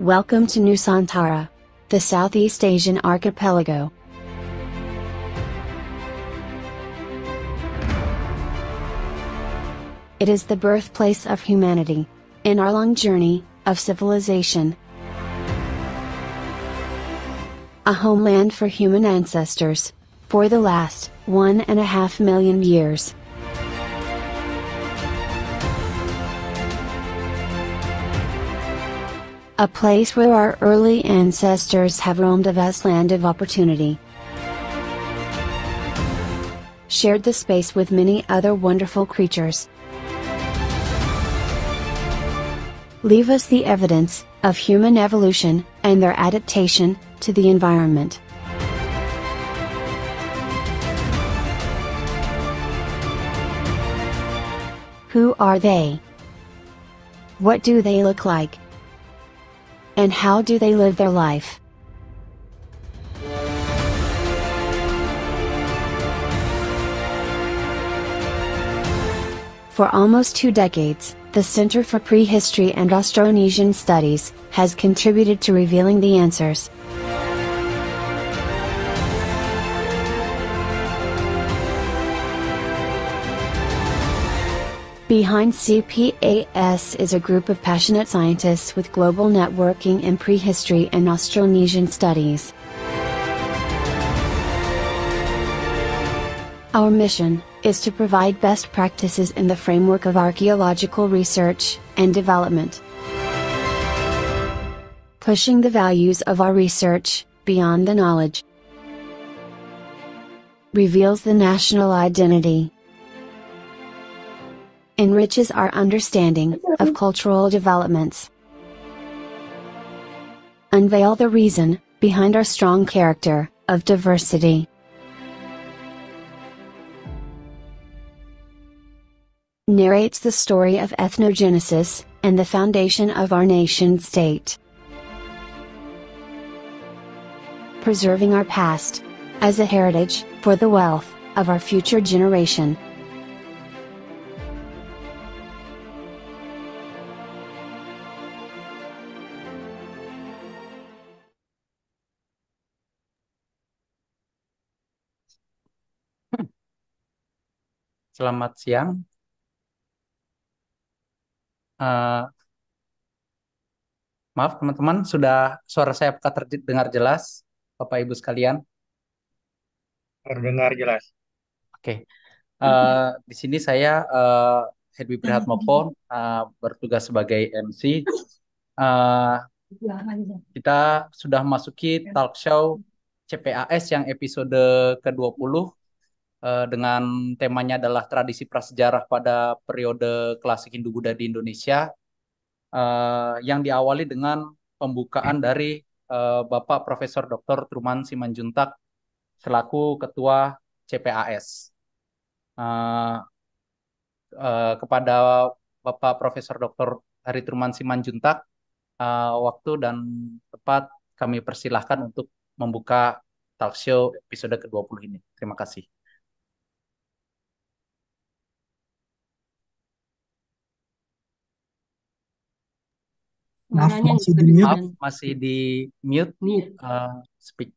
Welcome to Nusantara, the Southeast Asian archipelago. It is the birthplace of humanity, in our long journey, of civilization. A homeland for human ancestors, for the last, one and a half million years. a place where our early ancestors have roamed a vast land of opportunity. Shared the space with many other wonderful creatures. Leave us the evidence of human evolution and their adaptation to the environment. Who are they? What do they look like? and how do they live their life? For almost two decades, the Center for Prehistory and Austronesian Studies has contributed to revealing the answers Behind CPAS is a group of passionate scientists with global networking in prehistory and Austronesian studies. Our mission is to provide best practices in the framework of archaeological research and development. Pushing the values of our research beyond the knowledge reveals the national identity enriches our understanding of cultural developments. Unveil the reason behind our strong character of diversity. Narrates the story of ethnogenesis and the foundation of our nation state. Preserving our past as a heritage for the wealth of our future generation. Selamat siang. Uh, maaf teman-teman, sudah suara saya apakah terdengar jelas, Bapak Ibu sekalian? Terdengar jelas. Oke. Eh, di sini saya uh, Hedwi Mopon uh, bertugas sebagai MC. Uh, kita sudah masuki talk show CPAS yang episode ke-20 Eh, dengan temanya adalah tradisi prasejarah pada periode klasik Hindu Buddha di Indonesia uh, yang diawali dengan pembukaan dari uh, Bapak Profesor Dr. Truman Simanjuntak selaku Ketua CPAS. Uh, uh, kepada Bapak Profesor Dr. Hari Truman Simanjuntak uh, waktu dan tepat kami persilahkan untuk membuka Talkshow episode ke-20 ini. Terima kasih. Maaf, Nanya gitu masih di mute. Maaf, masih di mute. mute. Uh, speak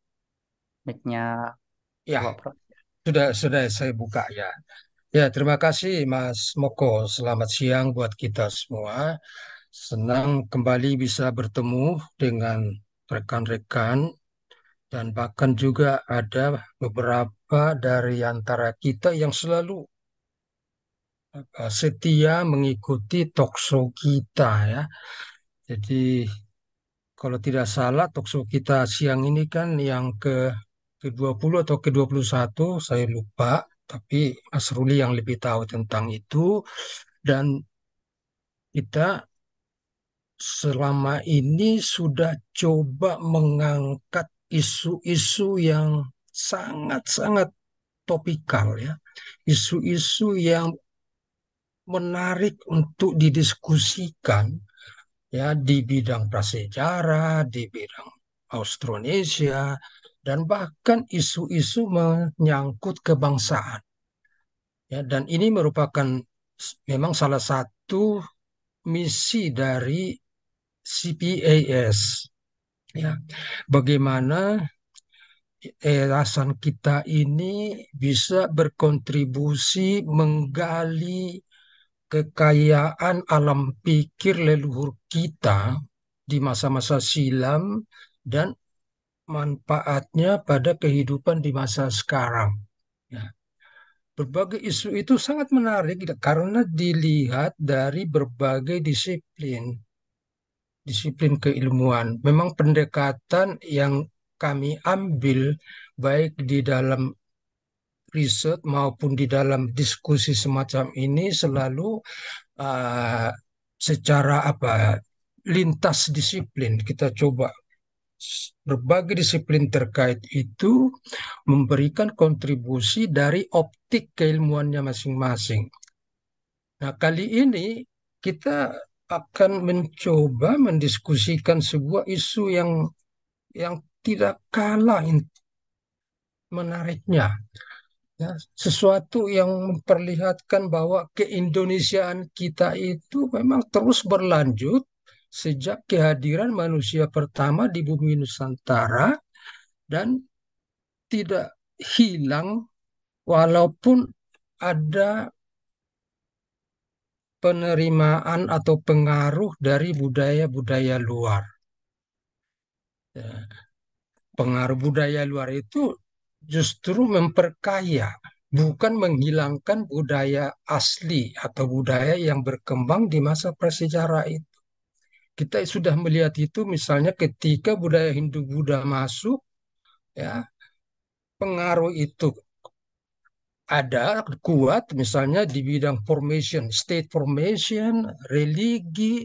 mic-nya. Ya, sudah sudah saya buka ya. Ya, terima kasih Mas Moko. Selamat siang buat kita semua. Senang kembali bisa bertemu dengan rekan-rekan dan bahkan juga ada beberapa dari antara kita yang selalu eh, setia mengikuti talkshow kita ya. Jadi kalau tidak salah tokso kita siang ini kan yang ke ke-20 atau ke-21 saya lupa tapi Mas Ruli yang lebih tahu tentang itu dan kita selama ini sudah coba mengangkat isu-isu yang sangat-sangat topikal ya isu-isu yang menarik untuk didiskusikan ya di bidang prasejarah, di bidang Austronesia, dan bahkan isu-isu menyangkut kebangsaan. Ya, dan ini merupakan memang salah satu misi dari CPAS. Ya, bagaimana yayasan kita ini bisa berkontribusi menggali kekayaan alam pikir leluhur kita di masa-masa silam dan manfaatnya pada kehidupan di masa sekarang. Ya. Berbagai isu itu sangat menarik karena dilihat dari berbagai disiplin, disiplin keilmuan. Memang pendekatan yang kami ambil baik di dalam riset maupun di dalam diskusi semacam ini selalu uh, secara apa lintas disiplin kita coba berbagai disiplin terkait itu memberikan kontribusi dari optik keilmuannya masing-masing. Nah, kali ini kita akan mencoba mendiskusikan sebuah isu yang yang tidak kalah menariknya ya, sesuatu yang memperlihatkan bahwa keindonesiaan kita itu memang terus berlanjut sejak kehadiran manusia pertama di bumi Nusantara dan tidak hilang walaupun ada penerimaan atau pengaruh dari budaya-budaya luar. Ya, pengaruh budaya luar itu justru memperkaya bukan menghilangkan budaya asli atau budaya yang berkembang di masa prasejarah itu. Kita sudah melihat itu misalnya ketika budaya Hindu Buddha masuk ya pengaruh itu ada kuat misalnya di bidang formation, state formation, religi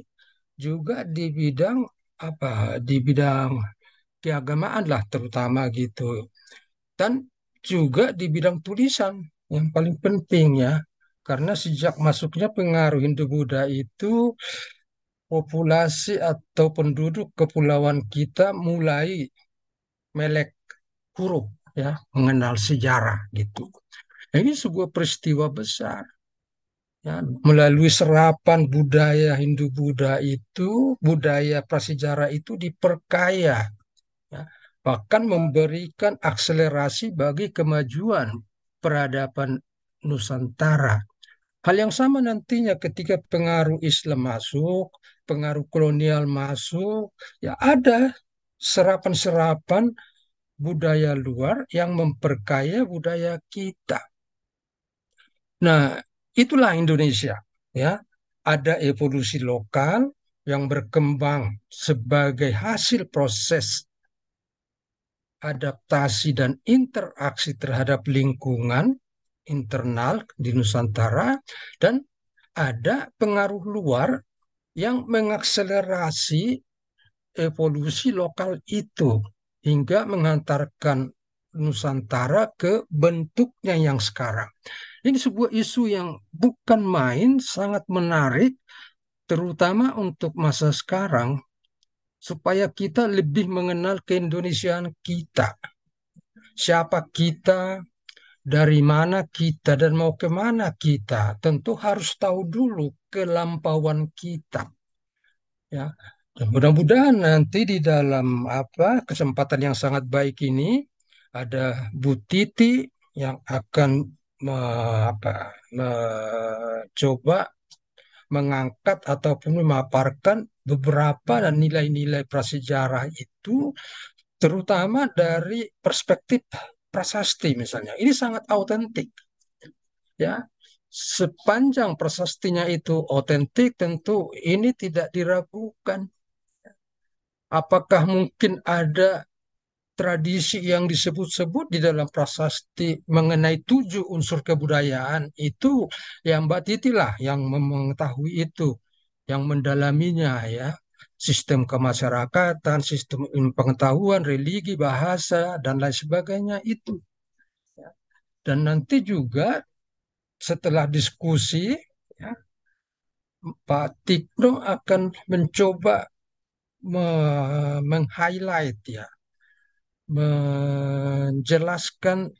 juga di bidang apa? di bidang keagamaan lah terutama gitu dan juga di bidang tulisan yang paling penting ya karena sejak masuknya pengaruh Hindu Buddha itu populasi atau penduduk kepulauan kita mulai melek huruf ya mengenal sejarah gitu ini sebuah peristiwa besar ya melalui serapan budaya Hindu Buddha itu budaya prasejarah itu diperkaya bahkan memberikan akselerasi bagi kemajuan peradaban Nusantara. Hal yang sama nantinya ketika pengaruh Islam masuk, pengaruh kolonial masuk, ya ada serapan-serapan budaya luar yang memperkaya budaya kita. Nah, itulah Indonesia, ya. Ada evolusi lokal yang berkembang sebagai hasil proses adaptasi dan interaksi terhadap lingkungan internal di Nusantara dan ada pengaruh luar yang mengakselerasi evolusi lokal itu hingga menghantarkan Nusantara ke bentuknya yang sekarang. Ini sebuah isu yang bukan main, sangat menarik, terutama untuk masa sekarang supaya kita lebih mengenal keindonesiaan kita. Siapa kita, dari mana kita, dan mau kemana kita. Tentu harus tahu dulu kelampauan kita. Ya, mudah-mudahan nanti di dalam apa kesempatan yang sangat baik ini ada Bu Titi yang akan me, apa, mencoba mengangkat ataupun memaparkan beberapa dan nilai-nilai prasejarah itu terutama dari perspektif prasasti misalnya. Ini sangat autentik. Ya, sepanjang prasastinya itu otentik tentu ini tidak diragukan. Apakah mungkin ada tradisi yang disebut-sebut di dalam prasasti mengenai tujuh unsur kebudayaan itu yang Mbak Titi lah yang mengetahui itu, yang mendalaminya ya. Sistem kemasyarakatan, sistem pengetahuan, religi, bahasa, dan lain sebagainya itu. Ya. Dan nanti juga setelah diskusi, ya, Pak Tikno akan mencoba me meng-highlight ya menjelaskan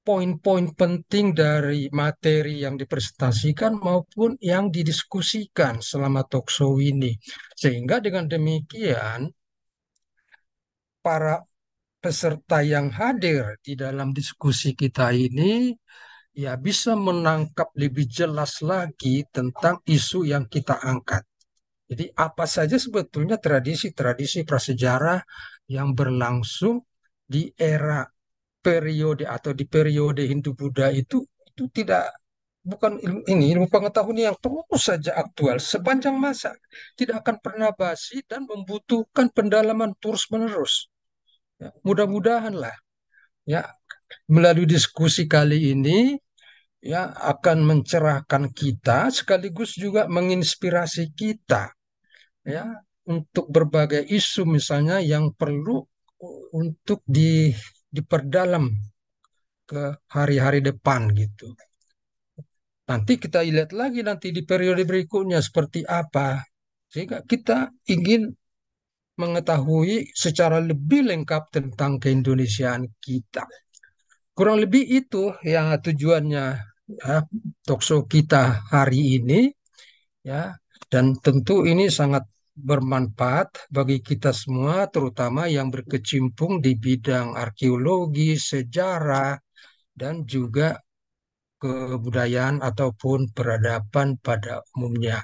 poin-poin penting dari materi yang dipresentasikan maupun yang didiskusikan selama talkshow ini. Sehingga dengan demikian, para peserta yang hadir di dalam diskusi kita ini ya bisa menangkap lebih jelas lagi tentang isu yang kita angkat. Jadi apa saja sebetulnya tradisi-tradisi prasejarah yang berlangsung di era periode atau di periode Hindu Buddha itu itu tidak bukan ilmu ini ilmu pengetahuan yang terus saja aktual sepanjang masa tidak akan pernah basi dan membutuhkan pendalaman terus menerus ya, mudah mudahanlah ya melalui diskusi kali ini ya akan mencerahkan kita sekaligus juga menginspirasi kita ya untuk berbagai isu misalnya yang perlu untuk di, diperdalam ke hari-hari depan gitu. Nanti kita lihat lagi nanti di periode berikutnya seperti apa. Sehingga kita ingin mengetahui secara lebih lengkap tentang keindonesiaan kita. Kurang lebih itu yang tujuannya ya, tokso kita hari ini. ya Dan tentu ini sangat bermanfaat bagi kita semua, terutama yang berkecimpung di bidang arkeologi, sejarah, dan juga kebudayaan ataupun peradaban pada umumnya.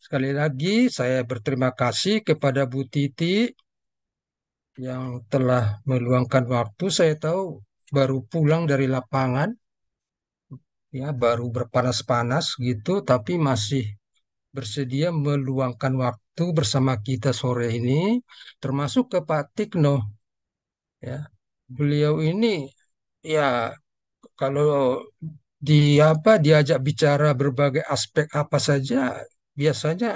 Sekali lagi saya berterima kasih kepada Bu Titi yang telah meluangkan waktu. Saya tahu baru pulang dari lapangan, ya baru berpanas-panas gitu, tapi masih bersedia meluangkan waktu bersama kita sore ini, termasuk ke Pak Tikno. Ya, beliau ini ya kalau di apa diajak bicara berbagai aspek apa saja, biasanya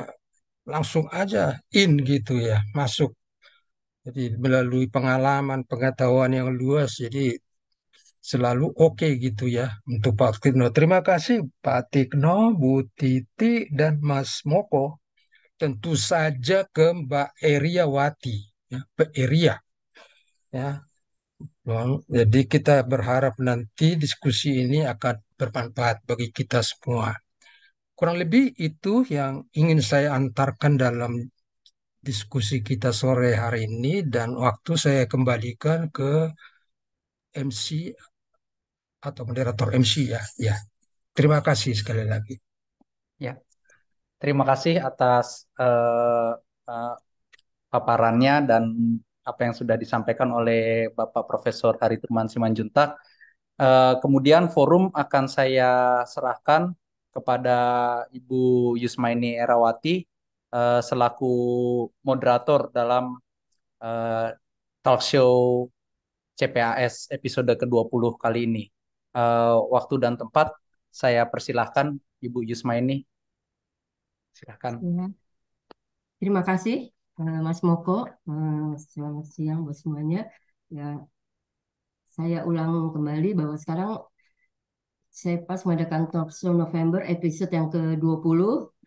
langsung aja in gitu ya, masuk. Jadi melalui pengalaman, pengetahuan yang luas, jadi selalu oke okay gitu ya untuk Pak Tikno. Terima kasih Pak Tikno, Bu Titi, dan Mas Moko. Tentu saja ke Mbak Eriawati, ya, Mbak Eria. Ya. Jadi kita berharap nanti diskusi ini akan bermanfaat bagi kita semua. Kurang lebih itu yang ingin saya antarkan dalam diskusi kita sore hari ini dan waktu saya kembalikan ke MC atau moderator MC ya. Ya. Terima kasih sekali lagi. Ya. Terima kasih atas uh, uh, paparannya dan apa yang sudah disampaikan oleh Bapak Profesor Hari Turman Simanjuntak. Uh, kemudian forum akan saya serahkan kepada Ibu Yusmaini Erawati uh, selaku moderator dalam uh, talk show CPAS episode ke-20 kali ini uh, waktu dan tempat saya persilahkan Ibu Yusma ini. Silahkan. Ya. Terima kasih eh, Mas Moko. Eh, selamat siang buat semuanya. Ya, saya ulang kembali bahwa sekarang saya pas mengadakan talk show November episode yang ke-20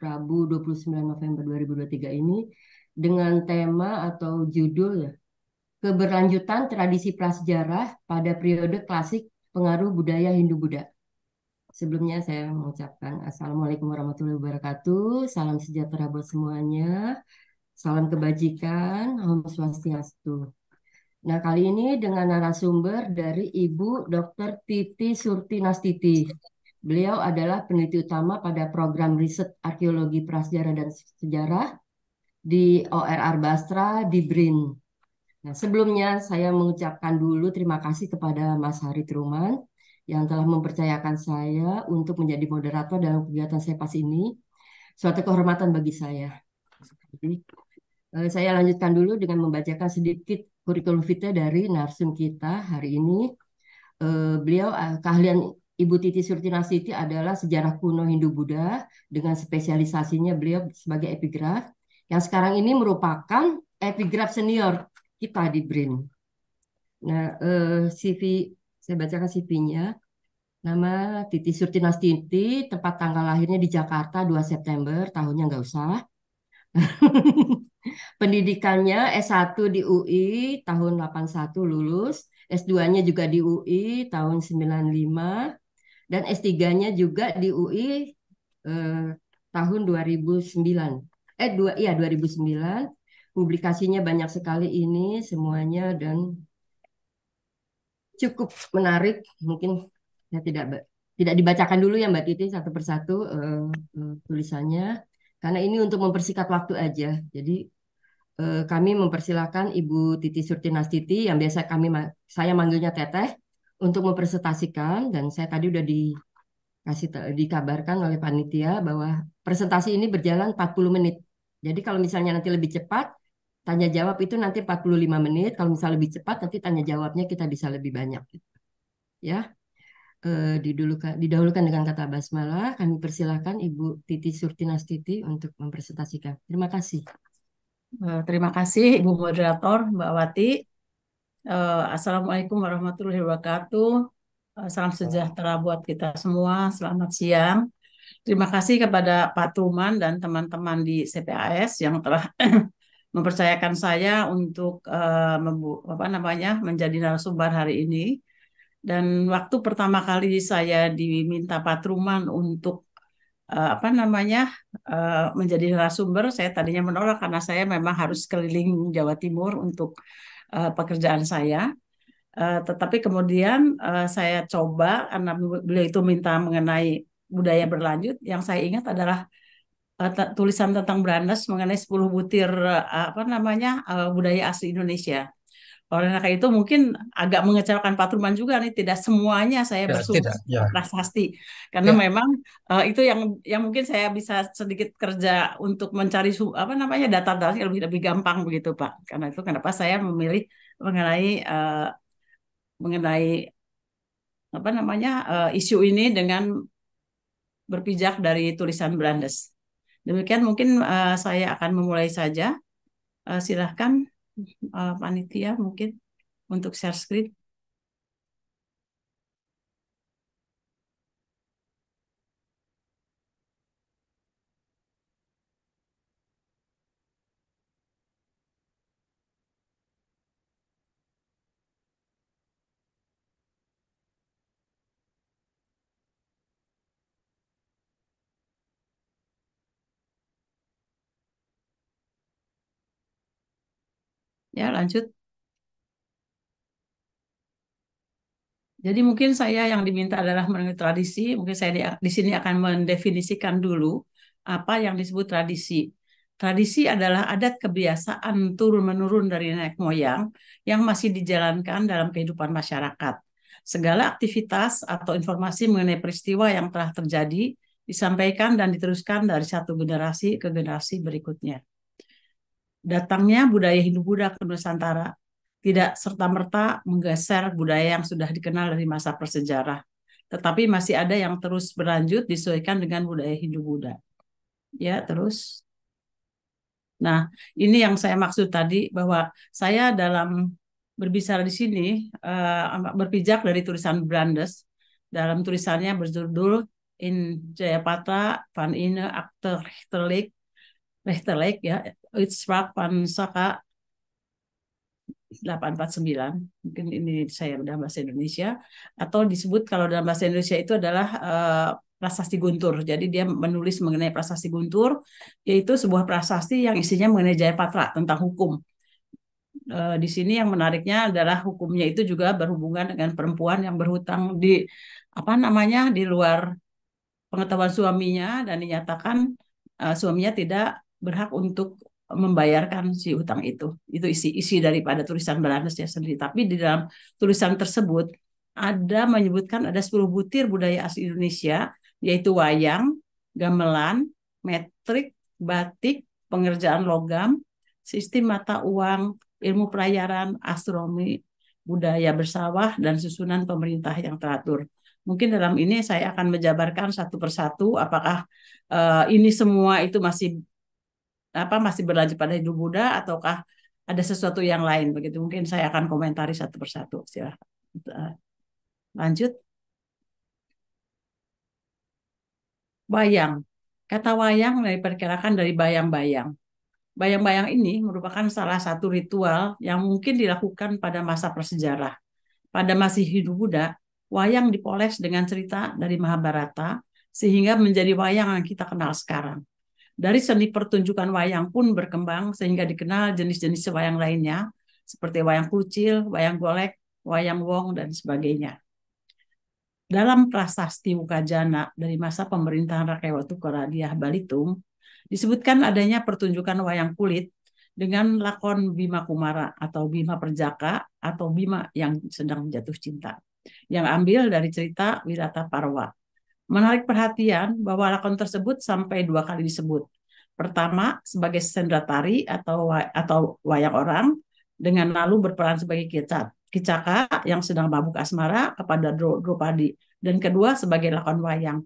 Rabu 29 November 2023 ini dengan tema atau judul ya keberlanjutan tradisi prasejarah pada periode klasik pengaruh budaya Hindu-Buddha. Sebelumnya saya mengucapkan Assalamualaikum warahmatullahi wabarakatuh. Salam sejahtera buat semuanya. Salam kebajikan. Om Swastiastu. Nah, kali ini dengan narasumber dari Ibu Dr. Titi Surti Nastiti. Beliau adalah peneliti utama pada program riset arkeologi prasejarah dan sejarah di ORR Basra di BRIN. Nah, sebelumnya saya mengucapkan dulu terima kasih kepada Mas Hari Truman yang telah mempercayakan saya untuk menjadi moderator dalam kegiatan SEPAS ini. Suatu kehormatan bagi saya. Jadi, eh, saya lanjutkan dulu dengan membacakan sedikit kurikulum vitae dari narsum kita hari ini. Eh, beliau eh, keahlian Ibu Titi Siti adalah sejarah kuno Hindu-Buddha dengan spesialisasinya beliau sebagai epigraf yang sekarang ini merupakan epigraf senior kita di BRIN. Nah, eh, CV saya bacakan CV-nya. Nama Titi Surti Titi, tempat tanggal lahirnya di Jakarta 2 September, tahunnya nggak usah. Pendidikannya S1 di UI tahun 81 lulus, S2-nya juga di UI tahun 95 dan S3-nya juga di UI eh, tahun 2009. Eh dua iya 2009 publikasinya banyak sekali ini semuanya dan cukup menarik. Mungkin saya tidak tidak dibacakan dulu ya Mbak Titi satu persatu uh, uh, tulisannya karena ini untuk mempersingkat waktu aja. Jadi uh, kami mempersilahkan Ibu Titi Surtinastiti yang biasa kami saya manggilnya Teteh untuk mempresentasikan dan saya tadi udah dikasih dikabarkan oleh panitia bahwa presentasi ini berjalan 40 menit. Jadi kalau misalnya nanti lebih cepat tanya jawab itu nanti 45 menit kalau misalnya lebih cepat nanti tanya jawabnya kita bisa lebih banyak ya e, eh, didulukan didahulukan dengan kata basmalah kami persilahkan Ibu Titi Surtinastiti untuk mempresentasikan terima kasih eh, terima kasih Ibu moderator Mbak Wati eh, Assalamualaikum warahmatullahi wabarakatuh salam sejahtera buat kita semua selamat siang Terima kasih kepada Pak Truman dan teman-teman di CPAS yang telah mempercayakan saya untuk uh, apa namanya menjadi narasumber hari ini. Dan waktu pertama kali saya diminta Patruman untuk uh, apa namanya uh, menjadi narasumber, saya tadinya menolak karena saya memang harus keliling Jawa Timur untuk uh, pekerjaan saya. Uh, tetapi kemudian uh, saya coba karena beliau itu minta mengenai budaya berlanjut, yang saya ingat adalah Eh, tulisan tentang Brandes mengenai 10 butir eh, apa namanya eh, budaya asli Indonesia. Oleh karena itu mungkin agak mengecewakan Pak Truman juga nih tidak semuanya saya ya, bersyukur ya, ya. karena ya. memang uh, itu yang yang mungkin saya bisa sedikit kerja untuk mencari apa namanya data-data yang lebih lebih gampang begitu Pak. Karena itu kenapa saya memilih mengenai uh, mengenai apa namanya uh, isu ini dengan berpijak dari tulisan Brandes. Demikian mungkin uh, saya akan memulai saja. Uh, silahkan uh, panitia mungkin untuk share screen. lanjut. Jadi mungkin saya yang diminta adalah mengenai tradisi. Mungkin saya di, di sini akan mendefinisikan dulu apa yang disebut tradisi. Tradisi adalah adat kebiasaan turun-menurun dari nenek moyang yang masih dijalankan dalam kehidupan masyarakat. Segala aktivitas atau informasi mengenai peristiwa yang telah terjadi disampaikan dan diteruskan dari satu generasi ke generasi berikutnya datangnya budaya Hindu-Buddha ke Nusantara tidak serta-merta menggeser budaya yang sudah dikenal dari masa prasejarah, tetapi masih ada yang terus berlanjut disesuaikan dengan budaya Hindu-Buddha. Ya, terus. Nah, ini yang saya maksud tadi bahwa saya dalam berbicara di sini eh, berpijak dari tulisan Brandes dalam tulisannya berjudul In Jayapata van Ine Akte Rechterlijk ya It's Rock Saka 849 mungkin ini saya dalam bahasa Indonesia atau disebut kalau dalam bahasa Indonesia itu adalah uh, prasasti Guntur. Jadi dia menulis mengenai prasasti Guntur yaitu sebuah prasasti yang isinya mengenai Jayapatra tentang hukum. Uh, di sini yang menariknya adalah hukumnya itu juga berhubungan dengan perempuan yang berhutang di apa namanya di luar pengetahuan suaminya dan dinyatakan uh, suaminya tidak berhak untuk membayarkan si utang itu. Itu isi isi daripada tulisan Belandesnya sendiri. Tapi di dalam tulisan tersebut ada menyebutkan ada 10 butir budaya asli Indonesia yaitu wayang, gamelan, metrik, batik, pengerjaan logam, sistem mata uang, ilmu pelayaran, astronomi, budaya bersawah dan susunan pemerintah yang teratur. Mungkin dalam ini saya akan menjabarkan satu persatu apakah uh, ini semua itu masih apa masih berlanjut pada hidup Buddha ataukah ada sesuatu yang lain begitu mungkin saya akan komentari satu persatu silahkan eh, lanjut bayang kata wayang diperkirakan dari bayang-bayang bayang-bayang ini merupakan salah satu ritual yang mungkin dilakukan pada masa prasejarah pada masih hidup Buddha wayang dipoles dengan cerita dari Mahabharata sehingga menjadi wayang yang kita kenal sekarang dari seni pertunjukan wayang pun berkembang sehingga dikenal jenis-jenis wayang lainnya seperti wayang kucil, wayang golek, wayang wong, dan sebagainya. Dalam prasasti Wukajana dari masa pemerintahan Rakewatu Koradiah Balitung, disebutkan adanya pertunjukan wayang kulit dengan lakon Bima Kumara atau Bima Perjaka atau Bima yang sedang jatuh cinta yang ambil dari cerita Wirata Parwa. Menarik perhatian bahwa lakon tersebut sampai dua kali disebut. Pertama, sebagai sendra tari atau atau wayang orang dengan lalu berperan sebagai kicat, kicaka yang sedang mabuk asmara kepada Drupadi dan kedua sebagai lakon wayang.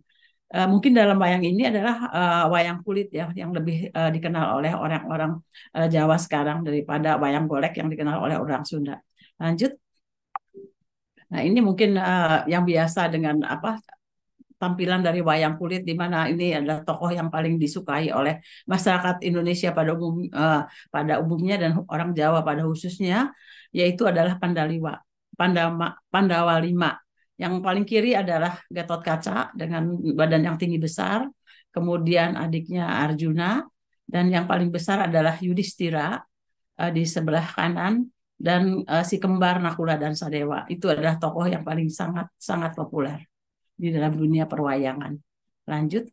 E, mungkin dalam wayang ini adalah e, wayang kulit ya yang lebih e, dikenal oleh orang-orang e, Jawa sekarang daripada wayang golek yang dikenal oleh orang Sunda. Lanjut. Nah, ini mungkin uh, yang biasa dengan apa tampilan dari wayang kulit di mana ini adalah tokoh yang paling disukai oleh masyarakat Indonesia pada umum uh, pada umumnya dan orang Jawa pada khususnya yaitu adalah Pandaliwa Pandama, Pandawa lima yang paling kiri adalah Gatot Kaca dengan badan yang tinggi besar kemudian adiknya Arjuna dan yang paling besar adalah Yudhistira uh, di sebelah kanan dan uh, si kembar Nakula dan Sadewa itu adalah tokoh yang paling sangat sangat populer di dalam dunia perwayangan. Lanjut.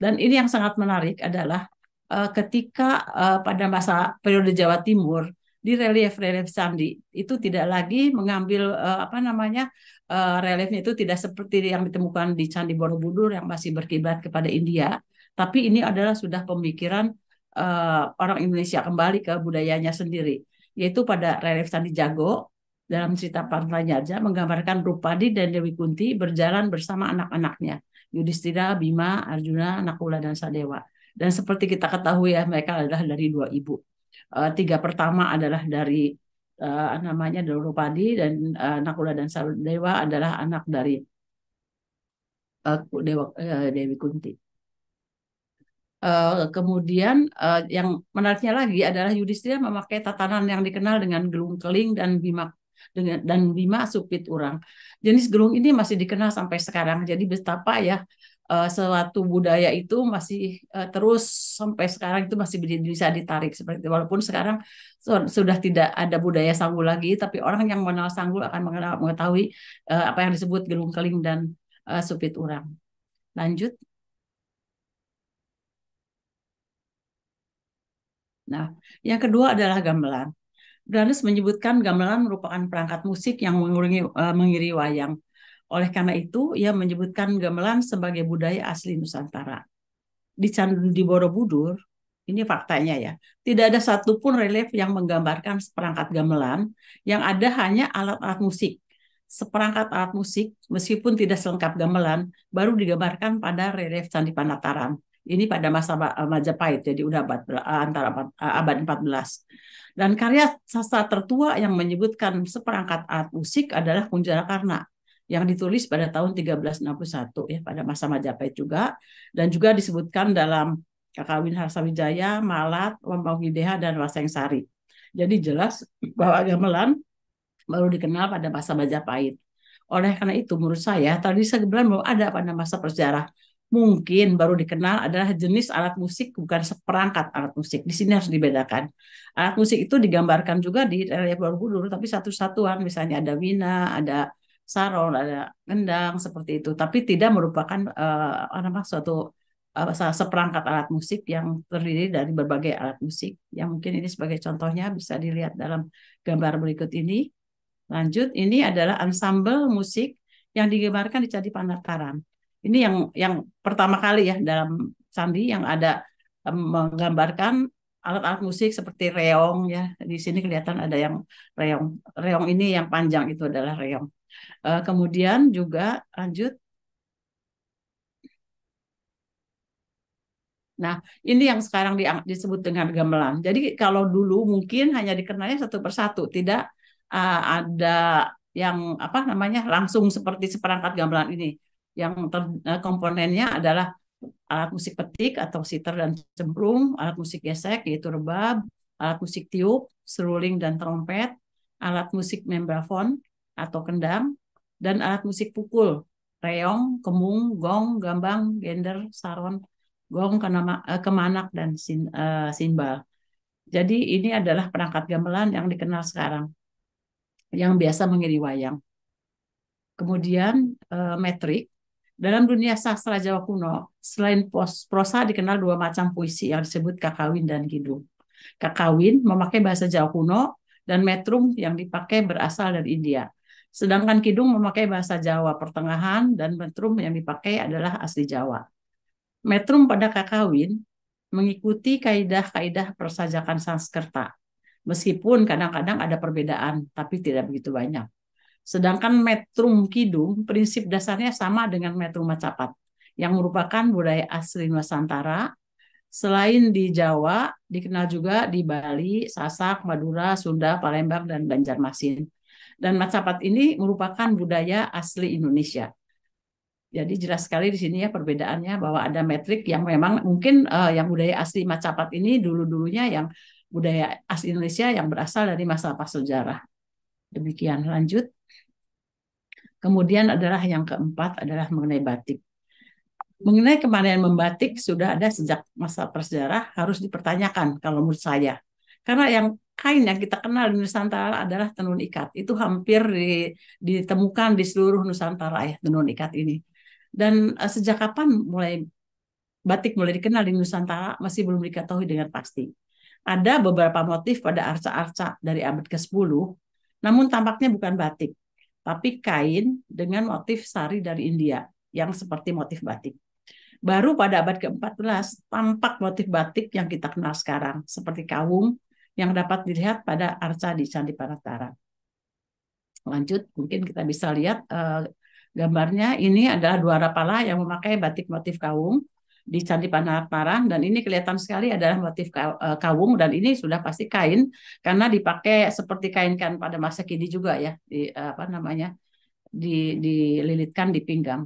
Dan ini yang sangat menarik adalah uh, ketika uh, pada masa periode Jawa Timur di relief-relief sandi itu tidak lagi mengambil uh, apa namanya uh, reliefnya itu tidak seperti yang ditemukan di Candi Borobudur yang masih berkiblat kepada India, tapi ini adalah sudah pemikiran uh, orang Indonesia kembali ke budayanya sendiri, yaitu pada relief Candi Jago dalam cerita Pantlanya aja menggambarkan rupadi dan Dewi Kunti berjalan bersama anak-anaknya Yudhistira, Bima, Arjuna, Nakula dan Sadewa. Dan seperti kita ketahui ya mereka adalah dari dua ibu. Uh, tiga pertama adalah dari uh, namanya Drupadi dan uh, Nakula dan Sadewa adalah anak dari uh, Dewa, uh, Dewi Kunti. Uh, kemudian uh, yang menariknya lagi adalah Yudhistira memakai tatanan yang dikenal dengan gelung keling dan bimak dengan dan Bima Supit Urang. Jenis gelung ini masih dikenal sampai sekarang. Jadi betapa ya uh, eh, suatu budaya itu masih uh, terus sampai sekarang itu masih bisa ditarik seperti itu. walaupun sekarang so, sudah tidak ada budaya sanggul lagi tapi orang yang mengenal sanggul akan mengenal mengetahui uh, apa yang disebut gelung keling dan uh, supit urang. Lanjut. Nah, yang kedua adalah gamelan. Brandes menyebutkan gamelan merupakan perangkat musik yang mengiringi, uh, eh, mengiri wayang. Oleh karena itu, ia menyebutkan gamelan sebagai budaya asli Nusantara. Di candi Borobudur, ini faktanya ya, tidak ada satupun relief yang menggambarkan seperangkat gamelan, yang ada hanya alat-alat musik. Seperangkat alat musik, meskipun tidak selengkap gamelan, baru digambarkan pada relief Candi Panataran ini pada masa eh, Majapahit, jadi udah abad, eh, antara abad 14. Eh, dan karya sastra tertua yang menyebutkan seperangkat alat musik adalah Kunjarakarna yang ditulis pada tahun 1361 ya pada masa Majapahit juga dan juga disebutkan dalam Kakawin Harsawijaya, Malat, Wambaugideha, dan Wasengsari. Jadi jelas bahwa gamelan baru dikenal pada masa Majapahit. Oleh karena itu menurut saya tadi saya bilang bahwa ada pada masa prasejarah mungkin baru dikenal adalah jenis alat musik bukan seperangkat alat musik. Di sini harus dibedakan. Alat musik itu digambarkan juga di relief Borobudur tapi satu-satuan misalnya ada wina, ada sarong, ada gendang seperti itu, tapi tidak merupakan uh, apa suatu uh, seperangkat alat musik yang terdiri dari berbagai alat musik. Yang mungkin ini sebagai contohnya bisa dilihat dalam gambar berikut ini. Lanjut, ini adalah ensemble musik yang digambarkan di Candi Panataran. Ini yang yang pertama kali ya dalam sandi yang ada menggambarkan alat-alat musik seperti reong ya. Di sini kelihatan ada yang reong. Reong ini yang panjang itu adalah reong. Uh, kemudian juga lanjut Nah, ini yang sekarang disebut dengan gamelan. Jadi kalau dulu mungkin hanya dikenalnya satu persatu, tidak uh, ada yang apa namanya langsung seperti seperangkat gamelan ini yang ter, eh, komponennya adalah alat musik petik atau sitar dan cemplung, alat musik gesek yaitu rebab, alat musik tiup, seruling dan trompet, alat musik membrafon atau kendang, dan alat musik pukul, reong, kemung, gong, gambang, gender, saron, gong, kenama, eh, kemanak, dan sin, uh, simbal. Jadi ini adalah perangkat gamelan yang dikenal sekarang, yang biasa mengiri wayang. Kemudian uh, metrik, dalam dunia sastra Jawa kuno, selain prosa dikenal dua macam puisi yang disebut kakawin dan kidung. Kakawin memakai bahasa Jawa kuno dan metrum yang dipakai berasal dari India. Sedangkan kidung memakai bahasa Jawa pertengahan dan metrum yang dipakai adalah asli Jawa. Metrum pada kakawin mengikuti kaidah-kaidah persajakan Sanskerta. Meskipun kadang-kadang ada perbedaan, tapi tidak begitu banyak. Sedangkan metrum kidung prinsip dasarnya sama dengan metrum macapat yang merupakan budaya asli Nusantara. Selain di Jawa, dikenal juga di Bali, Sasak, Madura, Sunda, Palembang, dan Banjarmasin. Dan macapat ini merupakan budaya asli Indonesia. Jadi jelas sekali di sini ya perbedaannya bahwa ada metrik yang memang mungkin uh, yang budaya asli macapat ini dulu-dulunya yang budaya asli Indonesia yang berasal dari masa sejarah Demikian lanjut. Kemudian adalah yang keempat adalah mengenai batik. Mengenai kemarin membatik sudah ada sejak masa prasejarah harus dipertanyakan kalau menurut saya. Karena yang kain yang kita kenal di Nusantara adalah tenun ikat. Itu hampir ditemukan di seluruh Nusantara ya tenun ikat ini. Dan eh, sejak kapan mulai batik mulai dikenal di Nusantara masih belum diketahui dengan pasti. Ada beberapa motif pada arca-arca dari abad ke-10, namun tampaknya bukan batik tapi kain dengan motif sari dari India yang seperti motif batik. Baru pada abad ke-14 tampak motif batik yang kita kenal sekarang seperti kawung yang dapat dilihat pada arca di Candi Panatara. Lanjut, mungkin kita bisa lihat eh, gambarnya ini adalah dua rapala yang memakai batik motif kawung di Candi Panaparang dan ini kelihatan sekali adalah motif e, kawung dan ini sudah pasti kain karena dipakai seperti kain kan pada masa kini juga ya di e, apa namanya di dililitkan di pinggang.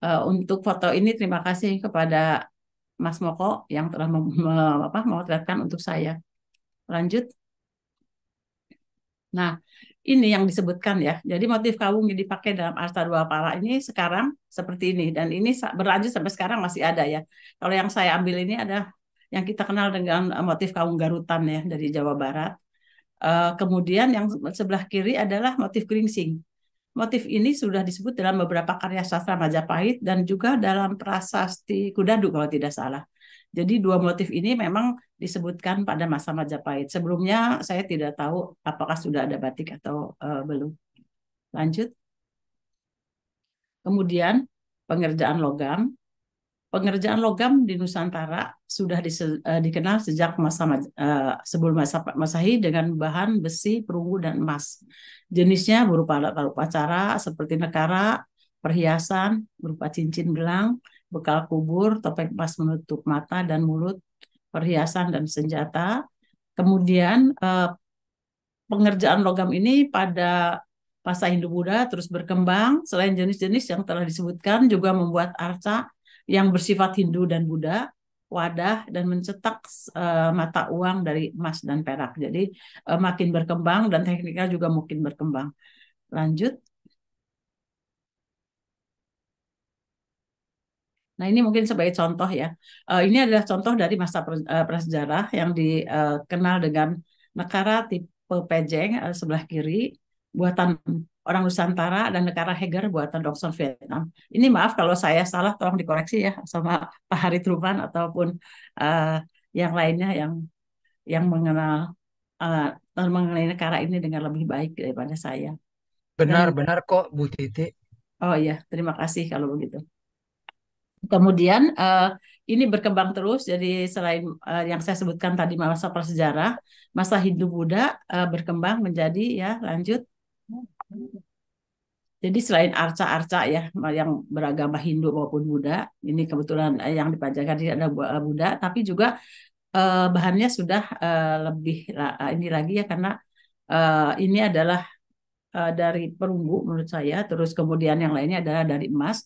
Uh, untuk foto ini terima kasih kepada Mas Moko yang telah mem, apa, memotretkan untuk saya. Lanjut. Nah, ini yang disebutkan ya. Jadi motif kawung yang dipakai dalam arsa Dua Pala ini sekarang seperti ini dan ini berlanjut sampai sekarang masih ada ya. Kalau yang saya ambil ini ada yang kita kenal dengan eh, motif kawung garutan ya dari Jawa Barat. Eh, kemudian yang sebelah kiri adalah motif geringsing. Motif ini sudah disebut dalam beberapa karya sastra Majapahit dan juga dalam prasasti Kudadu kalau tidak salah. Jadi dua motif ini memang disebutkan pada masa Majapahit. Sebelumnya saya tidak tahu apakah sudah ada batik atau uh, belum. Lanjut. Kemudian pengerjaan logam. Pengerjaan logam di Nusantara sudah di, uh, eh, dikenal sejak masa uh, sebelum masa Masehi dengan bahan besi, perunggu dan emas. Jenisnya berupa alat upacara seperti nekara, perhiasan berupa cincin belang, bekal kubur, topeng emas menutup mata dan mulut, perhiasan dan senjata. Kemudian eh, pengerjaan logam ini pada masa Hindu-Buddha terus berkembang. Selain jenis-jenis yang telah disebutkan, juga membuat arca yang bersifat Hindu dan Buddha, wadah, dan mencetak eh, mata uang dari emas dan perak. Jadi eh, makin berkembang dan tekniknya juga mungkin berkembang. Lanjut. Nah ini mungkin sebagai contoh ya. Uh, ini adalah contoh dari masa eh, prasejarah yang dikenal eh, dengan negara tipe pejeng uh, sebelah kiri buatan orang Nusantara dan negara Heger buatan Dongson Vietnam. Ini maaf kalau saya salah, tolong dikoreksi ya sama Pak Hari Truman ataupun uh, yang lainnya yang yang mengenal uh, mengenai negara ini dengan lebih baik daripada saya. Benar-benar benar kok Bu Titi. Oh iya, terima kasih kalau begitu. Kemudian uh, ini berkembang terus. Jadi selain uh, yang saya sebutkan tadi masa prasejarah, masa Hindu Buddha uh, berkembang menjadi ya lanjut. Jadi selain arca-arca ya yang beragama Hindu maupun Buddha, ini kebetulan yang dipajakan tidak ada Buddha, tapi juga uh, bahannya sudah uh, lebih uh, ini lagi ya karena uh, ini adalah uh, dari perunggu menurut saya, terus kemudian yang lainnya adalah dari emas.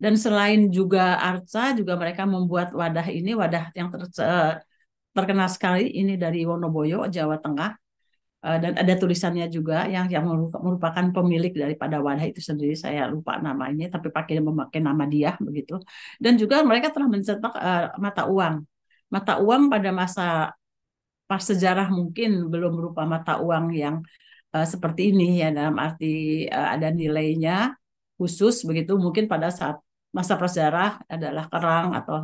Dan selain juga Arca, juga mereka membuat wadah ini, wadah yang ter, eh, terkenal sekali ini dari Wonoboyo, Jawa Tengah. Eh, dan ada tulisannya juga yang yang merupakan pemilik daripada wadah itu sendiri. Saya lupa namanya, tapi pakai memakai nama dia begitu. Dan juga mereka telah mencetak eh, mata uang. Mata uang pada masa pas sejarah mungkin belum berupa mata uang yang seperti ini ya dalam arti ada nilainya khusus begitu mungkin pada saat masa prasejarah adalah kerang atau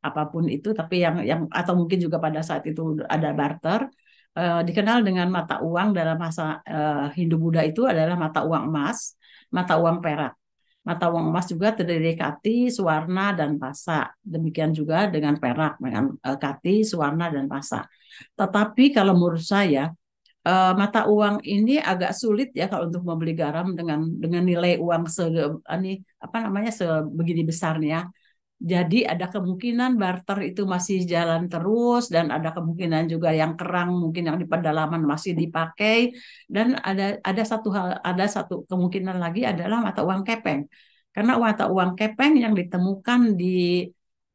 apapun itu tapi yang yang atau mungkin juga pada saat itu ada barter eh, dikenal dengan mata uang dalam masa eh, Hindu Buddha itu adalah mata uang emas mata uang perak mata uang emas juga terdiri kati suwarna dan pasa demikian juga dengan perak dengan eh, kati suwarna dan pasa tetapi kalau menurut saya uh, mata uang ini agak sulit ya kalau untuk membeli garam dengan dengan nilai uang se ini apa namanya sebegini besarnya. Jadi ada kemungkinan barter itu masih jalan terus dan ada kemungkinan juga yang kerang mungkin yang di pedalaman masih dipakai dan ada ada satu hal ada satu kemungkinan lagi adalah mata uang kepeng. Karena mata uang kepeng yang ditemukan di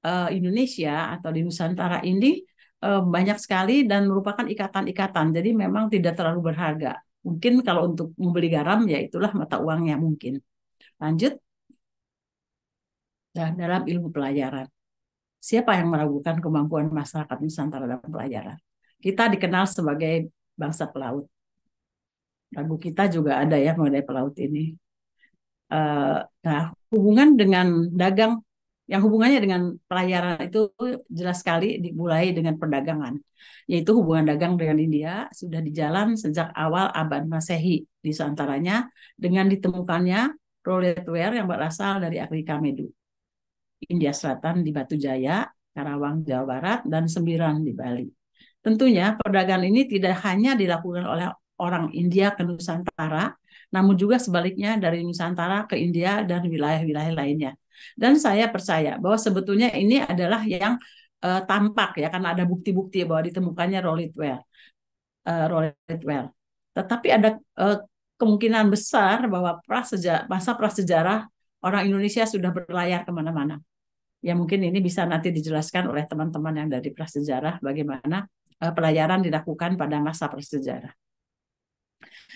uh, Indonesia atau di Nusantara ini Eh, banyak sekali dan merupakan ikatan-ikatan. Jadi memang tidak terlalu berharga. Mungkin kalau untuk membeli garam ya itulah mata uangnya mungkin. Lanjut. Nah, dalam ilmu pelajaran Siapa yang meragukan kemampuan masyarakat Nusantara dalam pelajaran Kita dikenal sebagai bangsa pelaut. lagu kita juga ada ya mengenai pelaut ini. Eh, nah, hubungan dengan dagang yang hubungannya dengan pelayaran itu jelas sekali dimulai dengan perdagangan, yaitu hubungan dagang dengan India sudah dijalan sejak awal abad Masehi di seantaranya dengan ditemukannya proletware yang berasal dari Afrika Medu, India Selatan di Batu Jaya, Karawang, Jawa Barat, dan Sembiran di Bali. Tentunya perdagangan ini tidak hanya dilakukan oleh orang India ke Nusantara, namun juga sebaliknya dari Nusantara ke India dan wilayah-wilayah lainnya dan saya percaya bahwa sebetulnya ini adalah yang uh, tampak ya karena ada bukti-bukti bahwa ditemukannya Rollit well. Uh, Tetapi ada uh, kemungkinan besar bahwa prasejarah, masa prasejarah orang Indonesia sudah berlayar kemana-mana. Ya mungkin ini bisa nanti dijelaskan oleh teman-teman yang dari prasejarah bagaimana uh, pelayaran dilakukan pada masa prasejarah.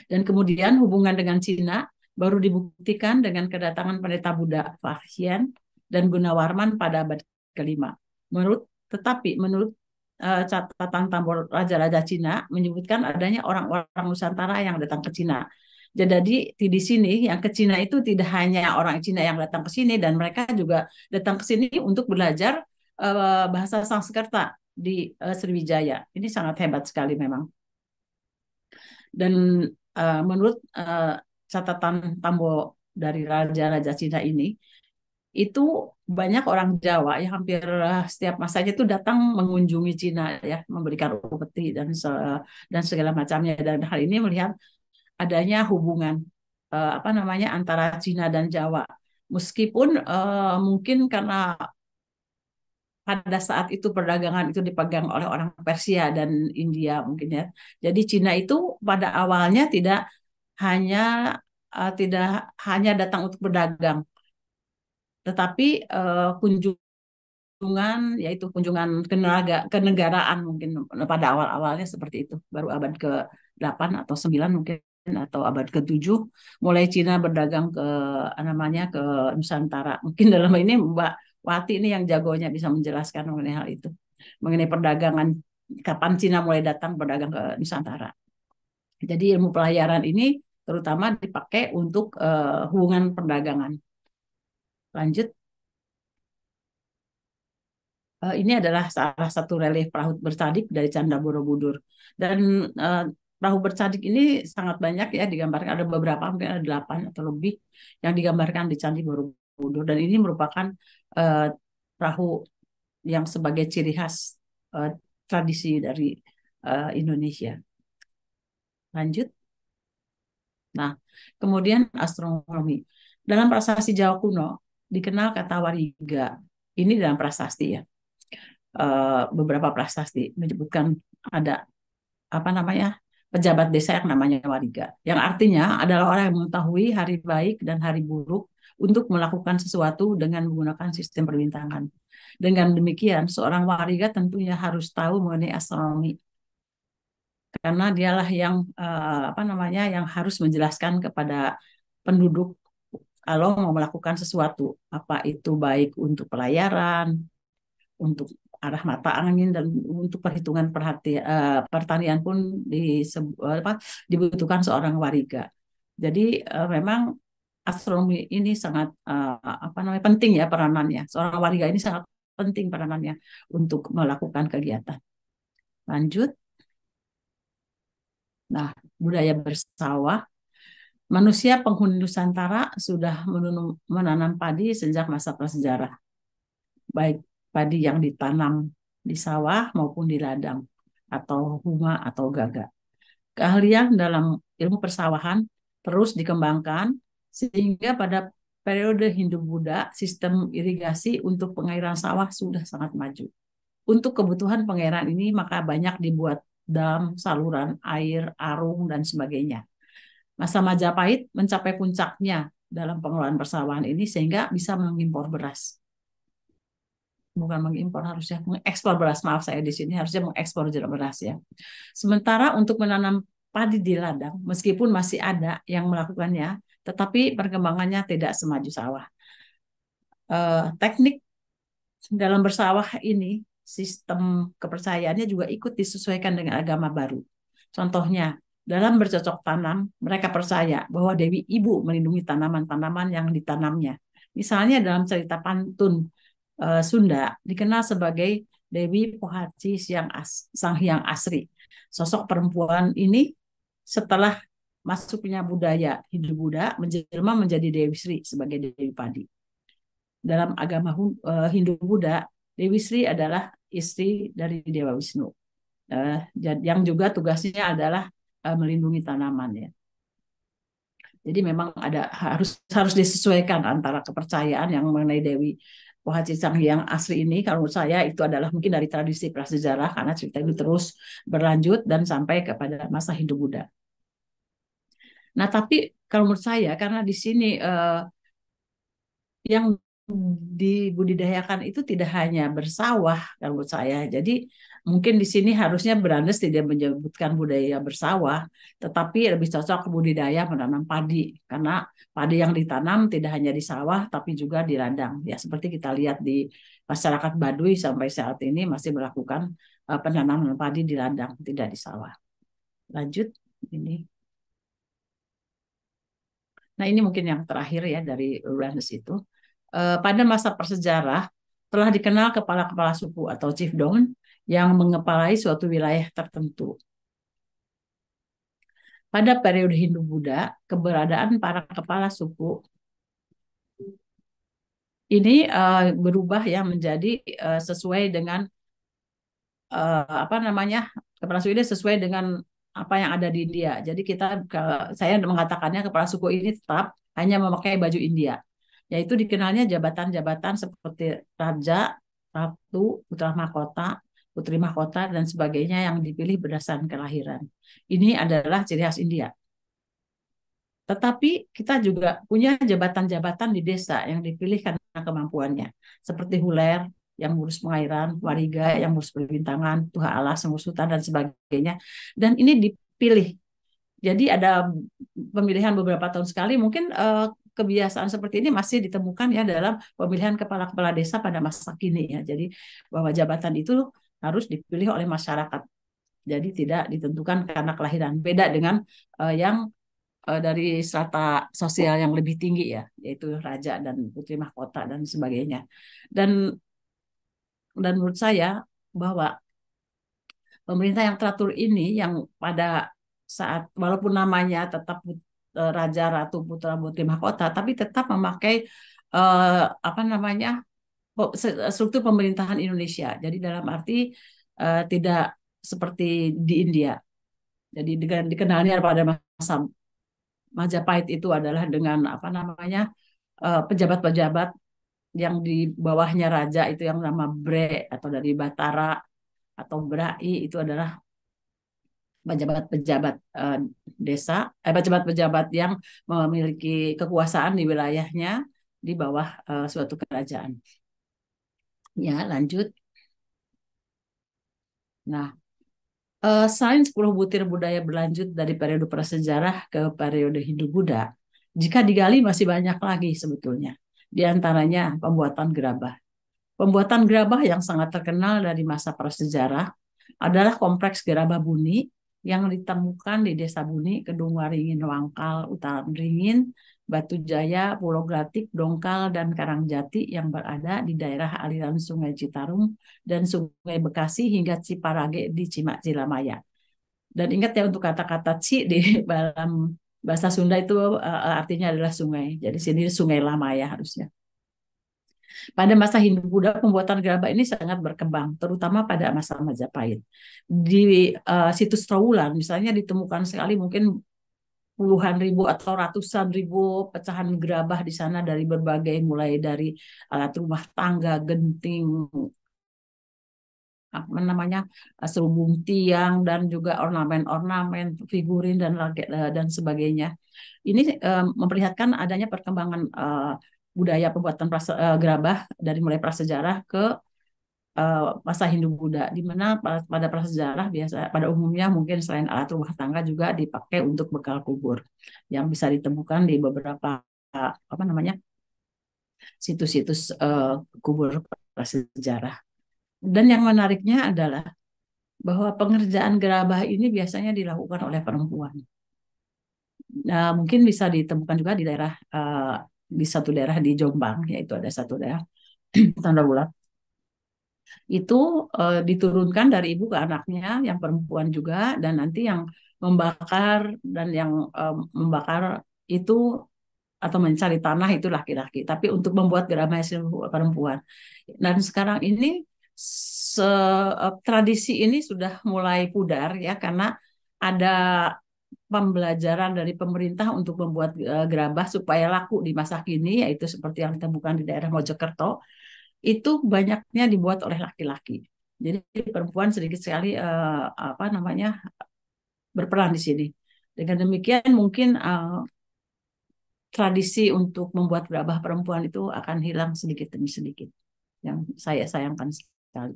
Dan kemudian hubungan dengan Cina baru dibuktikan dengan kedatangan pendeta Buddha Fahsian dan Gunawarman pada abad kelima. Menurut tetapi menurut uh, catatan tambor raja-raja Cina menyebutkan adanya orang-orang Nusantara yang datang ke Cina. Jadi di sini yang ke Cina itu tidak hanya orang Cina yang datang ke sini dan mereka juga datang ke sini untuk belajar uh, bahasa Sanskerta di uh, Sriwijaya. Ini sangat hebat sekali memang. Dan uh, menurut uh, catatan Tambo dari raja-raja Cina ini itu banyak orang Jawa yang hampir eh, setiap masanya itu datang mengunjungi Cina ya memberikan upeti dan se dan segala macamnya dan hal ini melihat adanya hubungan eh, apa namanya antara Cina dan Jawa meskipun eh, mungkin karena pada saat itu perdagangan itu dipegang oleh orang Persia dan India mungkin ya. Jadi Cina itu pada awalnya tidak hanya uh, tidak hanya datang untuk berdagang, tetapi uh, kunjungan yaitu kunjungan kenegaraan, kenegaraan mungkin pada awal-awalnya seperti itu, baru abad ke-8 atau 9 mungkin atau abad ke-7 mulai Cina berdagang ke namanya ke Nusantara. Mungkin dalam ini Mbak Wati ini yang jagonya bisa menjelaskan mengenai hal itu. Mengenai perdagangan kapan Cina mulai datang berdagang ke Nusantara. Jadi ilmu pelayaran ini terutama dipakai untuk uh, hubungan perdagangan. Lanjut. Uh, ini adalah salah satu relief perahu bercadik dari Canda Borobudur. Dan uh, perahu bercadik ini sangat banyak ya digambarkan. Ada beberapa, mungkin ada delapan atau lebih yang digambarkan di Candi Borobudur. Dan ini merupakan uh, perahu yang sebagai ciri khas uh, tradisi dari uh, Indonesia. Lanjut. Nah, kemudian astronomi. Dalam prasasti Jawa kuno dikenal kata wariga. Ini dalam prasasti ya. Eh, beberapa prasasti menyebutkan ada apa namanya pejabat desa yang namanya wariga, yang artinya adalah orang yang mengetahui hari baik dan hari buruk untuk melakukan sesuatu dengan menggunakan sistem perbintangan. Dengan demikian, seorang wariga tentunya harus tahu mengenai astronomi, karena dialah yang uh, apa namanya yang harus menjelaskan kepada penduduk kalau mau melakukan sesuatu apa itu baik untuk pelayaran, untuk arah mata angin dan untuk perhitungan perhati, uh, pertanian pun di apa, dibutuhkan seorang wariga. Jadi uh, memang astronomi ini sangat uh, apa namanya penting ya peranannya. Seorang wariga ini sangat penting peranannya untuk melakukan kegiatan. Lanjut. Nah, budaya bersawah. Manusia penghuni Nusantara sudah menanam padi sejak masa prasejarah. Baik padi yang ditanam di sawah maupun di ladang atau huma atau gaga. Keahlian dalam ilmu persawahan terus dikembangkan sehingga pada periode Hindu-Buddha sistem irigasi untuk pengairan sawah sudah sangat maju. Untuk kebutuhan pengairan ini maka banyak dibuat dam, saluran air, arung, dan sebagainya. Masa Majapahit mencapai puncaknya dalam pengelolaan persawahan ini sehingga bisa mengimpor beras. Bukan mengimpor harusnya mengekspor beras. Maaf saya di sini harusnya mengekspor jeruk beras ya. Sementara untuk menanam padi di ladang meskipun masih ada yang melakukannya, tetapi perkembangannya tidak semaju sawah. Eh, teknik dalam bersawah ini sistem kepercayaannya juga ikut disesuaikan dengan agama baru. Contohnya, dalam bercocok tanam, mereka percaya bahwa Dewi Ibu melindungi tanaman-tanaman yang ditanamnya. Misalnya dalam cerita pantun eh, Sunda dikenal sebagai Dewi Pohaci Siang As, Sang Hyang Asri. Sosok perempuan ini setelah masuknya budaya Hindu Buddha menjelma menjadi Dewi Sri sebagai Dewi Padi. Dalam agama eh, Hindu Buddha, Dewi Sri adalah istri dari Dewa Wisnu. Uh, yang juga tugasnya adalah eh, melindungi tanaman ya. Jadi memang ada harus harus disesuaikan antara kepercayaan yang mengenai Dewi Pohacisang yang asli ini kalau menurut saya itu adalah mungkin dari tradisi prasejarah karena cerita itu terus berlanjut dan sampai kepada masa Hindu Buddha. Nah, tapi kalau menurut saya karena di sini eh, yang dibudidayakan itu tidak hanya bersawah kalau menurut saya. Jadi mungkin di sini harusnya Brandes tidak menyebutkan budaya bersawah, tetapi lebih cocok budidaya menanam padi karena padi yang ditanam tidak hanya di sawah tapi juga di ladang. Ya seperti kita lihat di masyarakat Baduy sampai saat ini masih melakukan e, penanaman padi di ladang, tidak di sawah. Lanjut ini. Nah, ini mungkin yang terakhir ya dari Brandes itu Eh, pada masa persejarah telah dikenal kepala-kepala suku atau chief don yang mengepalai suatu wilayah tertentu. Pada periode Hindu-Buddha, keberadaan para kepala suku ini uh, berubah ya menjadi uh, sesuai dengan uh, apa namanya kepala suku ini sesuai dengan apa yang ada di India. Jadi kita saya mengatakannya kepala suku ini tetap hanya memakai baju India yaitu dikenalnya jabatan-jabatan seperti raja, ratu, putra mahkota, putri mahkota dan sebagainya yang dipilih berdasarkan kelahiran. Ini adalah ciri khas India. Tetapi kita juga punya jabatan-jabatan di desa yang dipilih karena kemampuannya, seperti huler yang ngurus pengairan, wariga yang ngurus perbintangan, tuha alas yang ngurus hutan dan sebagainya. Dan ini dipilih. Jadi ada pemilihan beberapa tahun sekali, mungkin uh, kebiasaan seperti ini masih ditemukan ya dalam pemilihan kepala-kepala desa pada masa kini ya. Jadi bahwa jabatan itu harus dipilih oleh masyarakat. Jadi tidak ditentukan karena kelahiran. Beda dengan uh, yang uh, dari strata sosial yang lebih tinggi ya, yaitu raja dan putri mahkota dan sebagainya. Dan dan menurut saya bahwa pemerintah yang teratur ini yang pada saat walaupun namanya tetap Eh, raja ratu putra putri mahkota tapi tetap memakai uh, apa namanya struktur pemerintahan Indonesia jadi dalam arti uh, tidak seperti di India jadi dengan dikenalnya pada masa Majapahit itu adalah dengan apa namanya pejabat-pejabat yang di bawahnya raja itu yang nama Bre atau dari Batara atau Brai itu adalah pejabat-pejabat uh, desa, eh, pejabat-pejabat yang memiliki kekuasaan di wilayahnya di bawah uh, suatu kerajaan. Ya, lanjut. Nah, uh, sains 10 butir budaya berlanjut dari periode prasejarah ke periode Hindu Buddha. Jika digali masih banyak lagi sebetulnya. Di antaranya pembuatan gerabah. Pembuatan gerabah yang sangat terkenal dari masa prasejarah adalah kompleks gerabah Buni yang ditemukan di Desa Buni, Kedung Waringin Wangkal, Utara Beringin, Batu Jaya, Pulau Gratik, Dongkal, dan Karangjati yang berada di daerah aliran Sungai Citarum dan Sungai Bekasi hingga Ciparage di Cimak Cilamaya. Dan ingat ya untuk kata-kata Ci di dalam bahasa Sunda itu eh, artinya adalah sungai. Jadi sini sungai lama ya harusnya. Pada masa Hindu Buddha, pembuatan gerabah ini sangat berkembang, terutama pada masa Majapahit. Di uh, situs Trawulan, misalnya ditemukan sekali mungkin puluhan ribu atau ratusan ribu pecahan gerabah di sana dari berbagai mulai dari alat rumah tangga, genting, apa namanya eh, serubung tiang dan juga ornamen-ornamen, figurin dan eh, dan sebagainya. Ini memperlihatkan adanya perkembangan uh, budaya pembuatan prasa, uh, gerabah dari mulai prasejarah ke uh, masa Hindu Buddha di mana pada, prasejarah biasa pada umumnya mungkin selain alat rumah tangga juga dipakai untuk bekal kubur yang bisa ditemukan di beberapa apa namanya situs-situs uh, kubur prasejarah. Dan yang menariknya adalah bahwa pengerjaan gerabah ini biasanya dilakukan oleh perempuan. Nah, mungkin bisa ditemukan juga di daerah uh, di satu daerah di Jombang, yaitu ada satu daerah tanda bulat. Itu e, diturunkan dari ibu ke anaknya yang perempuan juga dan nanti yang membakar dan yang e, membakar itu atau mencari tanah itu laki-laki, tapi untuk membuat geramai perempuan. Dan sekarang ini se, eh, tradisi ini sudah mulai pudar ya karena ada pembelajaran dari pemerintah untuk membuat eh, gerabah supaya laku di masa kini yaitu seperti yang ditemukan di daerah Mojokerto itu banyaknya dibuat oleh laki-laki. Jadi perempuan sedikit sekali uh, apa namanya berperan di sini. Dengan demikian mungkin uh, tradisi untuk membuat gerabah perempuan itu akan hilang sedikit demi sedikit. Yang saya sayangkan sekali.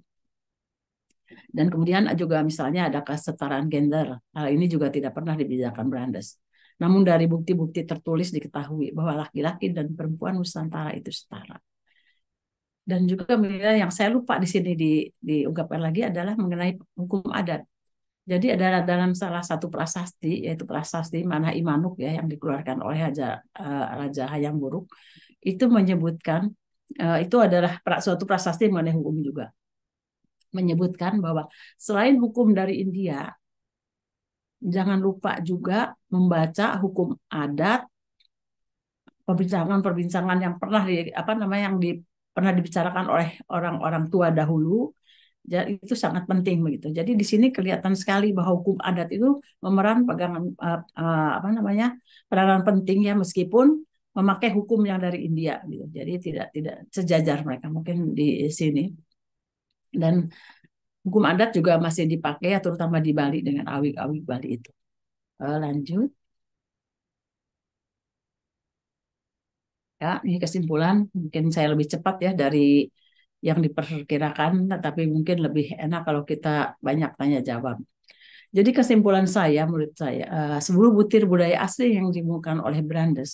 Dan kemudian juga misalnya ada kesetaraan gender. Hal ini juga tidak pernah dibicarakan Brandes. Namun dari bukti-bukti tertulis diketahui bahwa laki-laki dan perempuan Nusantara itu setara. Dan juga yang saya lupa di sini di, diungkapkan lagi adalah mengenai hukum adat. Jadi ada dalam salah satu prasasti yaitu prasasti mana Imanuk ya yang dikeluarkan oleh Raja uh, Raja Hayam Buruk itu menyebutkan uh, itu adalah suatu prasasti mengenai hukum juga menyebutkan bahwa selain hukum dari India, jangan lupa juga membaca hukum adat, perbincangan-perbincangan yang pernah di, apa namanya yang di, pernah dibicarakan oleh orang-orang tua dahulu. Jadi itu sangat penting begitu. Jadi di sini kelihatan sekali bahwa hukum adat itu memeran pegangan apa namanya peranan penting ya meskipun memakai hukum yang dari India gitu. Jadi tidak tidak sejajar mereka mungkin di sini. Dan hukum adat juga masih dipakai, ya, terutama di Bali dengan awik-awik Bali itu. Eh, lanjut. Ya, ini kesimpulan. Mungkin saya lebih cepat ya dari yang diperkirakan, tapi mungkin lebih enak kalau kita banyak tanya jawab. Jadi kesimpulan saya, menurut saya, uh, butir budaya asli yang ditemukan oleh Brandes,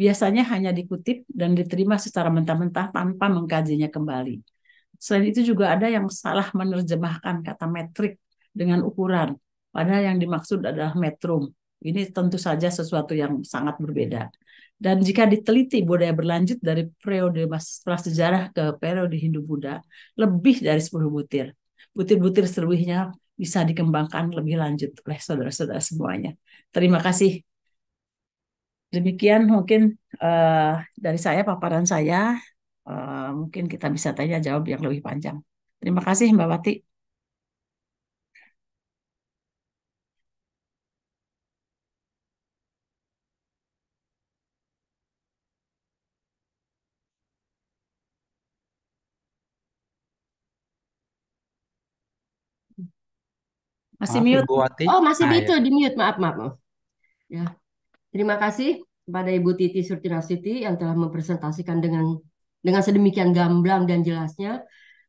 biasanya hanya dikutip dan diterima secara mentah-mentah tanpa mengkajinya kembali. Selain itu juga ada yang salah menerjemahkan kata metrik dengan ukuran, padahal yang dimaksud adalah metrum. Ini tentu saja sesuatu yang sangat berbeda. Dan jika diteliti budaya berlanjut dari periode prasejarah ke periode Hindu-Buddha, lebih dari 10 butir. Butir-butir seluruhnya bisa dikembangkan lebih lanjut oleh saudara-saudara semuanya. Terima kasih. Demikian mungkin uh, dari saya paparan saya. Eh, mungkin kita bisa tanya jawab yang lebih panjang. Terima kasih Mbak Wati. Masih mute. Wati. Oh, masih nah, itu ya. di mute. Maaf, maaf, maaf. Ya. Terima kasih kepada Ibu Titi Surtinasiti yang telah mempresentasikan dengan dengan sedemikian gamblang dan jelasnya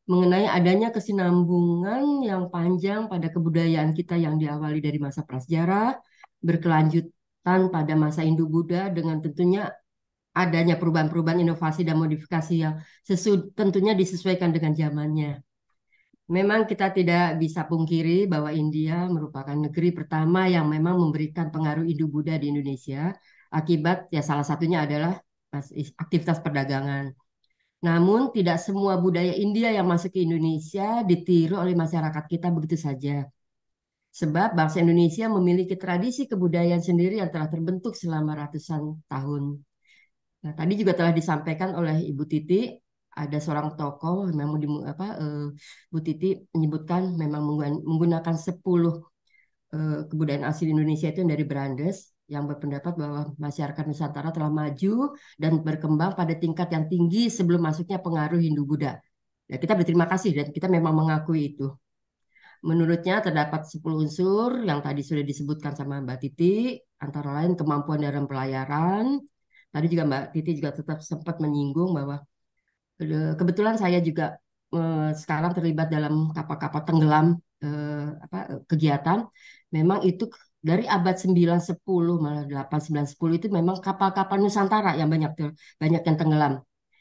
mengenai adanya kesinambungan yang panjang pada kebudayaan kita yang diawali dari masa prasejarah, berkelanjutan pada masa hindu buddha dengan tentunya adanya perubahan-perubahan inovasi dan modifikasi yang sesu tentunya disesuaikan dengan zamannya. Memang kita tidak bisa pungkiri bahwa India merupakan negeri pertama yang memang memberikan pengaruh Hindu-Buddha di Indonesia. Akibat ya salah satunya adalah aktivitas perdagangan. Namun tidak semua budaya India yang masuk ke Indonesia ditiru oleh masyarakat kita begitu saja. Sebab bangsa Indonesia memiliki tradisi kebudayaan sendiri yang telah terbentuk selama ratusan tahun. Nah, tadi juga telah disampaikan oleh Ibu Titi, ada seorang tokoh memang di, apa eh, Bu Titi menyebutkan memang menggunakan 10 eh, kebudayaan asli Indonesia itu yang dari Brandes yang berpendapat bahwa masyarakat Nusantara telah maju dan berkembang pada tingkat yang tinggi sebelum masuknya pengaruh Hindu-Buddha. Ya, nah, kita berterima kasih dan kita memang mengakui itu. Menurutnya terdapat 10 unsur yang tadi sudah disebutkan sama Mbak Titi, antara lain kemampuan dalam pelayaran. Tadi juga Mbak Titi juga tetap sempat menyinggung bahwa eh, kebetulan saya juga eh, sekarang terlibat dalam kapal-kapal tenggelam eh, kegiatan. Memang itu dari abad 9 10 malah 8 9 10 itu memang kapal-kapal Nusantara yang banyak banyak yang tenggelam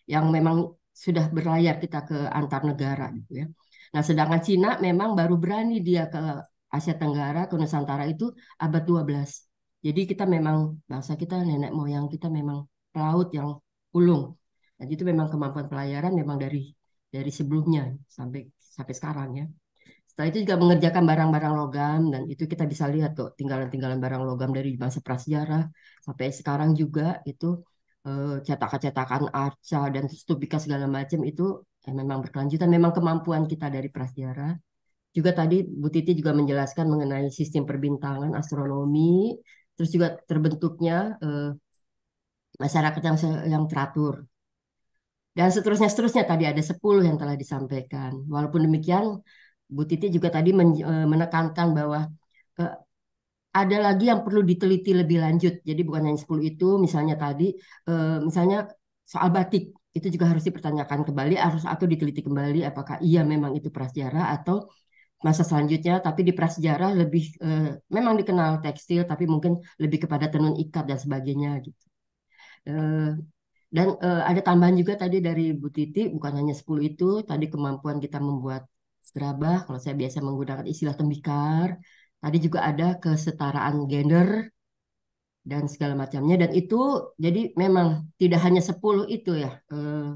yang memang sudah berlayar kita ke antar negara gitu ya. Nah, sedangkan Cina memang baru berani dia ke Asia Tenggara ke Nusantara itu abad 12. Jadi kita memang bangsa kita nenek moyang kita memang pelaut yang ulung. Jadi itu memang kemampuan pelayaran memang dari dari sebelumnya sampai sampai sekarang ya. Setelah itu juga mengerjakan barang-barang logam dan itu kita bisa lihat kok tinggalan-tinggalan barang logam dari masa prasejarah sampai sekarang juga itu eh, cetakan-cetakan arca dan stupika segala macam itu ya, memang berkelanjutan memang kemampuan kita dari prasejarah. Juga tadi Bu Titi juga menjelaskan mengenai sistem perbintangan astronomi, terus juga terbentuknya uh, masyarakat yang yang teratur dan seterusnya seterusnya tadi ada 10 yang telah disampaikan. Walaupun demikian Bu Titi juga tadi e, menekankan bahwa e, ada lagi yang perlu diteliti lebih lanjut. Jadi bukan hanya 10 itu, misalnya tadi, e, misalnya soal batik itu juga harus dipertanyakan kembali, harus atau diteliti kembali apakah iya memang itu prasejarah atau masa selanjutnya tapi di prasejarah lebih memang dikenal tekstil tapi mungkin lebih kepada tenun ikat dan sebagainya gitu. dan ada tambahan juga tadi dari Bu Titi bukan hanya 10 itu tadi kemampuan kita membuat gerabah, kalau saya biasa menggunakan istilah tembikar. Tadi juga ada kesetaraan gender dan segala macamnya dan itu jadi memang tidak hanya 10 itu ya kebudaya eh,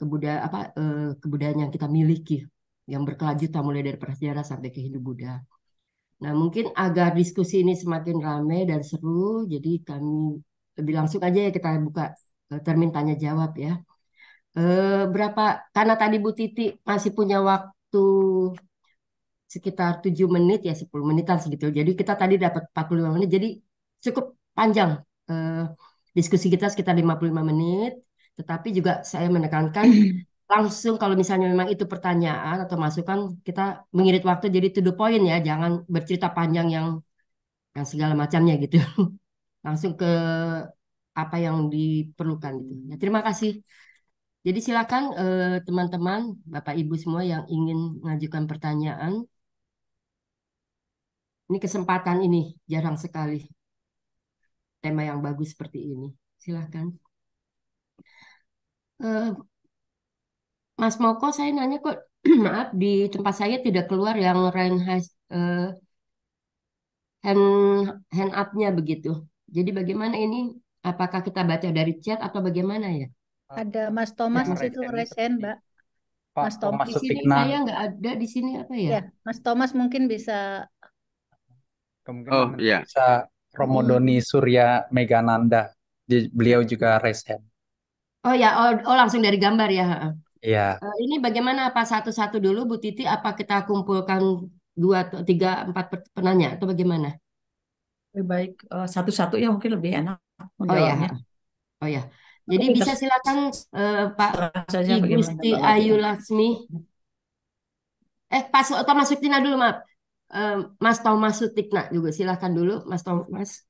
kebudayaan apa eh, kebudayaan yang kita miliki yang berkelanjutan mulai dari prasejarah sampai ke Hindu Buddha. Nah, mungkin agar diskusi ini semakin ramai dan seru, jadi kami lebih langsung aja ya kita buka eh, termin tanya jawab ya. berapa karena tadi Bu Titi masih punya waktu waktu sekitar 7 menit ya 10 menitan segitu. Jadi kita tadi dapat 45 menit jadi cukup panjang eh, diskusi kita sekitar 55 menit tetapi juga saya menekankan langsung kalau misalnya memang itu pertanyaan atau masukan kita mengirit waktu jadi to the point ya jangan bercerita panjang yang yang segala macamnya gitu. langsung ke apa yang diperlukan gitu. Ya, terima kasih. Jadi silakan eh, teman-teman, eh, Bapak Ibu semua yang ingin mengajukan pertanyaan. Ini kesempatan ini jarang sekali tema yang bagus seperti ini. Silakan. Eh, Mas Moko, saya nanya kok maaf di tempat saya tidak keluar yang rain eh, hand hand up-nya begitu. Jadi bagaimana ini? Apakah kita baca dari chat atau bagaimana ya? Ada Mas Thomas di itu resen, Mbak. Pak Mas Thomas, di sini saya nggak ada di sini apa ya? ya? Mas Thomas mungkin bisa. Kemungkinan oh iya. Bisa Romodoni hmm. Surya Megananda. Beliau juga hmm. resen. Oh ya, oh, oh langsung dari gambar ya. Iya. Uh, ini bagaimana apa satu-satu dulu Bu Titi? Apa kita kumpulkan dua, atau tiga, empat penanya atau bagaimana? Lebih baik eh, satu-satu uh, ya mungkin lebih enak. Oh ya. Oh ya. Jadi bisa silakan uh, Pak Gusti Ayu Laksmi. Eh Pak Thomas Sutikna dulu maaf. Uh, Mas Thomas Sutikna juga silakan dulu Mas Thomas.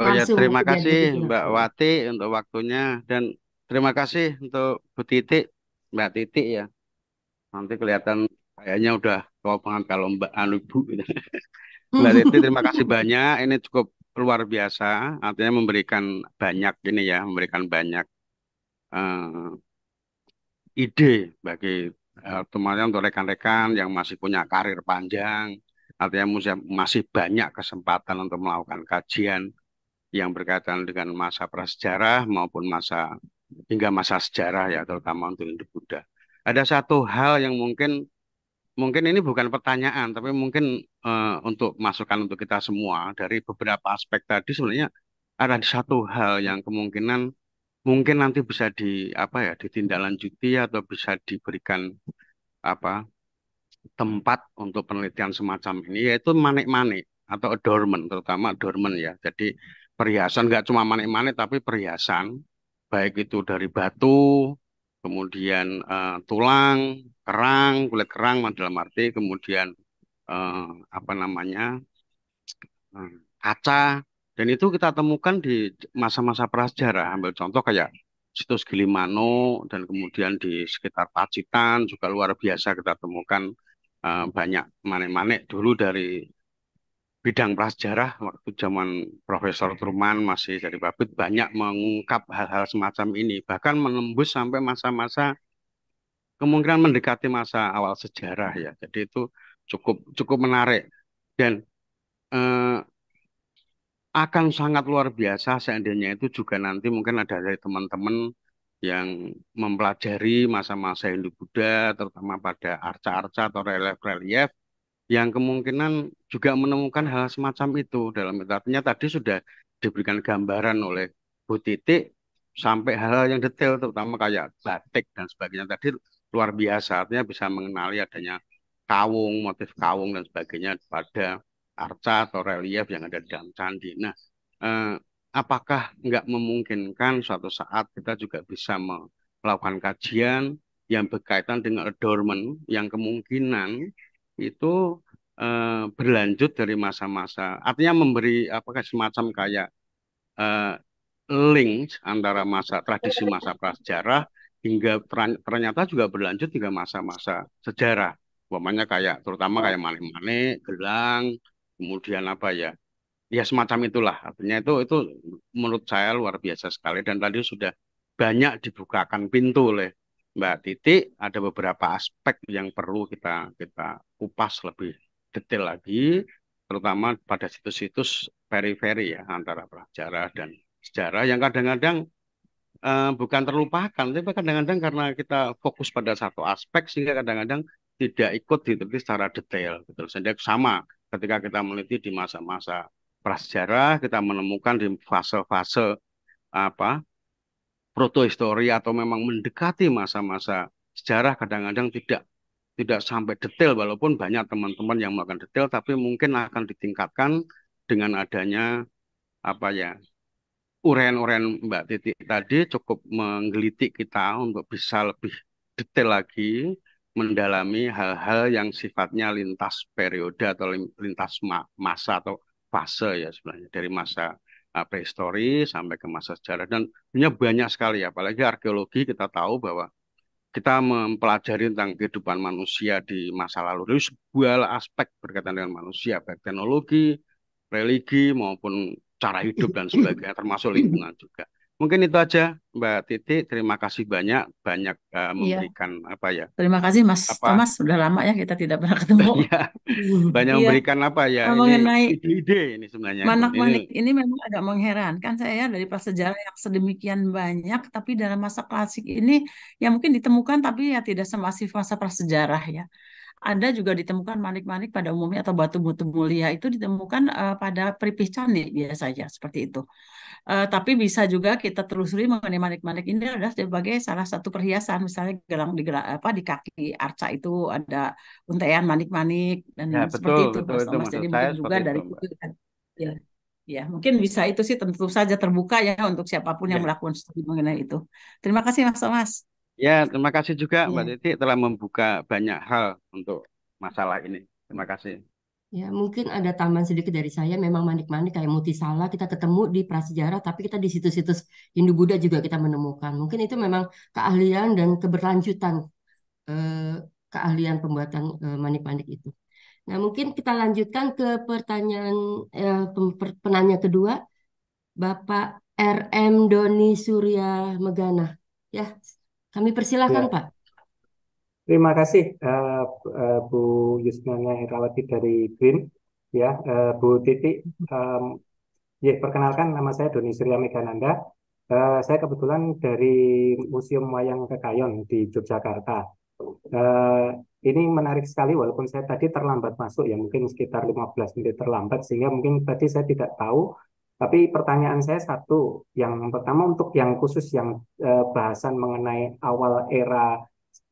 Oh ya terima kasih Mbak Wati untuk waktunya dan terima kasih untuk Bu Titik Mbak Titik ya. Nanti kelihatan kayaknya udah kau pengen kalau Mbak Anu Bu. Gitu. Mbak Titik terima kasih banyak. Ini cukup luar biasa, artinya memberikan banyak ini ya, memberikan banyak uh, ide bagi eh, teman-teman untuk rekan-rekan yang masih punya karir panjang, artinya masih banyak kesempatan untuk melakukan kajian yang berkaitan dengan masa prasejarah maupun masa hingga masa sejarah ya terutama untuk Hindu Buddha. Ada satu hal yang mungkin mungkin ini bukan pertanyaan, tapi mungkin uh, untuk masukan untuk kita semua dari beberapa aspek tadi sebenarnya ada satu hal yang kemungkinan mungkin nanti bisa di apa ya ditindaklanjuti atau bisa diberikan apa tempat untuk penelitian semacam ini yaitu manik-manik atau adornment terutama adornment ya. Jadi perhiasan nggak cuma manik-manik tapi perhiasan baik itu dari batu kemudian uh, tulang, kerang, kulit kerang dalam arti kemudian uh, apa namanya uh, kaca dan itu kita temukan di masa-masa prasejarah. Ambil contoh kayak situs Gilimano dan kemudian di sekitar Pacitan juga luar biasa kita temukan uh, banyak manek-manek dulu dari bidang prasejarah waktu zaman Profesor hmm. Truman masih dari Babit banyak mengungkap hal-hal semacam ini bahkan menembus sampai masa-masa kemungkinan mendekati masa awal sejarah ya jadi itu cukup cukup menarik dan eh, akan sangat luar biasa seandainya itu juga nanti mungkin ada dari teman-teman yang mempelajari masa-masa Hindu Buddha terutama pada arca-arca atau relief-relief yang kemungkinan juga menemukan hal semacam itu dalam artinya tadi sudah diberikan gambaran oleh Bu Titik sampai hal-hal yang detail terutama kayak batik dan sebagainya tadi luar biasa artinya bisa mengenali adanya kawung motif kawung dan sebagainya pada arca atau relief yang ada di dalam candi. Nah, eh, apakah nggak memungkinkan suatu saat kita juga bisa melakukan kajian yang berkaitan dengan adornment yang kemungkinan itu eh, berlanjut dari masa-masa artinya memberi apakah semacam kayak eh, link antara masa tradisi masa prasejarah hingga ternyata juga berlanjut hingga masa-masa sejarah umpamanya kayak terutama kayak manik-manik gelang kemudian apa ya ya semacam itulah artinya itu itu menurut saya luar biasa sekali dan tadi sudah banyak dibukakan pintu oleh Mbak Titi ada beberapa aspek yang perlu kita kita kupas lebih detail lagi terutama pada situs-situs periferi ya antara prasejarah dan sejarah yang kadang-kadang uh, bukan terlupakan tapi kadang-kadang karena kita fokus pada satu aspek sehingga kadang-kadang tidak ikut diteliti secara detail gitu. Sehingga sama ketika kita meneliti di masa-masa prasejarah kita menemukan di fase-fase apa protohistori atau memang mendekati masa-masa sejarah kadang-kadang tidak tidak sampai detail walaupun banyak teman-teman yang melakukan detail tapi mungkin akan ditingkatkan dengan adanya apa ya uren-uren Mbak Titik tadi cukup menggelitik kita untuk bisa lebih detail lagi mendalami hal-hal yang sifatnya lintas periode atau lintas masa atau fase ya sebenarnya dari masa prehistori sampai ke masa sejarah dan punya banyak sekali apalagi arkeologi kita tahu bahwa kita mempelajari tentang kehidupan manusia di masa lalu dari sebuah aspek berkaitan dengan manusia baik teknologi, religi maupun cara hidup dan sebagainya termasuk lingkungan juga. Mungkin itu aja, Mbak Titi. Terima kasih banyak, banyak uh, memberikan iya. apa ya? Terima kasih, Mas apa, Thomas. Sudah lama ya kita tidak pernah ketemu. Iya, banyak iya. memberikan apa ya? Mengenai ide-ide ini sebenarnya. Manak-manik ini. memang agak mengherankan saya ya dari prasejarah yang sedemikian banyak, tapi dalam masa klasik ini ya mungkin ditemukan, tapi ya tidak semasif masa prasejarah ya. Anda juga ditemukan manik-manik pada umumnya atau batu-batu mulia itu ditemukan uh, pada peripih candi biasanya seperti itu. Uh, tapi bisa juga kita telusuri mengenai manik-manik ini adalah sebagai salah satu perhiasan misalnya gelang di gelang, apa di kaki arca itu ada untaian manik-manik dan ya, seperti itu betul, Mas Jadi mungkin juga itu, dari itu kan. Ya. Ya, mungkin bisa itu sih tentu saja terbuka ya untuk siapapun ya. yang melakukan studi mengenai itu. Terima kasih Mas Thomas. Ya, terima kasih juga Mbak iya. Titi telah membuka banyak hal untuk masalah ini. Terima kasih. Ya, mungkin ada tambahan sedikit dari saya. Memang manik-manik kayak Mutisala kita ketemu di prasejarah, tapi kita di situs-situs Hindu Buddha juga kita menemukan. Mungkin itu memang keahlian dan keberlanjutan eh, keahlian pembuatan manik eh, manik-manik itu. Nah, mungkin kita lanjutkan ke pertanyaan eh, penanya kedua, Bapak RM Doni Surya Megana. Ya, kami persilahkan ya. Pak. Terima kasih uh, uh, Bu Yusnana Herawati dari Green. Ya, uh, Bu Titi, um, ya, perkenalkan nama saya Doni Surya Megananda. Uh, saya kebetulan dari Museum Wayang Kekayon di Yogyakarta. Uh, ini menarik sekali walaupun saya tadi terlambat masuk ya, mungkin sekitar 15 menit terlambat, sehingga mungkin tadi saya tidak tahu tapi pertanyaan saya satu, yang pertama untuk yang khusus yang eh, bahasan mengenai awal era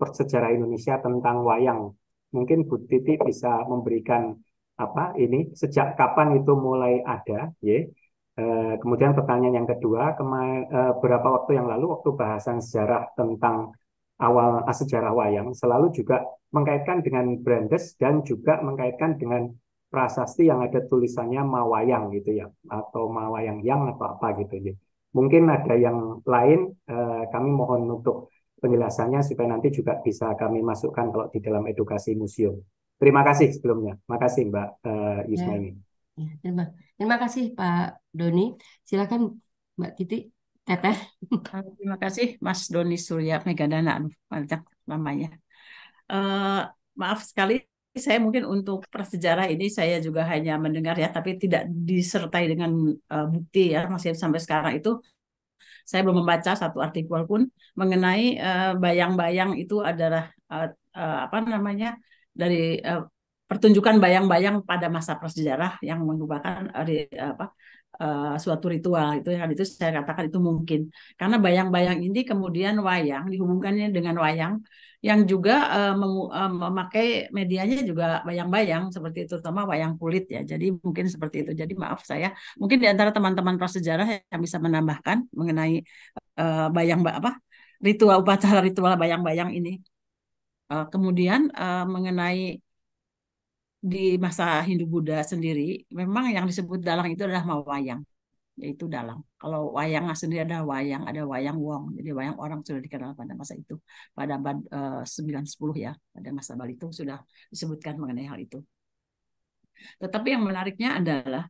sejarah Indonesia tentang wayang. Mungkin Bu Titi bisa memberikan apa ini sejak kapan itu mulai ada, ya. Eh, kemudian pertanyaan yang kedua, kema- eh, berapa waktu yang lalu waktu bahasan sejarah tentang awal eh, sejarah wayang selalu juga mengkaitkan dengan Brandes dan juga mengkaitkan dengan prasasti yang ada tulisannya mawayang gitu ya atau mawayang yang atau apa gitu ya. Mungkin ada yang lain eh, kami mohon untuk penjelasannya supaya nanti juga bisa kami masukkan kalau di dalam edukasi museum. Terima kasih sebelumnya. Makasih Mbak eh, ya. Yusma ya, terima, terima kasih Pak Doni. Silakan Mbak Titi. Teteh. Ah, terima kasih Mas Doni Surya Megadana, mantap namanya. Uh, maaf sekali saya mungkin untuk prasejarah ini saya juga hanya mendengar ya, tapi tidak disertai dengan uh, bukti ya, masih sampai sekarang itu saya belum membaca satu artikel pun mengenai eh, bayang-bayang uh, itu adalah uh, uh, apa namanya dari uh, pertunjukan bayang-bayang pada masa prasejarah yang merupakan apa uh, suatu ritual itu Yang itu saya katakan itu mungkin karena bayang-bayang ini kemudian wayang dihubungkannya dengan wayang yang juga uh, eh, mem uh, eh, memakai medianya juga bayang-bayang seperti itu, terutama wayang kulit ya. Jadi mungkin seperti itu. Jadi maaf saya, mungkin di antara teman-teman prasejarah yang bisa menambahkan mengenai uh, bayang apa ritual upacara ritual bayang-bayang ini. Uh, kemudian uh, mengenai di masa Hindu Buddha sendiri, memang yang disebut dalang itu adalah mawayang yaitu dalang. Kalau wayang sendiri ada wayang, ada wayang wong. Jadi wayang orang sudah dikenal pada masa itu, pada abad eh, sembilan sepuluh ya, pada masa Bali itu sudah disebutkan mengenai hal itu. Tetapi yang menariknya adalah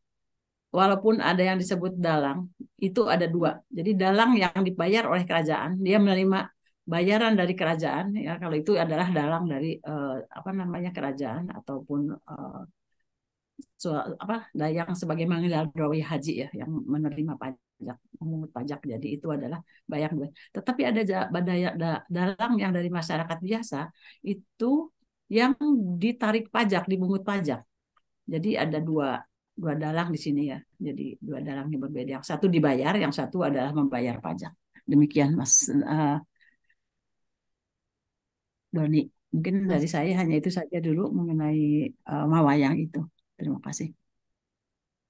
walaupun ada yang disebut dalang, itu ada dua. Jadi dalang yang dibayar oleh kerajaan, dia menerima bayaran dari kerajaan ya kalau itu adalah dalang dari eh, apa namanya kerajaan ataupun eh, so, apa dayang sebagai mangiladawi haji ya yang menerima pajak memungut pajak jadi itu adalah bayang gue tetapi ada badaya da, dalang yang dari masyarakat biasa itu yang ditarik pajak dibungut pajak jadi ada dua dua dalang di sini ya jadi dua dalang yang berbeda yang satu dibayar yang satu adalah membayar pajak demikian mas uh, Doni mungkin dari saya hanya itu saja dulu mengenai uh, mawayang itu Terima kasih.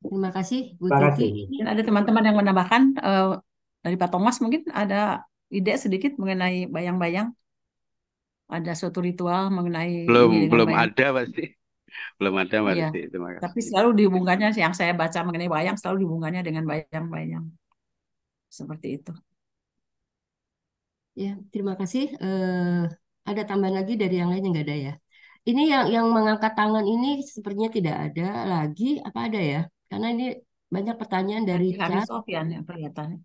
Terima kasih, Bu Terima Mungkin ada teman-teman yang menambahkan uh, dari Pak Thomas mungkin ada ide sedikit mengenai bayang-bayang. Ada suatu ritual mengenai belum belum bayang. ada pasti belum ada pasti Iya. Terima kasih. Tapi selalu hubungannya yang saya baca mengenai bayang selalu hubungannya dengan bayang-bayang. Seperti itu. Ya, terima kasih. Uh, ada tambahan lagi dari yang lain yang nggak ada ya? Ini yang yang mengangkat tangan ini sepertinya tidak ada lagi apa ada ya? Karena ini banyak pertanyaan dari Hari chat. Sofian yang kelihatan.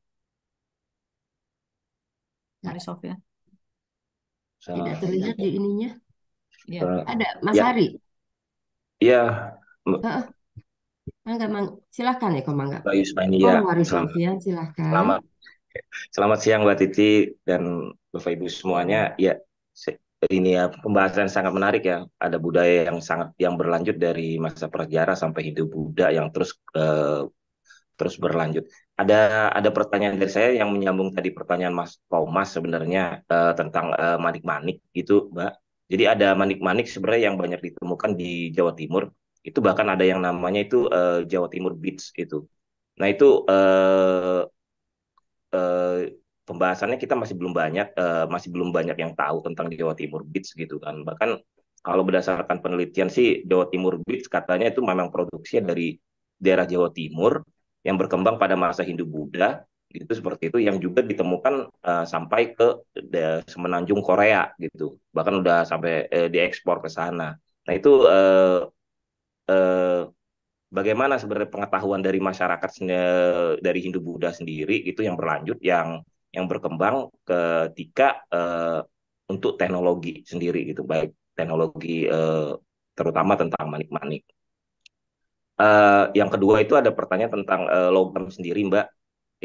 Ya. Hari Sofian. Tidak terlihat di ininya. Ya. Ada Mas ya. Hari. Iya. Uh, Mangga, mang silahkan ya, Komangga. Mbak Yusmania, ya. oh, Hari selamat, Sofian, silahkan. Selamat, selamat siang Mbak Titi dan Bapak Ibu semuanya. Ya, ini ya pembahasan yang sangat menarik ya. Ada budaya yang sangat yang berlanjut dari masa prasejarah sampai hidup Buddha yang terus uh, terus berlanjut. Ada ada pertanyaan dari saya yang menyambung tadi pertanyaan Mas Thomas sebenarnya uh, tentang uh, manik-manik gitu, Mbak. Jadi ada manik-manik sebenarnya yang banyak ditemukan di Jawa Timur. Itu bahkan ada yang namanya itu uh, Jawa Timur Beach itu. Nah, itu uh, uh, pembahasannya kita masih belum banyak uh, masih belum banyak yang tahu tentang Jawa Timur Beach gitu kan bahkan kalau berdasarkan penelitian sih Jawa Timur Beach katanya itu memang produksinya dari daerah Jawa Timur yang berkembang pada masa Hindu Buddha gitu seperti itu yang juga ditemukan uh, sampai ke de, semenanjung Korea gitu bahkan udah sampai uh, diekspor ke sana nah itu bagaimana sebenarnya pengetahuan dari masyarakat dari Hindu Buddha sendiri itu yang berlanjut yang yang berkembang ketika uh, untuk teknologi sendiri gitu baik teknologi uh, terutama tentang manik-manik. Uh, yang kedua itu ada pertanyaan tentang uh, logam sendiri Mbak.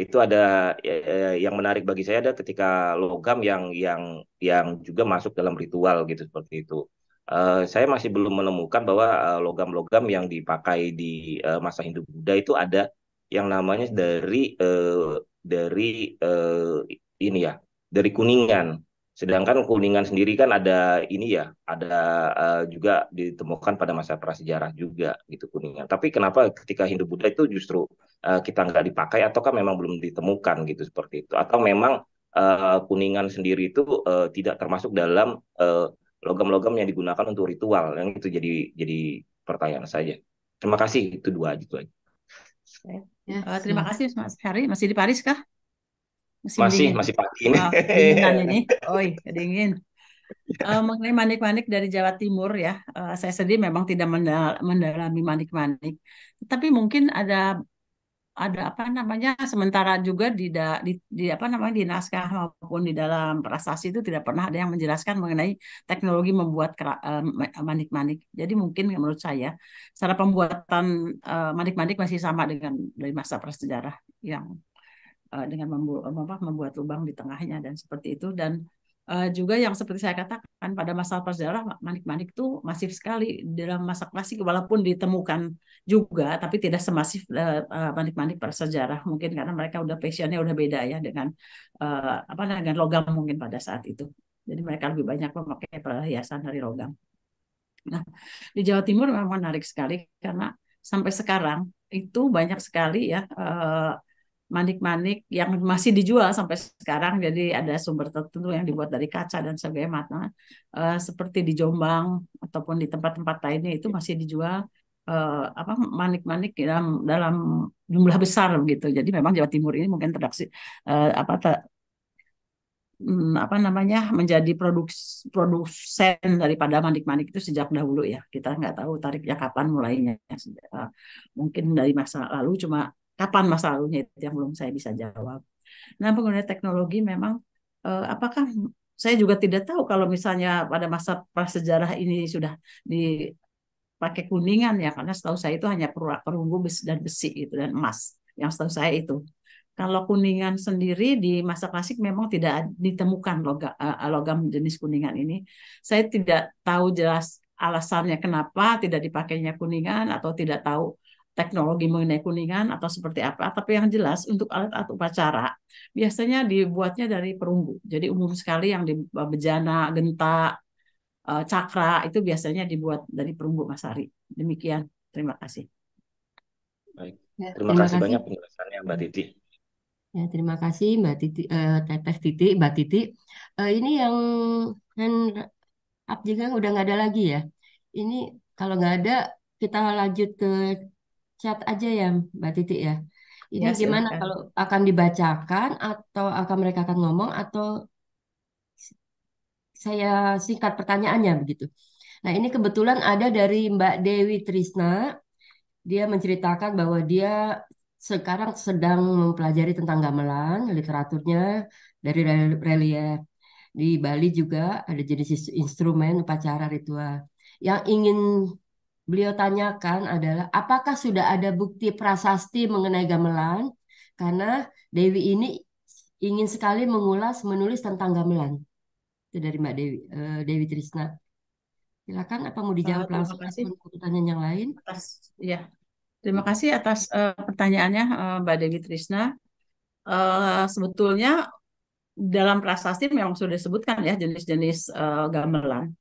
Itu ada uh, yang menarik bagi saya ada ketika logam yang yang yang juga masuk dalam ritual gitu seperti itu. Uh, saya masih belum menemukan bahwa logam-logam uh, yang dipakai di uh, masa Hindu Buddha itu ada yang namanya dari uh, dari eh, ini ya dari Kuningan. Sedangkan Kuningan sendiri kan ada ini ya, ada uh, juga ditemukan pada masa prasejarah juga gitu Kuningan. Tapi kenapa ketika Hindu Buddha itu justru uh, kita nggak dipakai ataukah memang belum ditemukan gitu seperti itu? Atau memang uh, Kuningan sendiri itu uh, tidak termasuk dalam uh, logam-logam yang digunakan untuk ritual? Yang itu jadi jadi pertanyaan saja. Terima kasih itu dua gitu aja. Okay. Ya, uh, terima kasih Mas Heri. Masih di Paris kah? Masih masih, masih pagi ini. Oh, dinginan ini. Oi, dingin. Uh, mengenai manik-manik dari Jawa Timur ya, uh, saya sendiri memang tidak mendalami manik-manik, tapi mungkin ada ada apa namanya sementara juga di, di, di apa namanya di naskah maupun di dalam prasasti itu tidak pernah ada yang menjelaskan mengenai teknologi membuat eh, manik-manik. Uh, Jadi mungkin menurut saya cara pembuatan eh, manik-manik uh, masih sama dengan dari masa prasejarah yang uh, dengan membu membuat lubang di tengahnya dan seperti itu dan Eh, juga yang seperti saya katakan pada masa prasejarah manik-manik itu masif sekali dalam masa klasik walaupun ditemukan juga tapi tidak semasif manik eh, eh, manik-manik prasejarah mungkin karena mereka udah passionnya udah beda ya dengan uh, apa dengan logam mungkin pada saat itu. Jadi mereka lebih banyak memakai perhiasan dari logam. Nah, di Jawa Timur memang menarik sekali karena sampai sekarang itu banyak sekali ya uh, manik-manik yang masih dijual sampai sekarang. Jadi ada sumber tertentu yang dibuat dari kaca dan sebagainya. Nah, uh, seperti di Jombang ataupun di tempat-tempat lainnya itu masih dijual uh, apa manik-manik dalam dalam jumlah besar gitu. Jadi memang Jawa Timur ini mungkin terdaksi uh, apa ter, um, apa namanya menjadi produks, produsen daripada manik-manik itu sejak dahulu ya. Kita nggak tahu tariknya kapan mulainya. mungkin dari masa lalu cuma kapan masa lalunya itu yang belum saya bisa jawab. Nah pengguna teknologi memang eh, apakah saya juga tidak tahu kalau misalnya pada masa prasejarah ini sudah dipakai kuningan ya karena setahu saya itu hanya perunggu dan besi itu dan emas yang setahu saya itu. Kalau kuningan sendiri di masa klasik memang tidak ditemukan eh, logam jenis kuningan ini. Saya tidak tahu jelas alasannya kenapa tidak dipakainya kuningan atau tidak tahu teknologi mengenai kuningan atau seperti apa. Tapi yang jelas untuk alat-alat upacara biasanya dibuatnya dari perunggu. Jadi umum sekali yang di eh, bejana, genta, eh, cakra itu biasanya dibuat dari perunggu Mas Ari. Demikian. Terima kasih. Baik. Ya, terima, terima kasih, kasih banyak penjelasannya Mbak Titi. Ya, terima kasih Mbak Titi, uh, eh, Teteh Titi, Mbak Titi. Uh, ini yang kan juga udah nggak ada lagi ya. Ini kalau nggak ada kita lanjut ke chat aja ya Mbak Titik ya. Ini ya, gimana silakan. kalau akan dibacakan atau akan mereka akan ngomong atau saya singkat pertanyaannya begitu. Nah, ini kebetulan ada dari Mbak Dewi Trisna. Dia menceritakan bahwa dia sekarang sedang mempelajari tentang gamelan, literaturnya dari relief. Di Bali juga ada jenis instrumen upacara ritual yang ingin beliau tanyakan adalah apakah sudah ada bukti prasasti mengenai gamelan? Karena Dewi ini ingin sekali mengulas menulis tentang gamelan. Itu dari Mbak Dewi, uh, Dewi Trisna. Silakan apa mau dijawab eh, terima langsung kasih. pertanyaan yang lain? Atas, ya. Terima kasih atas uh, pertanyaannya uh, Mbak Dewi Trisna. Uh, sebetulnya dalam prasasti memang sudah disebutkan ya jenis-jenis uh, gamelan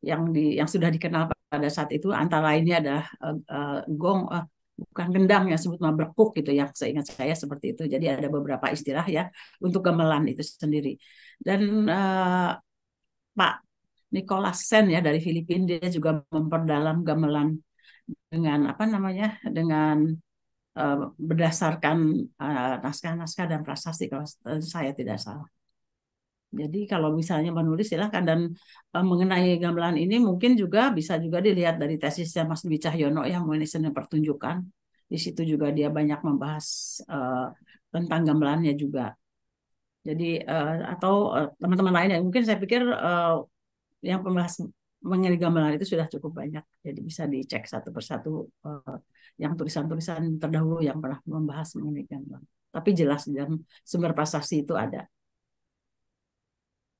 yang di yang sudah dikenal pada saat itu antara lainnya ada uh, uh, eh, eh, gong uh, bukan gendang yang sebut mabrekuk gitu ya seingat saya seperti itu jadi ada beberapa istilah ya untuk gamelan itu sendiri dan uh, Pak Nicholas Sen ya dari Filipina dia juga memperdalam gamelan dengan apa namanya dengan uh, berdasarkan naskah-naskah uh, naskah -naskah dan prasasti kalau saya tidak salah jadi kalau misalnya menulis silahkan dan e, mengenai gamelan ini mungkin juga bisa juga dilihat dari tesisnya Mas Dwi Cahyono yang seni pertunjukan. Di situ juga dia banyak membahas e, tentang gamelannya juga. Jadi uh, atau teman-teman uh, lain yang mungkin saya pikir uh, yang pembahas mengenai gamelan itu sudah cukup banyak. Jadi bisa dicek satu persatu uh, yang tulisan-tulisan terdahulu yang pernah membahas mengenai gamelan. Tapi jelas dalam sumber pasasi itu ada.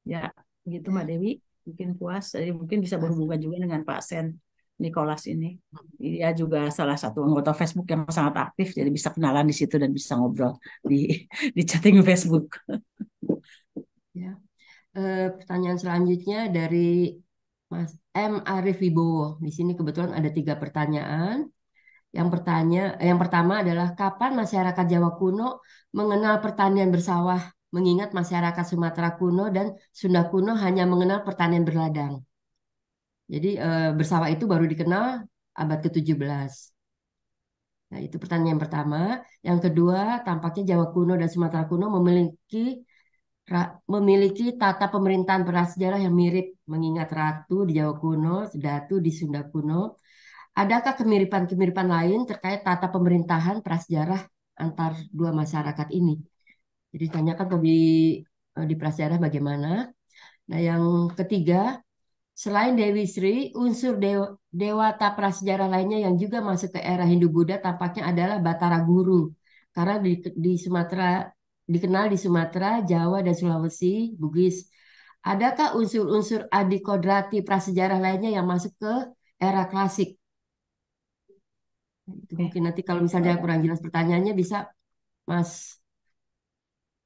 Ya, gitu, Mbak ya. Dewi. Mungkin puas, jadi mungkin bisa berhubungan juga dengan Pak Sen Nicholas ini. Hmm. Dia juga salah satu anggota Facebook yang sangat aktif, jadi bisa kenalan di situ dan bisa ngobrol di di chatting Facebook. ya. E, pertanyaan selanjutnya dari Mas M Arif Wibowo. Di sini kebetulan ada tiga pertanyaan. Yang pertanya, yang pertama adalah kapan masyarakat Jawa kuno mengenal pertanian bersawah? mengingat masyarakat Sumatera kuno dan Sunda kuno hanya mengenal pertanian berladang. Jadi eh, bersawah itu baru dikenal abad ke-17. Nah, itu pertanyaan yang pertama. Yang kedua, tampaknya Jawa kuno dan Sumatera kuno memiliki memiliki tata pemerintahan prasejarah yang mirip mengingat ratu di Jawa kuno, datu di Sunda kuno. Adakah kemiripan-kemiripan lain terkait tata pemerintahan prasejarah antar dua masyarakat ini? Jadi tanyakan ke di eh, di prasejarah bagaimana. Nah, yang ketiga, selain Dewi Sri, unsur dewa, dewata prasejarah lainnya yang juga masuk ke era Hindu-Buddha tampaknya adalah Batara Guru. Karena di, di Sumatera dikenal di Sumatera, Jawa, dan Sulawesi, Bugis. Adakah unsur-unsur adikodrati prasejarah lainnya yang masuk ke era klasik? Nah, itu mungkin nanti kalau misalnya kurang jelas pertanyaannya bisa Mas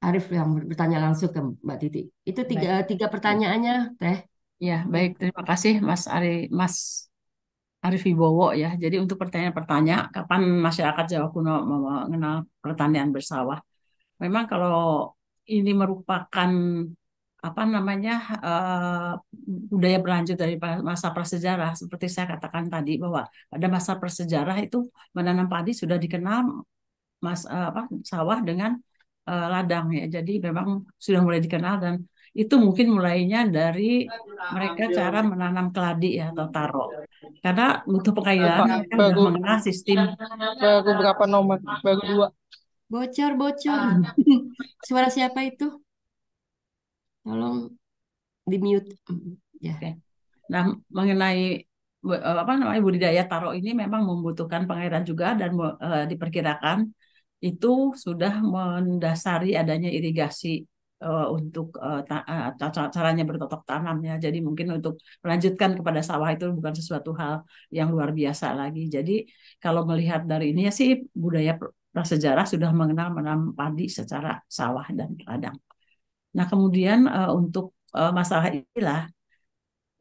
Arif yang bertanya langsung ke Mbak Titi. Itu tiga tiga pertanyaannya, Teh. Ya, baik. Terima kasih Mas Ari Mas Arif Wibowo ya. Jadi untuk pertanyaan pertanyaan kapan masyarakat Jawa kuno mengenal pertanian bersawah? Memang kalau ini merupakan apa namanya uh, budaya berlanjut dari masa prasejarah seperti saya katakan tadi bahwa pada masa prasejarah itu menanam padi sudah dikenal mas uh, apa sawah dengan uh, ladang ya. Jadi memang sudah mulai dikenal dan itu mungkin mulainya dari mereka cara menanam keladi ya atau taro. Karena butuh pengayaan kan baru, mengenal sistem baru berapa nomor? Baru dua. Bocor bocor. Ah. Suara siapa itu? Tolong di mute. Ya. Okay. Nah mengenai eh, apa namanya budidaya taro ini memang membutuhkan pengairan juga dan uh, diperkirakan itu sudah mendasari adanya irigasi uh, untuk uh, ta eh, caranya bertotok tanamnya. Jadi mungkin untuk melanjutkan kepada sawah itu bukan sesuatu hal yang luar biasa lagi. Jadi kalau melihat dari ini ya sih budaya prasejarah sudah mengenal menanam padi secara sawah dan ladang. Nah kemudian uh, untuk uh, masalah inilah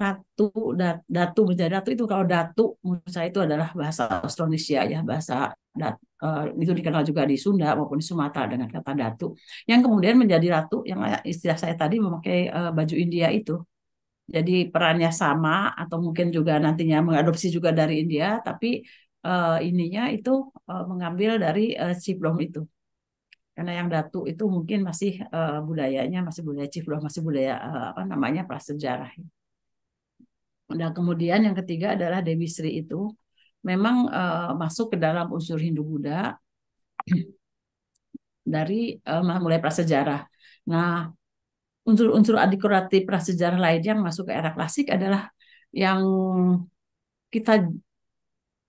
ratu dat, datu menjadi datu itu kalau datu menurut saya itu adalah bahasa Austronesia ya bahasa dat, uh, itu dikenal juga di Sunda maupun di Sumatera dengan kata datu yang kemudian menjadi ratu yang istilah saya tadi memakai uh, baju India itu jadi perannya sama atau mungkin juga nantinya mengadopsi juga dari India tapi uh, ininya itu uh, mengambil dari uh, ciprom itu karena yang datu itu mungkin masih uh, budayanya masih budaya ciprom masih budaya uh, apa namanya prasejarah Nah, kemudian yang ketiga adalah Dewi Sri itu memang uh, masuk ke dalam unsur Hindu-Buddha dari uh, mulai prasejarah. Nah, unsur-unsur adikuratif prasejarah lain yang masuk ke era klasik adalah yang kita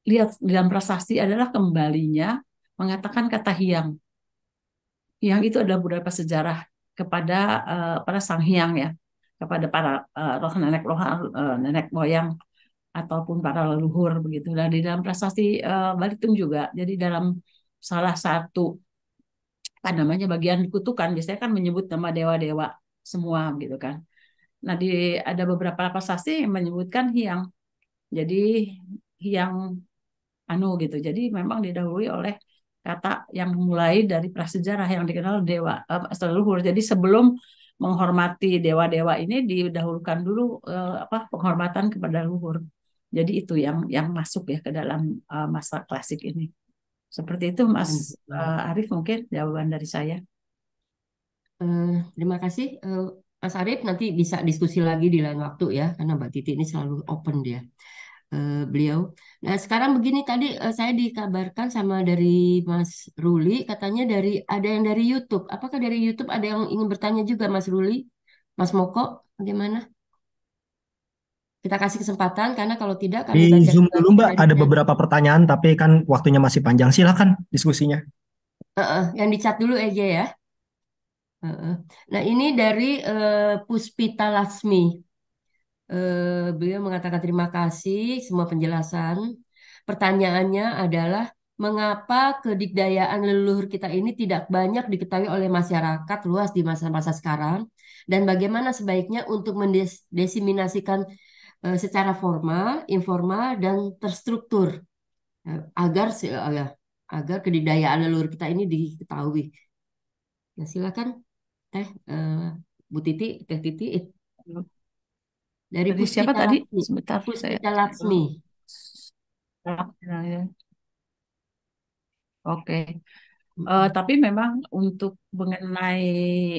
lihat dalam prasasti adalah kembalinya mengatakan kata hiang. Hiang itu adalah budaya prasejarah kepada uh, para sang hiang ya kepada para uh, eh, roh nenek roh uh, eh, nenek moyang ataupun para leluhur begitu. Dan di dalam prestasi uh, Balitung juga, jadi dalam salah satu apa namanya bagian kutukan biasanya kan menyebut nama dewa-dewa semua gitu kan. Nah di ada beberapa prestasi yang menyebutkan hiang. Jadi hiang anu gitu. Jadi memang didahului oleh kata yang mulai dari prasejarah yang dikenal dewa uh, leluhur. Jadi sebelum menghormati dewa-dewa ini didahulukan dulu uh, apa penghormatan kepada luhur. Jadi itu yang yang masuk ya ke dalam uh, masa klasik ini. Seperti itu Mas Arief hmm. uh, Arif mungkin jawaban dari saya. Uh, terima kasih uh, Mas Arif nanti bisa diskusi lagi di lain waktu ya karena Mbak Titi ini selalu open dia. Eh, beliau. Nah, sekarang begini tadi uh, saya dikabarkan sama dari Mas Ruli katanya dari ada yang dari YouTube. Apakah dari YouTube ada yang ingin bertanya juga Mas Ruli? Mas Moko, bagaimana? Kita kasih kesempatan karena kalau tidak kami Di Zoom dulu Mbak, ada beberapa pertanyaan tapi kan waktunya masih panjang. Silakan diskusinya. Uh, uh, yang dicat dulu aja ya. Uh, uh. Nah, ini dari uh, Puspita Lasmi eh, beliau mengatakan terima kasih semua penjelasan. Pertanyaannya adalah mengapa kedikdayaan leluhur kita ini tidak banyak diketahui oleh masyarakat luas di masa-masa sekarang dan bagaimana sebaiknya untuk mendesiminasikan eh, secara formal, informal dan terstruktur eh, agar eh, ya, agar kedikdayaan leluhur kita ini diketahui. Nah, silakan Teh eh, Bu Titi, Teh Titi dari Dari siapa Puspita tadi? Laksmi. Sebentar saya. Puspita Laksmi. Oke. Uh, tapi memang untuk mengenai